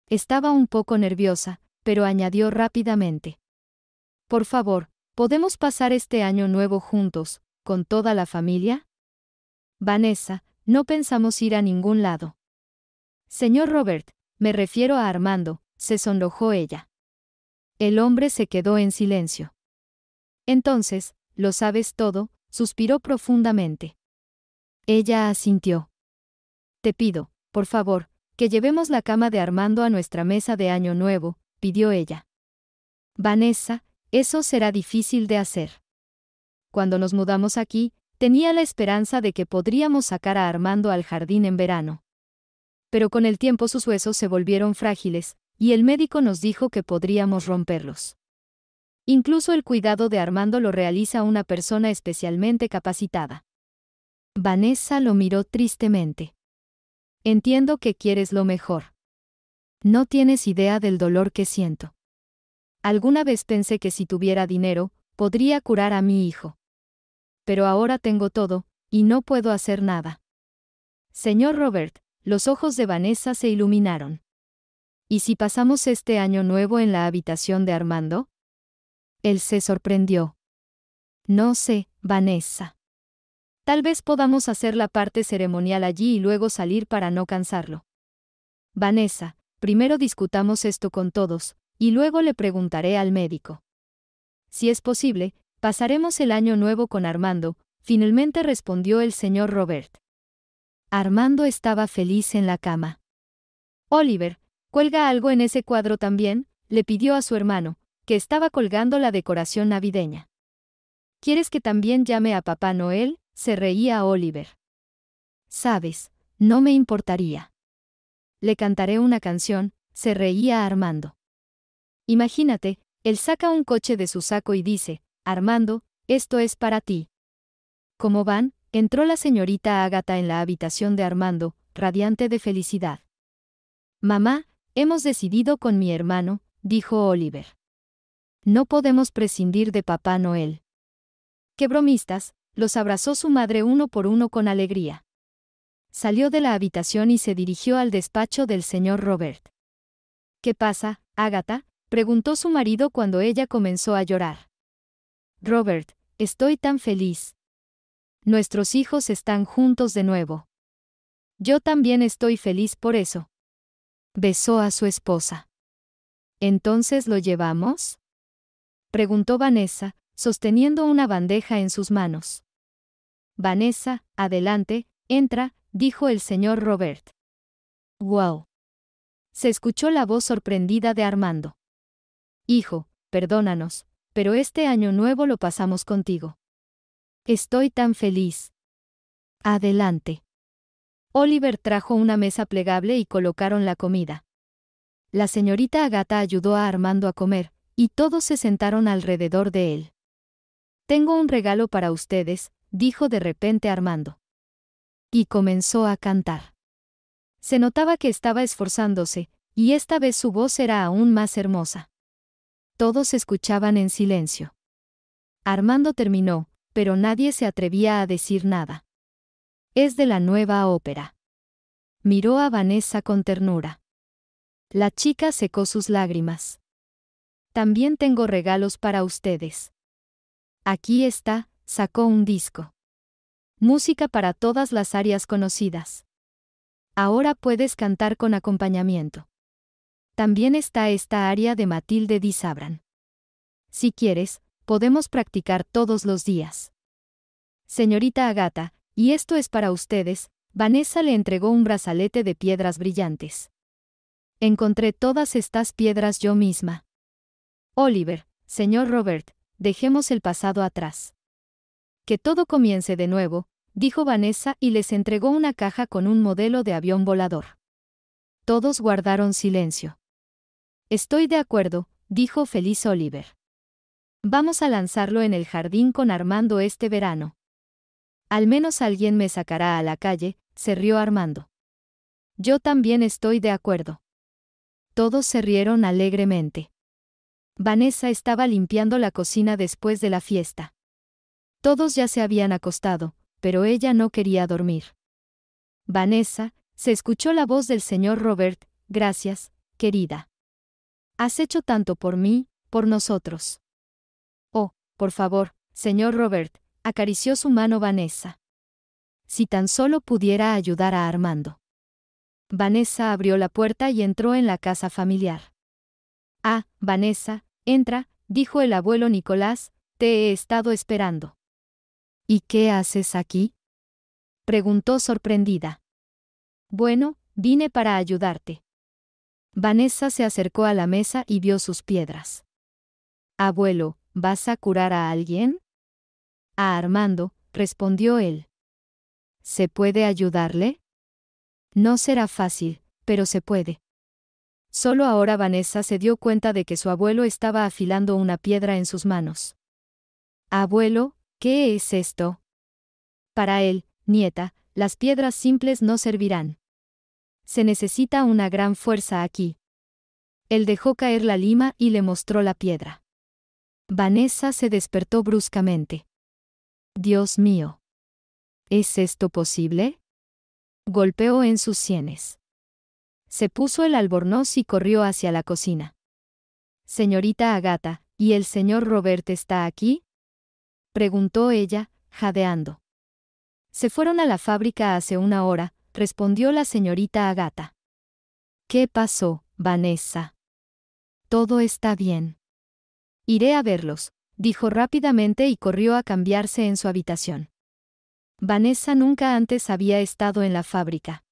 Estaba un poco nerviosa, pero añadió rápidamente. Por favor, ¿podemos pasar este año nuevo juntos, con toda la familia? Vanessa, no pensamos ir a ningún lado. Señor Robert, me refiero a Armando, se sonrojó ella. El hombre se quedó en silencio. Entonces, lo sabes todo, suspiró profundamente. Ella asintió. Te pido, por favor, que llevemos la cama de Armando a nuestra mesa de Año Nuevo, pidió ella. Vanessa, eso será difícil de hacer. Cuando nos mudamos aquí, tenía la esperanza de que podríamos sacar a Armando al jardín en verano. Pero con el tiempo sus huesos se volvieron frágiles, y el médico nos dijo que podríamos romperlos. Incluso el cuidado de Armando lo realiza una persona especialmente capacitada. Vanessa lo miró tristemente. Entiendo que quieres lo mejor. No tienes idea del dolor que siento. Alguna vez pensé que si tuviera dinero, podría curar a mi hijo. Pero ahora tengo todo, y no puedo hacer nada. Señor Robert, los ojos de Vanessa se iluminaron. ¿Y si pasamos este año nuevo en la habitación de Armando? Él se sorprendió. No sé, Vanessa. Tal vez podamos hacer la parte ceremonial allí y luego salir para no cansarlo. Vanessa, primero discutamos esto con todos, y luego le preguntaré al médico. Si es posible, pasaremos el año nuevo con Armando, finalmente respondió el señor Robert. Armando estaba feliz en la cama. Oliver, cuelga algo en ese cuadro también, le pidió a su hermano, que estaba colgando la decoración navideña. ¿Quieres que también llame a Papá Noel? se reía Oliver. Sabes, no me importaría. Le cantaré una canción, se reía Armando. Imagínate, él saca un coche de su saco y dice, Armando, esto es para ti. Como van, entró la señorita Ágata en la habitación de Armando, radiante de felicidad. Mamá, hemos decidido con mi hermano, dijo Oliver. No podemos prescindir de Papá Noel. ¡Qué bromistas! Los abrazó su madre uno por uno con alegría. Salió de la habitación y se dirigió al despacho del señor Robert. ¿Qué pasa, Ágata? preguntó su marido cuando ella comenzó a llorar. Robert, estoy tan feliz. Nuestros hijos están juntos de nuevo. Yo también estoy feliz por eso. Besó a su esposa. ¿Entonces lo llevamos? preguntó Vanessa, sosteniendo una bandeja en sus manos. Vanessa, adelante, entra, dijo el señor Robert. Wow. Se escuchó la voz sorprendida de Armando. Hijo, perdónanos, pero este año nuevo lo pasamos contigo. Estoy tan feliz. Adelante. Oliver trajo una mesa plegable y colocaron la comida. La señorita Agata ayudó a Armando a comer, y todos se sentaron alrededor de él. Tengo un regalo para ustedes, dijo de repente Armando. Y comenzó a cantar. Se notaba que estaba esforzándose, y esta vez su voz era aún más hermosa. Todos escuchaban en silencio. Armando terminó, pero nadie se atrevía a decir nada. Es de la nueva ópera. Miró a Vanessa con ternura. La chica secó sus lágrimas. También tengo regalos para ustedes. Aquí está, sacó un disco. Música para todas las áreas conocidas. Ahora puedes cantar con acompañamiento. También está esta área de Matilde Di Sabran. Si quieres, podemos practicar todos los días. Señorita Agata, y esto es para ustedes, Vanessa le entregó un brazalete de piedras brillantes. Encontré todas estas piedras yo misma. Oliver, señor Robert, dejemos el pasado atrás. Que todo comience de nuevo, dijo Vanessa y les entregó una caja con un modelo de avión volador. Todos guardaron silencio. Estoy de acuerdo, dijo feliz Oliver. Vamos a lanzarlo en el jardín con Armando este verano. Al menos alguien me sacará a la calle, se rió Armando. Yo también estoy de acuerdo. Todos se rieron alegremente. Vanessa estaba limpiando la cocina después de la fiesta. Todos ya se habían acostado, pero ella no quería dormir. Vanessa, se escuchó la voz del señor Robert, gracias, querida. Has hecho tanto por mí, por nosotros. Oh, por favor, señor Robert, acarició su mano Vanessa. Si tan solo pudiera ayudar a Armando. Vanessa abrió la puerta y entró en la casa familiar. Ah, Vanessa, entra, dijo el abuelo Nicolás, te he estado esperando. ¿Y qué haces aquí? preguntó sorprendida. Bueno, vine para ayudarte. Vanessa se acercó a la mesa y vio sus piedras. Abuelo, ¿vas a curar a alguien? A Armando, respondió él. ¿Se puede ayudarle? No será fácil, pero se puede. Solo ahora Vanessa se dio cuenta de que su abuelo estaba afilando una piedra en sus manos. Abuelo, ¿qué es esto? Para él, nieta, las piedras simples no servirán. Se necesita una gran fuerza aquí. Él dejó caer la lima y le mostró la piedra. Vanessa se despertó bruscamente. Dios mío. ¿Es esto posible? Golpeó en sus sienes. Se puso el albornoz y corrió hacia la cocina. Señorita Agata, ¿y el señor Robert está aquí? preguntó ella, jadeando. Se fueron a la fábrica hace una hora, respondió la señorita Agata. ¿Qué pasó, Vanessa? Todo está bien. Iré a verlos, dijo rápidamente y corrió a cambiarse en su habitación. Vanessa nunca antes había estado en la fábrica.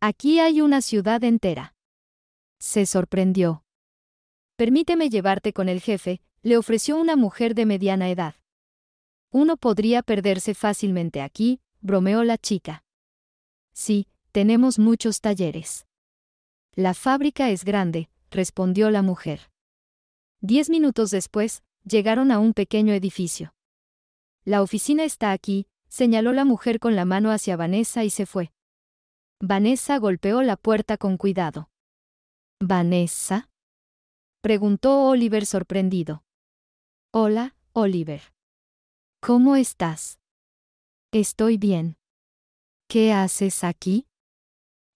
Aquí hay una ciudad entera. Se sorprendió. Permíteme llevarte con el jefe, le ofreció una mujer de mediana edad. Uno podría perderse fácilmente aquí, bromeó la chica. Sí, tenemos muchos talleres. La fábrica es grande, respondió la mujer. Diez minutos después, llegaron a un pequeño edificio. La oficina está aquí, señaló la mujer con la mano hacia Vanessa y se fue. Vanessa golpeó la puerta con cuidado. ¿Vanessa? preguntó Oliver sorprendido. Hola, Oliver. ¿Cómo estás? Estoy bien. ¿Qué haces aquí?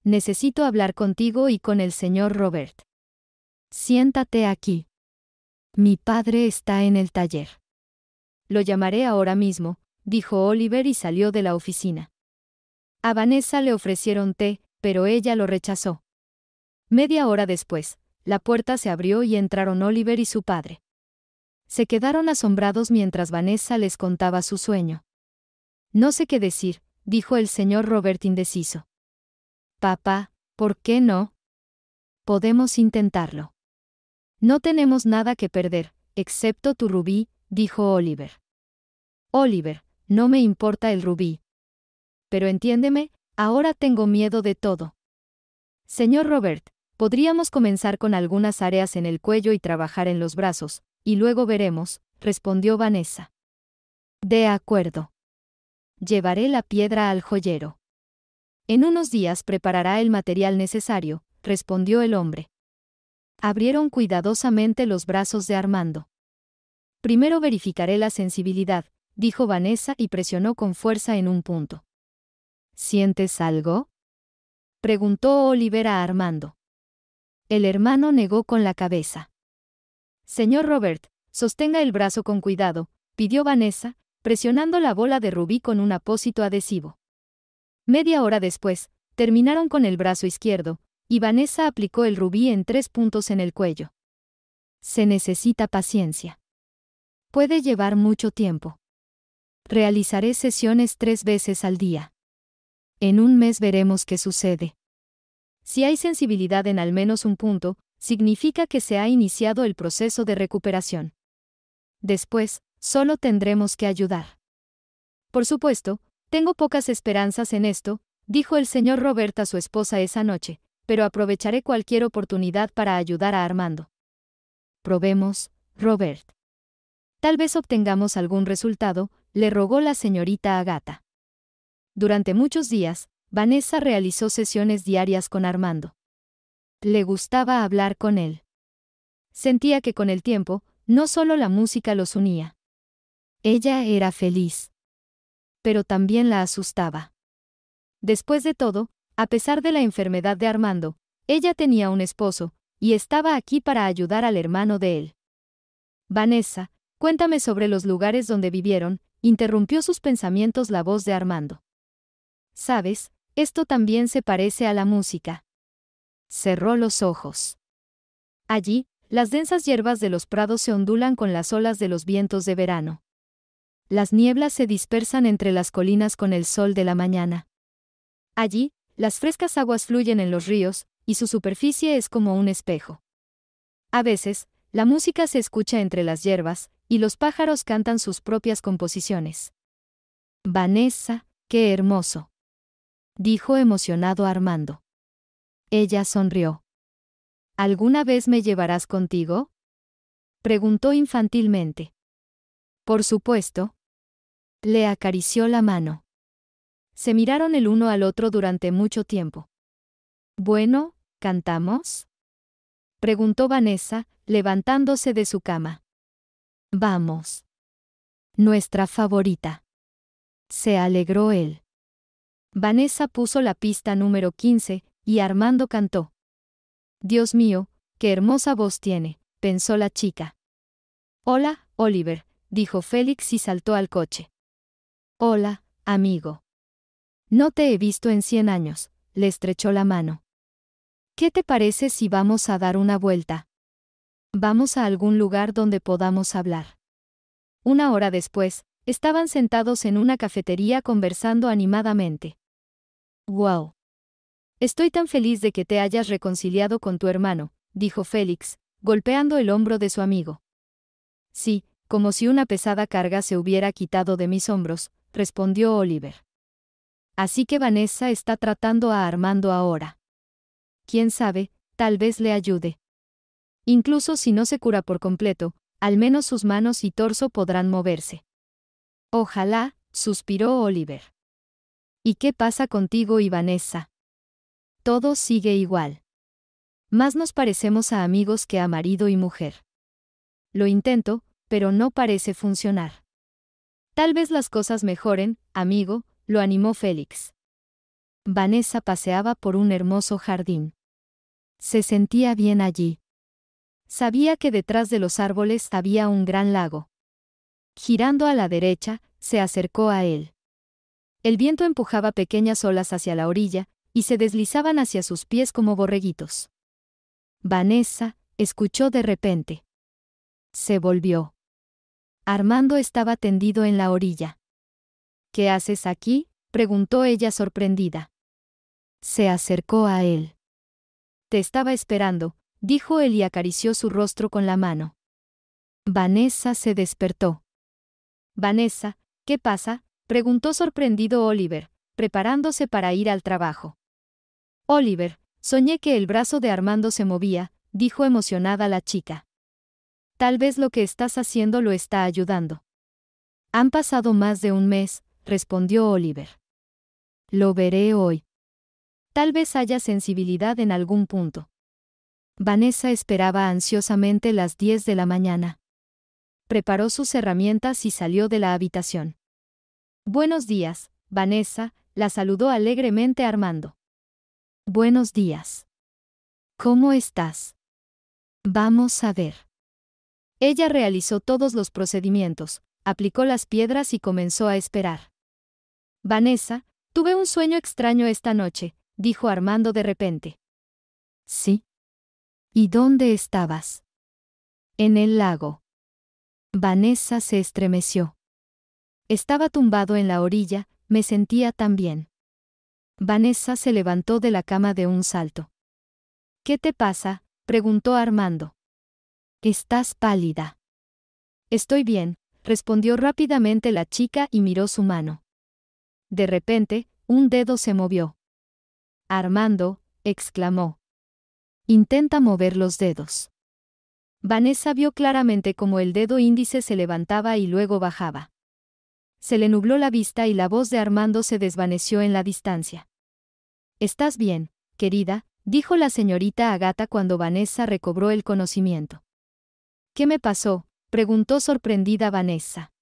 Necesito hablar contigo y con el señor Robert. Siéntate aquí. Mi padre está en el taller. Lo llamaré ahora mismo, dijo Oliver y salió de la oficina. A Vanessa le ofrecieron té, pero ella lo rechazó. Media hora después, la puerta se abrió y entraron Oliver y su padre. Se quedaron asombrados mientras Vanessa les contaba su sueño. No sé qué decir, dijo el señor Robert indeciso. Papá, ¿por qué no? Podemos intentarlo. No tenemos nada que perder, excepto tu rubí, dijo Oliver. Oliver, no me importa el rubí, pero entiéndeme, ahora tengo miedo de todo. Señor Robert, podríamos comenzar con algunas áreas en el cuello y trabajar en los brazos, y luego veremos, respondió Vanessa. De acuerdo. Llevaré la piedra al joyero. En unos días preparará el material necesario, respondió el hombre. Abrieron cuidadosamente los brazos de Armando. Primero verificaré la sensibilidad, dijo Vanessa y presionó con fuerza en un punto. ¿Sientes algo? preguntó Oliver a Armando. El hermano negó con la cabeza. Señor Robert, sostenga el brazo con cuidado, pidió Vanessa, presionando la bola de rubí con un apósito adhesivo. Media hora después, terminaron con el brazo izquierdo, y Vanessa aplicó el rubí en tres puntos en el cuello. Se necesita paciencia. Puede llevar mucho tiempo. Realizaré sesiones tres veces al día. En un mes veremos qué sucede. Si hay sensibilidad en al menos un punto, significa que se ha iniciado el proceso de recuperación. Después, solo tendremos que ayudar. Por supuesto, tengo pocas esperanzas en esto, dijo el señor Robert a su esposa esa noche, pero aprovecharé cualquier oportunidad para ayudar a Armando. Probemos, Robert. Tal vez obtengamos algún resultado, le rogó la señorita Agata. Durante muchos días, Vanessa realizó sesiones diarias con Armando. Le gustaba hablar con él. Sentía que con el tiempo, no solo la música los unía. Ella era feliz. Pero también la asustaba. Después de todo, a pesar de la enfermedad de Armando, ella tenía un esposo, y estaba aquí para ayudar al hermano de él. Vanessa, cuéntame sobre los lugares donde vivieron, interrumpió sus pensamientos la voz de Armando. Sabes, esto también se parece a la música. Cerró los ojos. Allí, las densas hierbas de los prados se ondulan con las olas de los vientos de verano. Las nieblas se dispersan entre las colinas con el sol de la mañana. Allí, las frescas aguas fluyen en los ríos, y su superficie es como un espejo. A veces, la música se escucha entre las hierbas, y los pájaros cantan sus propias composiciones. Vanessa, qué hermoso dijo emocionado Armando. Ella sonrió. ¿Alguna vez me llevarás contigo? preguntó infantilmente. Por supuesto. Le acarició la mano. Se miraron el uno al otro durante mucho tiempo. Bueno, ¿cantamos? preguntó Vanessa, levantándose de su cama. Vamos. Nuestra favorita. Se alegró él. Vanessa puso la pista número 15, y Armando cantó. Dios mío, qué hermosa voz tiene, pensó la chica. Hola, Oliver, dijo Félix y saltó al coche. Hola, amigo. No te he visto en cien años, le estrechó la mano. ¿Qué te parece si vamos a dar una vuelta? Vamos a algún lugar donde podamos hablar. Una hora después, estaban sentados en una cafetería conversando animadamente. Wow. Estoy tan feliz de que te hayas reconciliado con tu hermano, dijo Félix, golpeando el hombro de su amigo. Sí, como si una pesada carga se hubiera quitado de mis hombros, respondió Oliver. Así que Vanessa está tratando a Armando ahora. Quién sabe, tal vez le ayude. Incluso si no se cura por completo, al menos sus manos y torso podrán moverse. Ojalá, suspiró Oliver. ¿Y qué pasa contigo y Vanessa? Todo sigue igual. Más nos parecemos a amigos que a marido y mujer. Lo intento, pero no parece funcionar. Tal vez las cosas mejoren, amigo, lo animó Félix. Vanessa paseaba por un hermoso jardín. Se sentía bien allí. Sabía que detrás de los árboles había un gran lago. Girando a la derecha, se acercó a él. El viento empujaba pequeñas olas hacia la orilla, y se deslizaban hacia sus pies como borreguitos. Vanessa escuchó de repente. Se volvió. Armando estaba tendido en la orilla. ¿Qué haces aquí? preguntó ella sorprendida. Se acercó a él. Te estaba esperando, dijo él y acarició su rostro con la mano. Vanessa se despertó. Vanessa, ¿qué pasa? Preguntó sorprendido Oliver, preparándose para ir al trabajo. Oliver, soñé que el brazo de Armando se movía, dijo emocionada la chica. Tal vez lo que estás haciendo lo está ayudando. Han pasado más de un mes, respondió Oliver. Lo veré hoy. Tal vez haya sensibilidad en algún punto. Vanessa esperaba ansiosamente las 10 de la mañana. Preparó sus herramientas y salió de la habitación. Buenos días, Vanessa, la saludó alegremente Armando. Buenos días. ¿Cómo estás? Vamos a ver. Ella realizó todos los procedimientos, aplicó las piedras y comenzó a esperar. Vanessa, tuve un sueño extraño esta noche, dijo Armando de repente. Sí. ¿Y dónde estabas? En el lago. Vanessa se estremeció. Estaba tumbado en la orilla, me sentía tan bien. Vanessa se levantó de la cama de un salto. ¿Qué te pasa? preguntó Armando. Estás pálida. Estoy bien, respondió rápidamente la chica y miró su mano. De repente, un dedo se movió. Armando, exclamó. Intenta mover los dedos. Vanessa vio claramente cómo el dedo índice se levantaba y luego bajaba. Se le nubló la vista y la voz de Armando se desvaneció en la distancia. ¿Estás bien, querida? dijo la señorita Agata cuando Vanessa recobró el conocimiento. ¿Qué me pasó? preguntó sorprendida Vanessa.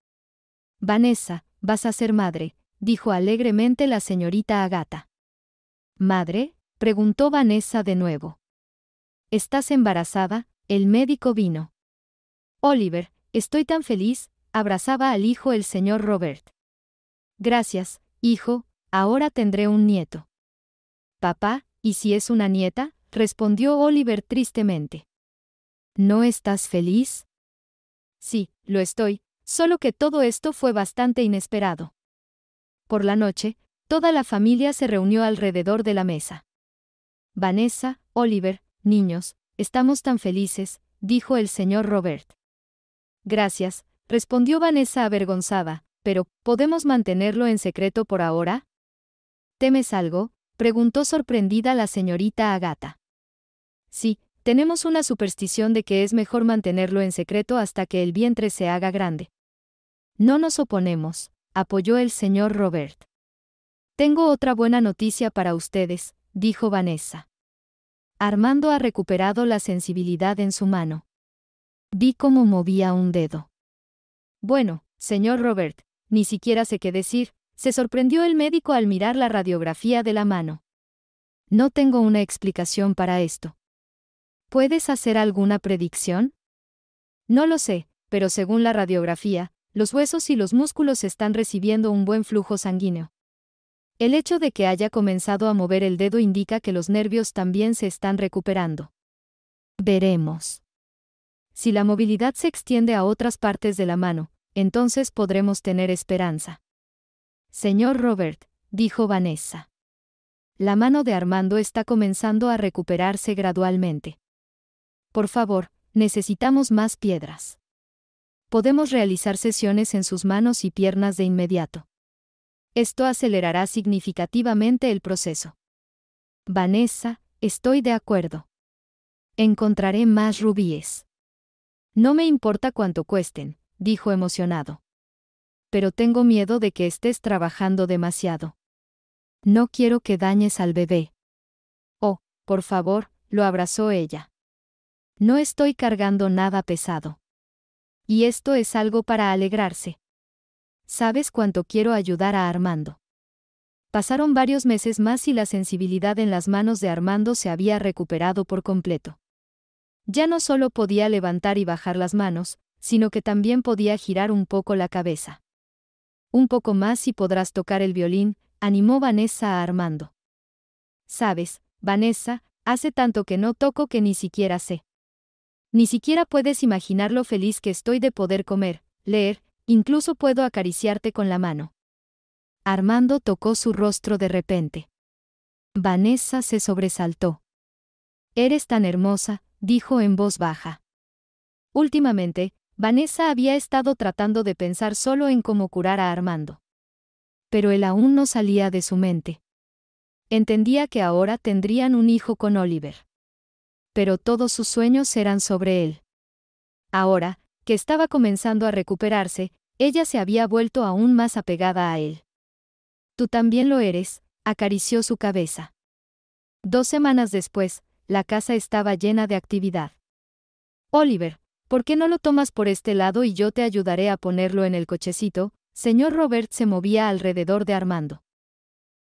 Vanessa, vas a ser madre, dijo alegremente la señorita Agata. ¿Madre? preguntó Vanessa de nuevo. ¿Estás embarazada? El médico vino. Oliver, estoy tan feliz, abrazaba al hijo el señor Robert. Gracias, hijo, ahora tendré un nieto. Papá, ¿y si es una nieta? respondió Oliver tristemente. ¿No estás feliz? Sí, lo estoy, solo que todo esto fue bastante inesperado. Por la noche, toda la familia se reunió alrededor de la mesa. Vanessa, Oliver, niños, estamos tan felices, dijo el señor Robert. Gracias, respondió Vanessa avergonzada, pero, ¿podemos mantenerlo en secreto por ahora? ¿Temes algo? preguntó sorprendida la señorita Agata. Sí, tenemos una superstición de que es mejor mantenerlo en secreto hasta que el vientre se haga grande. No nos oponemos, apoyó el señor Robert. Tengo otra buena noticia para ustedes, dijo Vanessa. Armando ha recuperado la sensibilidad en su mano. Vi cómo movía un dedo. Bueno, señor Robert, ni siquiera sé qué decir, se sorprendió el médico al mirar la radiografía de la mano. No tengo una explicación para esto. ¿Puedes hacer alguna predicción? No lo sé, pero según la radiografía, los huesos y los músculos están recibiendo un buen flujo sanguíneo. El hecho de que haya comenzado a mover el dedo indica que los nervios también se están recuperando. Veremos. Si la movilidad se extiende a otras partes de la mano, entonces podremos tener esperanza. Señor Robert, dijo Vanessa. La mano de Armando está comenzando a recuperarse gradualmente. Por favor, necesitamos más piedras. Podemos realizar sesiones en sus manos y piernas de inmediato. Esto acelerará significativamente el proceso. Vanessa, estoy de acuerdo. Encontraré más rubíes. No me importa cuánto cuesten, dijo emocionado. Pero tengo miedo de que estés trabajando demasiado. No quiero que dañes al bebé. Oh, por favor, lo abrazó ella. No estoy cargando nada pesado. Y esto es algo para alegrarse. Sabes cuánto quiero ayudar a Armando. Pasaron varios meses más y la sensibilidad en las manos de Armando se había recuperado por completo. Ya no solo podía levantar y bajar las manos, sino que también podía girar un poco la cabeza. Un poco más y podrás tocar el violín, animó Vanessa a Armando. Sabes, Vanessa, hace tanto que no toco que ni siquiera sé. Ni siquiera puedes imaginar lo feliz que estoy de poder comer, leer, incluso puedo acariciarte con la mano. Armando tocó su rostro de repente. Vanessa se sobresaltó. Eres tan hermosa, dijo en voz baja. Últimamente, Vanessa había estado tratando de pensar solo en cómo curar a Armando. Pero él aún no salía de su mente. Entendía que ahora tendrían un hijo con Oliver. Pero todos sus sueños eran sobre él. Ahora, que estaba comenzando a recuperarse, ella se había vuelto aún más apegada a él. Tú también lo eres, acarició su cabeza. Dos semanas después, la casa estaba llena de actividad. Oliver, ¿por qué no lo tomas por este lado y yo te ayudaré a ponerlo en el cochecito? Señor Robert se movía alrededor de Armando.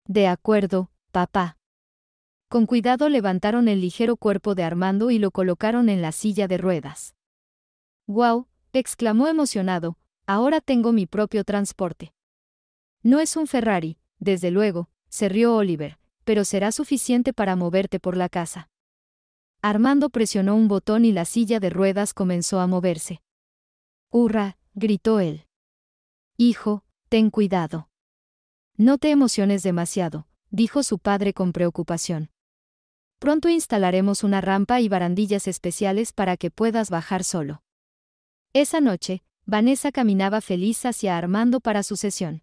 De acuerdo, papá. Con cuidado levantaron el ligero cuerpo de Armando y lo colocaron en la silla de ruedas. ¡Guau! exclamó emocionado, ahora tengo mi propio transporte. No es un Ferrari, desde luego, se rió Oliver, pero será suficiente para moverte por la casa. Armando presionó un botón y la silla de ruedas comenzó a moverse. ¡Hurra! gritó él. Hijo, ten cuidado. No te emociones demasiado, dijo su padre con preocupación. Pronto instalaremos una rampa y barandillas especiales para que puedas bajar solo. Esa noche, Vanessa caminaba feliz hacia Armando para su sesión.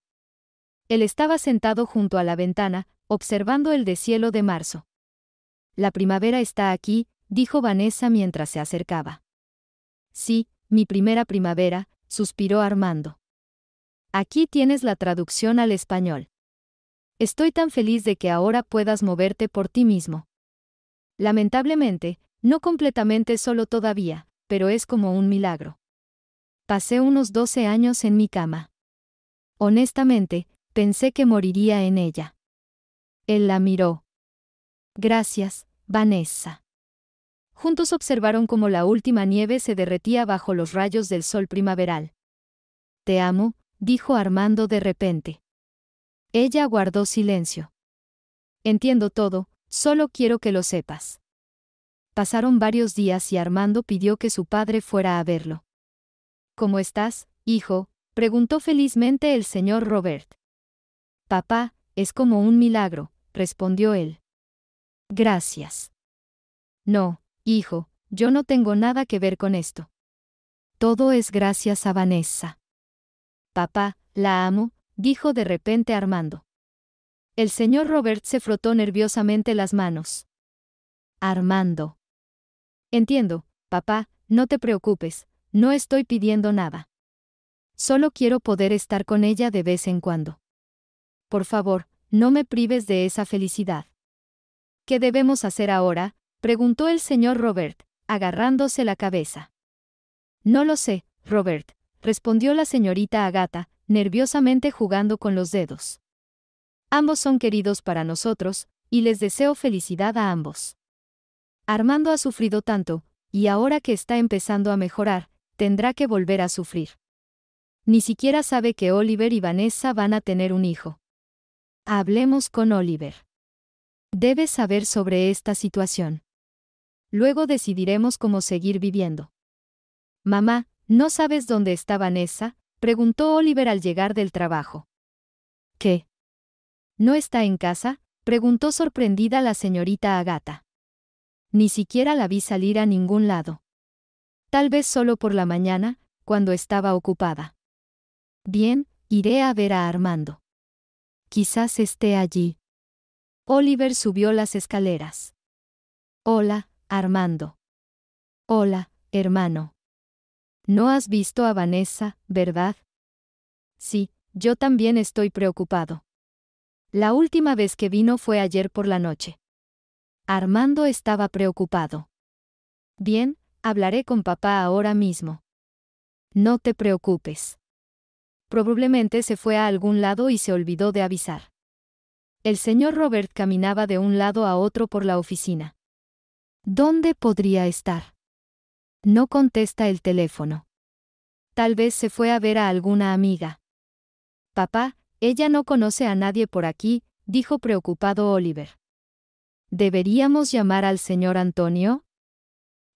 Él estaba sentado junto a la ventana, observando el deshielo de marzo. La primavera está aquí, dijo Vanessa mientras se acercaba. Sí, mi primera primavera, suspiró Armando. Aquí tienes la traducción al español. Estoy tan feliz de que ahora puedas moverte por ti mismo. Lamentablemente, no completamente solo todavía, pero es como un milagro. Pasé unos 12 años en mi cama. Honestamente, pensé que moriría en ella. Él la miró. Gracias, Vanessa. Juntos observaron cómo la última nieve se derretía bajo los rayos del sol primaveral. Te amo, dijo Armando de repente. Ella guardó silencio. Entiendo todo, solo quiero que lo sepas. Pasaron varios días y Armando pidió que su padre fuera a verlo. ¿Cómo estás, hijo? preguntó felizmente el señor Robert. Papá, es como un milagro, respondió él. Gracias. No, hijo, yo no tengo nada que ver con esto. Todo es gracias a Vanessa. Papá, la amo, dijo de repente Armando. El señor Robert se frotó nerviosamente las manos. Armando. Entiendo, papá, no te preocupes, no estoy pidiendo nada. Solo quiero poder estar con ella de vez en cuando. Por favor, no me prives de esa felicidad. ¿Qué debemos hacer ahora? preguntó el señor Robert, agarrándose la cabeza. No lo sé, Robert, respondió la señorita Agata, nerviosamente jugando con los dedos. Ambos son queridos para nosotros, y les deseo felicidad a ambos. Armando ha sufrido tanto, y ahora que está empezando a mejorar, tendrá que volver a sufrir. Ni siquiera sabe que Oliver y Vanessa van a tener un hijo. Hablemos con Oliver. Debes saber sobre esta situación. Luego decidiremos cómo seguir viviendo. Mamá, ¿no sabes dónde está Vanessa? preguntó Oliver al llegar del trabajo. ¿Qué? ¿No está en casa? preguntó sorprendida la señorita Agata. Ni siquiera la vi salir a ningún lado. Tal vez solo por la mañana, cuando estaba ocupada. Bien, iré a ver a Armando. Quizás esté allí. Oliver subió las escaleras. Hola, Armando. Hola, hermano. No has visto a Vanessa, ¿verdad? Sí, yo también estoy preocupado. La última vez que vino fue ayer por la noche. Armando estaba preocupado. Bien, hablaré con papá ahora mismo. No te preocupes. Probablemente se fue a algún lado y se olvidó de avisar. El señor Robert caminaba de un lado a otro por la oficina. ¿Dónde podría estar? No contesta el teléfono. Tal vez se fue a ver a alguna amiga. Papá, ella no conoce a nadie por aquí, dijo preocupado Oliver. ¿Deberíamos llamar al señor Antonio?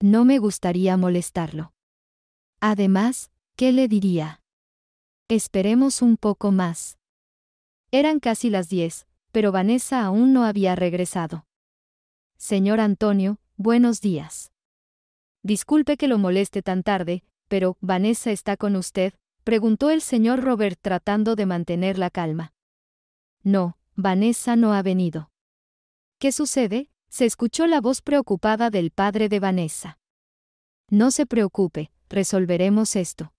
No me gustaría molestarlo. Además, ¿qué le diría? Esperemos un poco más. Eran casi las diez, pero Vanessa aún no había regresado. Señor Antonio, buenos días. Disculpe que lo moleste tan tarde, pero Vanessa está con usted, preguntó el señor Robert tratando de mantener la calma. No, Vanessa no ha venido. ¿Qué sucede? Se escuchó la voz preocupada del padre de Vanessa. No se preocupe, resolveremos esto.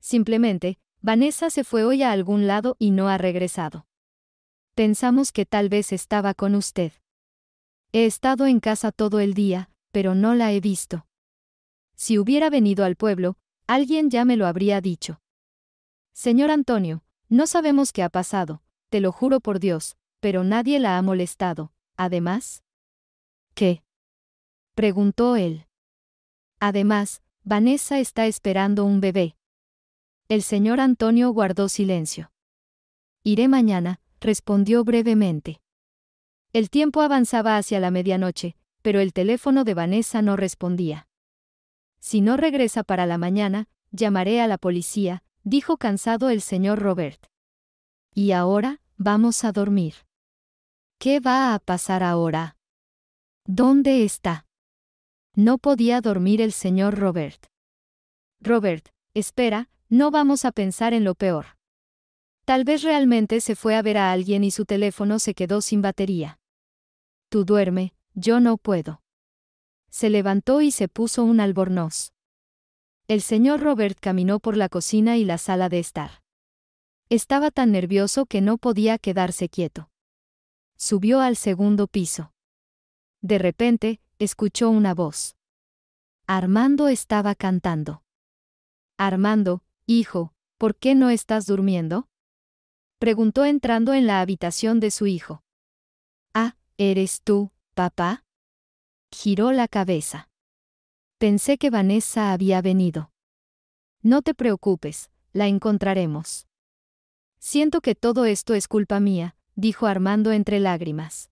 Simplemente, Vanessa se fue hoy a algún lado y no ha regresado. Pensamos que tal vez estaba con usted. He estado en casa todo el día, pero no la he visto. Si hubiera venido al pueblo, alguien ya me lo habría dicho. Señor Antonio, no sabemos qué ha pasado, te lo juro por Dios, pero nadie la ha molestado. Además, ¿qué? preguntó él. Además, Vanessa está esperando un bebé. El señor Antonio guardó silencio. Iré mañana, respondió brevemente. El tiempo avanzaba hacia la medianoche, pero el teléfono de Vanessa no respondía. Si no regresa para la mañana, llamaré a la policía, dijo cansado el señor Robert. Y ahora, vamos a dormir. ¿Qué va a pasar ahora? ¿Dónde está? No podía dormir el señor Robert. Robert, espera, no vamos a pensar en lo peor. Tal vez realmente se fue a ver a alguien y su teléfono se quedó sin batería. Tú duerme, yo no puedo. Se levantó y se puso un albornoz. El señor Robert caminó por la cocina y la sala de estar. Estaba tan nervioso que no podía quedarse quieto. Subió al segundo piso. De repente, escuchó una voz. Armando estaba cantando. Armando, hijo, ¿por qué no estás durmiendo? preguntó entrando en la habitación de su hijo. Ah, ¿eres tú, papá? Giró la cabeza. Pensé que Vanessa había venido. No te preocupes, la encontraremos. Siento que todo esto es culpa mía, dijo Armando entre lágrimas.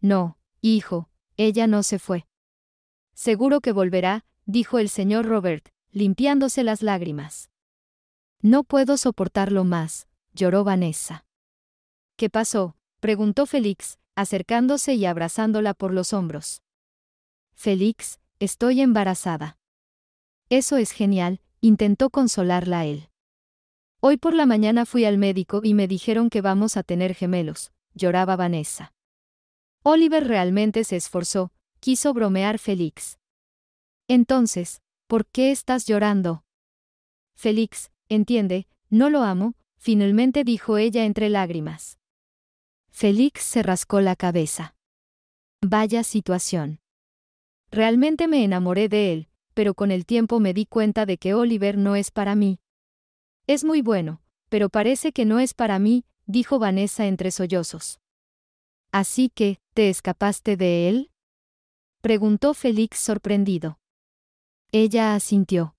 No, hijo, ella no se fue. Seguro que volverá, dijo el señor Robert, limpiándose las lágrimas. No puedo soportarlo más, lloró Vanessa. ¿Qué pasó? preguntó Félix, acercándose y abrazándola por los hombros. Félix, estoy embarazada. Eso es genial, intentó consolarla él. Hoy por la mañana fui al médico y me dijeron que vamos a tener gemelos, lloraba Vanessa. Oliver realmente se esforzó, quiso bromear Félix. Entonces, ¿por qué estás llorando? Félix, entiende, no lo amo, finalmente dijo ella entre lágrimas. Félix se rascó la cabeza. Vaya situación. Realmente me enamoré de él, pero con el tiempo me di cuenta de que Oliver no es para mí. Es muy bueno, pero parece que no es para mí, dijo Vanessa entre sollozos. Así que, ¿te escapaste de él? preguntó Félix sorprendido. Ella asintió.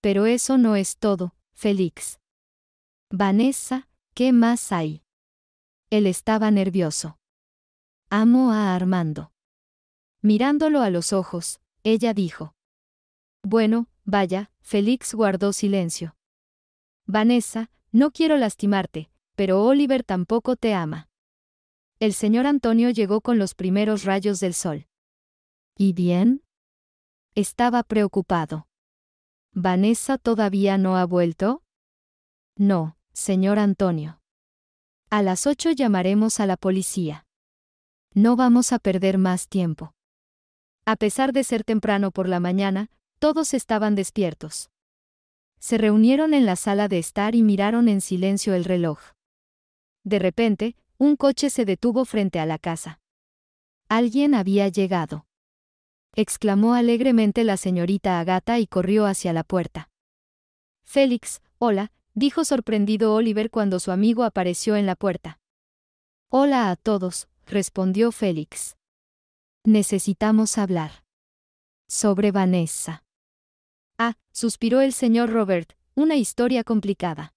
Pero eso no es todo, Félix. Vanessa, ¿qué más hay? Él estaba nervioso. Amo a Armando. Mirándolo a los ojos, ella dijo. Bueno, vaya, Félix guardó silencio. Vanessa, no quiero lastimarte, pero Oliver tampoco te ama. El señor Antonio llegó con los primeros rayos del sol. ¿Y bien? Estaba preocupado. ¿Vanessa todavía no ha vuelto? No. Señor Antonio. A las ocho llamaremos a la policía. No vamos a perder más tiempo. A pesar de ser temprano por la mañana, todos estaban despiertos. Se reunieron en la sala de estar y miraron en silencio el reloj. De repente, un coche se detuvo frente a la casa. Alguien había llegado. Exclamó alegremente la señorita Agata y corrió hacia la puerta. Félix, hola, dijo sorprendido Oliver cuando su amigo apareció en la puerta. Hola a todos, respondió Félix. Necesitamos hablar. Sobre Vanessa. Ah, suspiró el señor Robert, una historia complicada.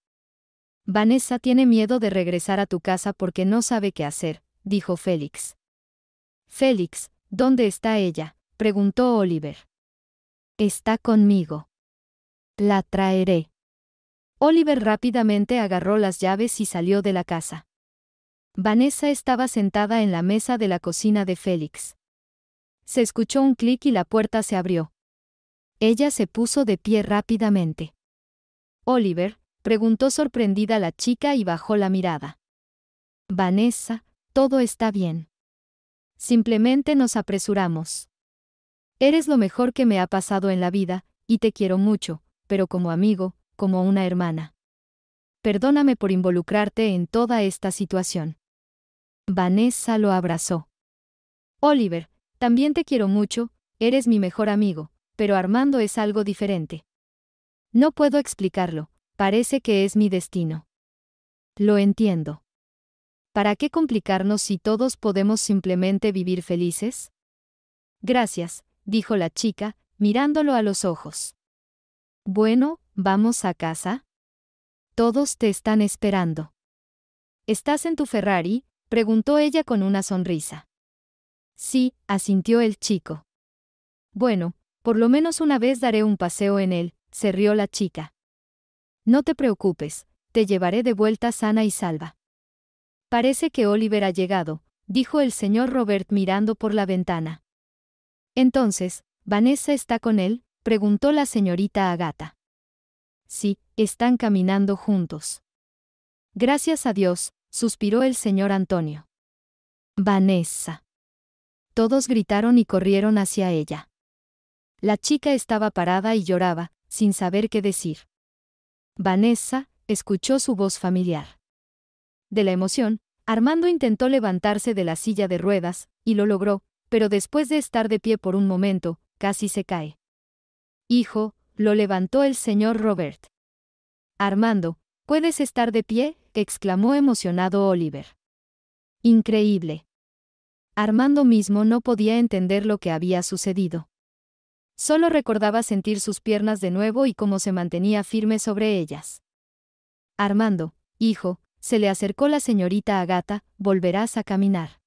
Vanessa tiene miedo de regresar a tu casa porque no sabe qué hacer, dijo Félix. Félix, ¿dónde está ella? preguntó Oliver. Está conmigo. La traeré. Oliver rápidamente agarró las llaves y salió de la casa. Vanessa estaba sentada en la mesa de la cocina de Félix. Se escuchó un clic y la puerta se abrió. Ella se puso de pie rápidamente. Oliver, preguntó sorprendida la chica y bajó la mirada. Vanessa, todo está bien. Simplemente nos apresuramos. Eres lo mejor que me ha pasado en la vida, y te quiero mucho, pero como amigo, como una hermana. Perdóname por involucrarte en toda esta situación. Vanessa lo abrazó. Oliver, también te quiero mucho, eres mi mejor amigo, pero Armando es algo diferente. No puedo explicarlo, parece que es mi destino. Lo entiendo. ¿Para qué complicarnos si todos podemos simplemente vivir felices? Gracias, dijo la chica, mirándolo a los ojos. Bueno, ¿Vamos a casa? Todos te están esperando. ¿Estás en tu Ferrari? preguntó ella con una sonrisa. Sí, asintió el chico. Bueno, por lo menos una vez daré un paseo en él, se rió la chica. No te preocupes, te llevaré de vuelta sana y salva. Parece que Oliver ha llegado, dijo el señor Robert mirando por la ventana. Entonces, ¿Vanessa está con él? preguntó la señorita Agata. Sí, están caminando juntos. Gracias a Dios, suspiró el señor Antonio. Vanessa. Todos gritaron y corrieron hacia ella. La chica estaba parada y lloraba, sin saber qué decir. Vanessa escuchó su voz familiar. De la emoción, Armando intentó levantarse de la silla de ruedas, y lo logró, pero después de estar de pie por un momento, casi se cae. Hijo, lo levantó el señor Robert. Armando, puedes estar de pie, exclamó emocionado Oliver. Increíble. Armando mismo no podía entender lo que había sucedido. Solo recordaba sentir sus piernas de nuevo y cómo se mantenía firme sobre ellas. Armando, hijo, se le acercó la señorita Agata, volverás a caminar.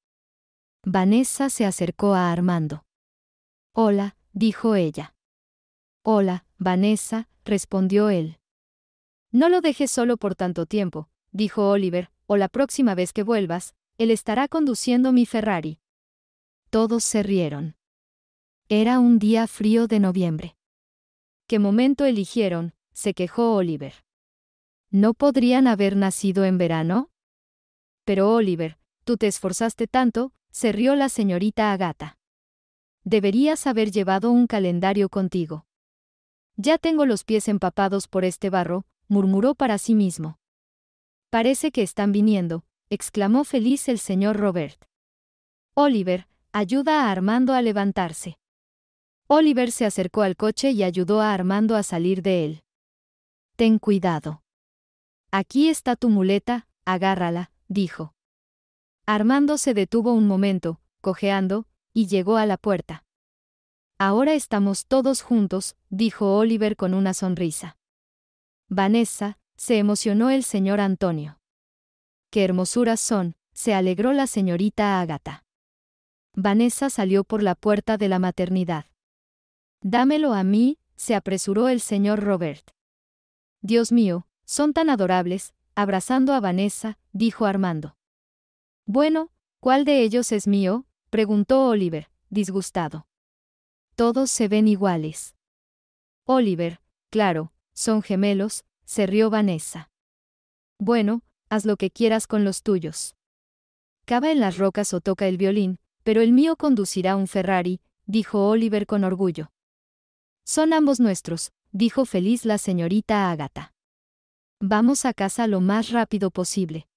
Vanessa se acercó a Armando. Hola, dijo ella. Hola, Vanessa, respondió él. No lo dejes solo por tanto tiempo, dijo Oliver, o la próxima vez que vuelvas, él estará conduciendo mi Ferrari. Todos se rieron. Era un día frío de noviembre. ¿Qué momento eligieron? se quejó Oliver. ¿No podrían haber nacido en verano? Pero Oliver, tú te esforzaste tanto, se rió la señorita Agata. Deberías haber llevado un calendario contigo. Ya tengo los pies empapados por este barro, murmuró para sí mismo. Parece que están viniendo, exclamó feliz el señor Robert. Oliver, ayuda a Armando a levantarse. Oliver se acercó al coche y ayudó a Armando a salir de él. Ten cuidado. Aquí está tu muleta, agárrala, dijo. Armando se detuvo un momento, cojeando, y llegó a la puerta. Ahora estamos todos juntos, dijo Oliver con una sonrisa. Vanessa, se emocionó el señor Antonio. Qué hermosuras son, se alegró la señorita Agatha. Vanessa salió por la puerta de la maternidad. Dámelo a mí, se apresuró el señor Robert. Dios mío, son tan adorables, abrazando a Vanessa, dijo Armando. Bueno, ¿cuál de ellos es mío? preguntó Oliver, disgustado. Todos se ven iguales. Oliver, claro, son gemelos, se rió Vanessa. Bueno, haz lo que quieras con los tuyos. Cava en las rocas o toca el violín, pero el mío conducirá un Ferrari, dijo Oliver con orgullo. Son ambos nuestros, dijo feliz la señorita Ágata. Vamos a casa lo más rápido posible.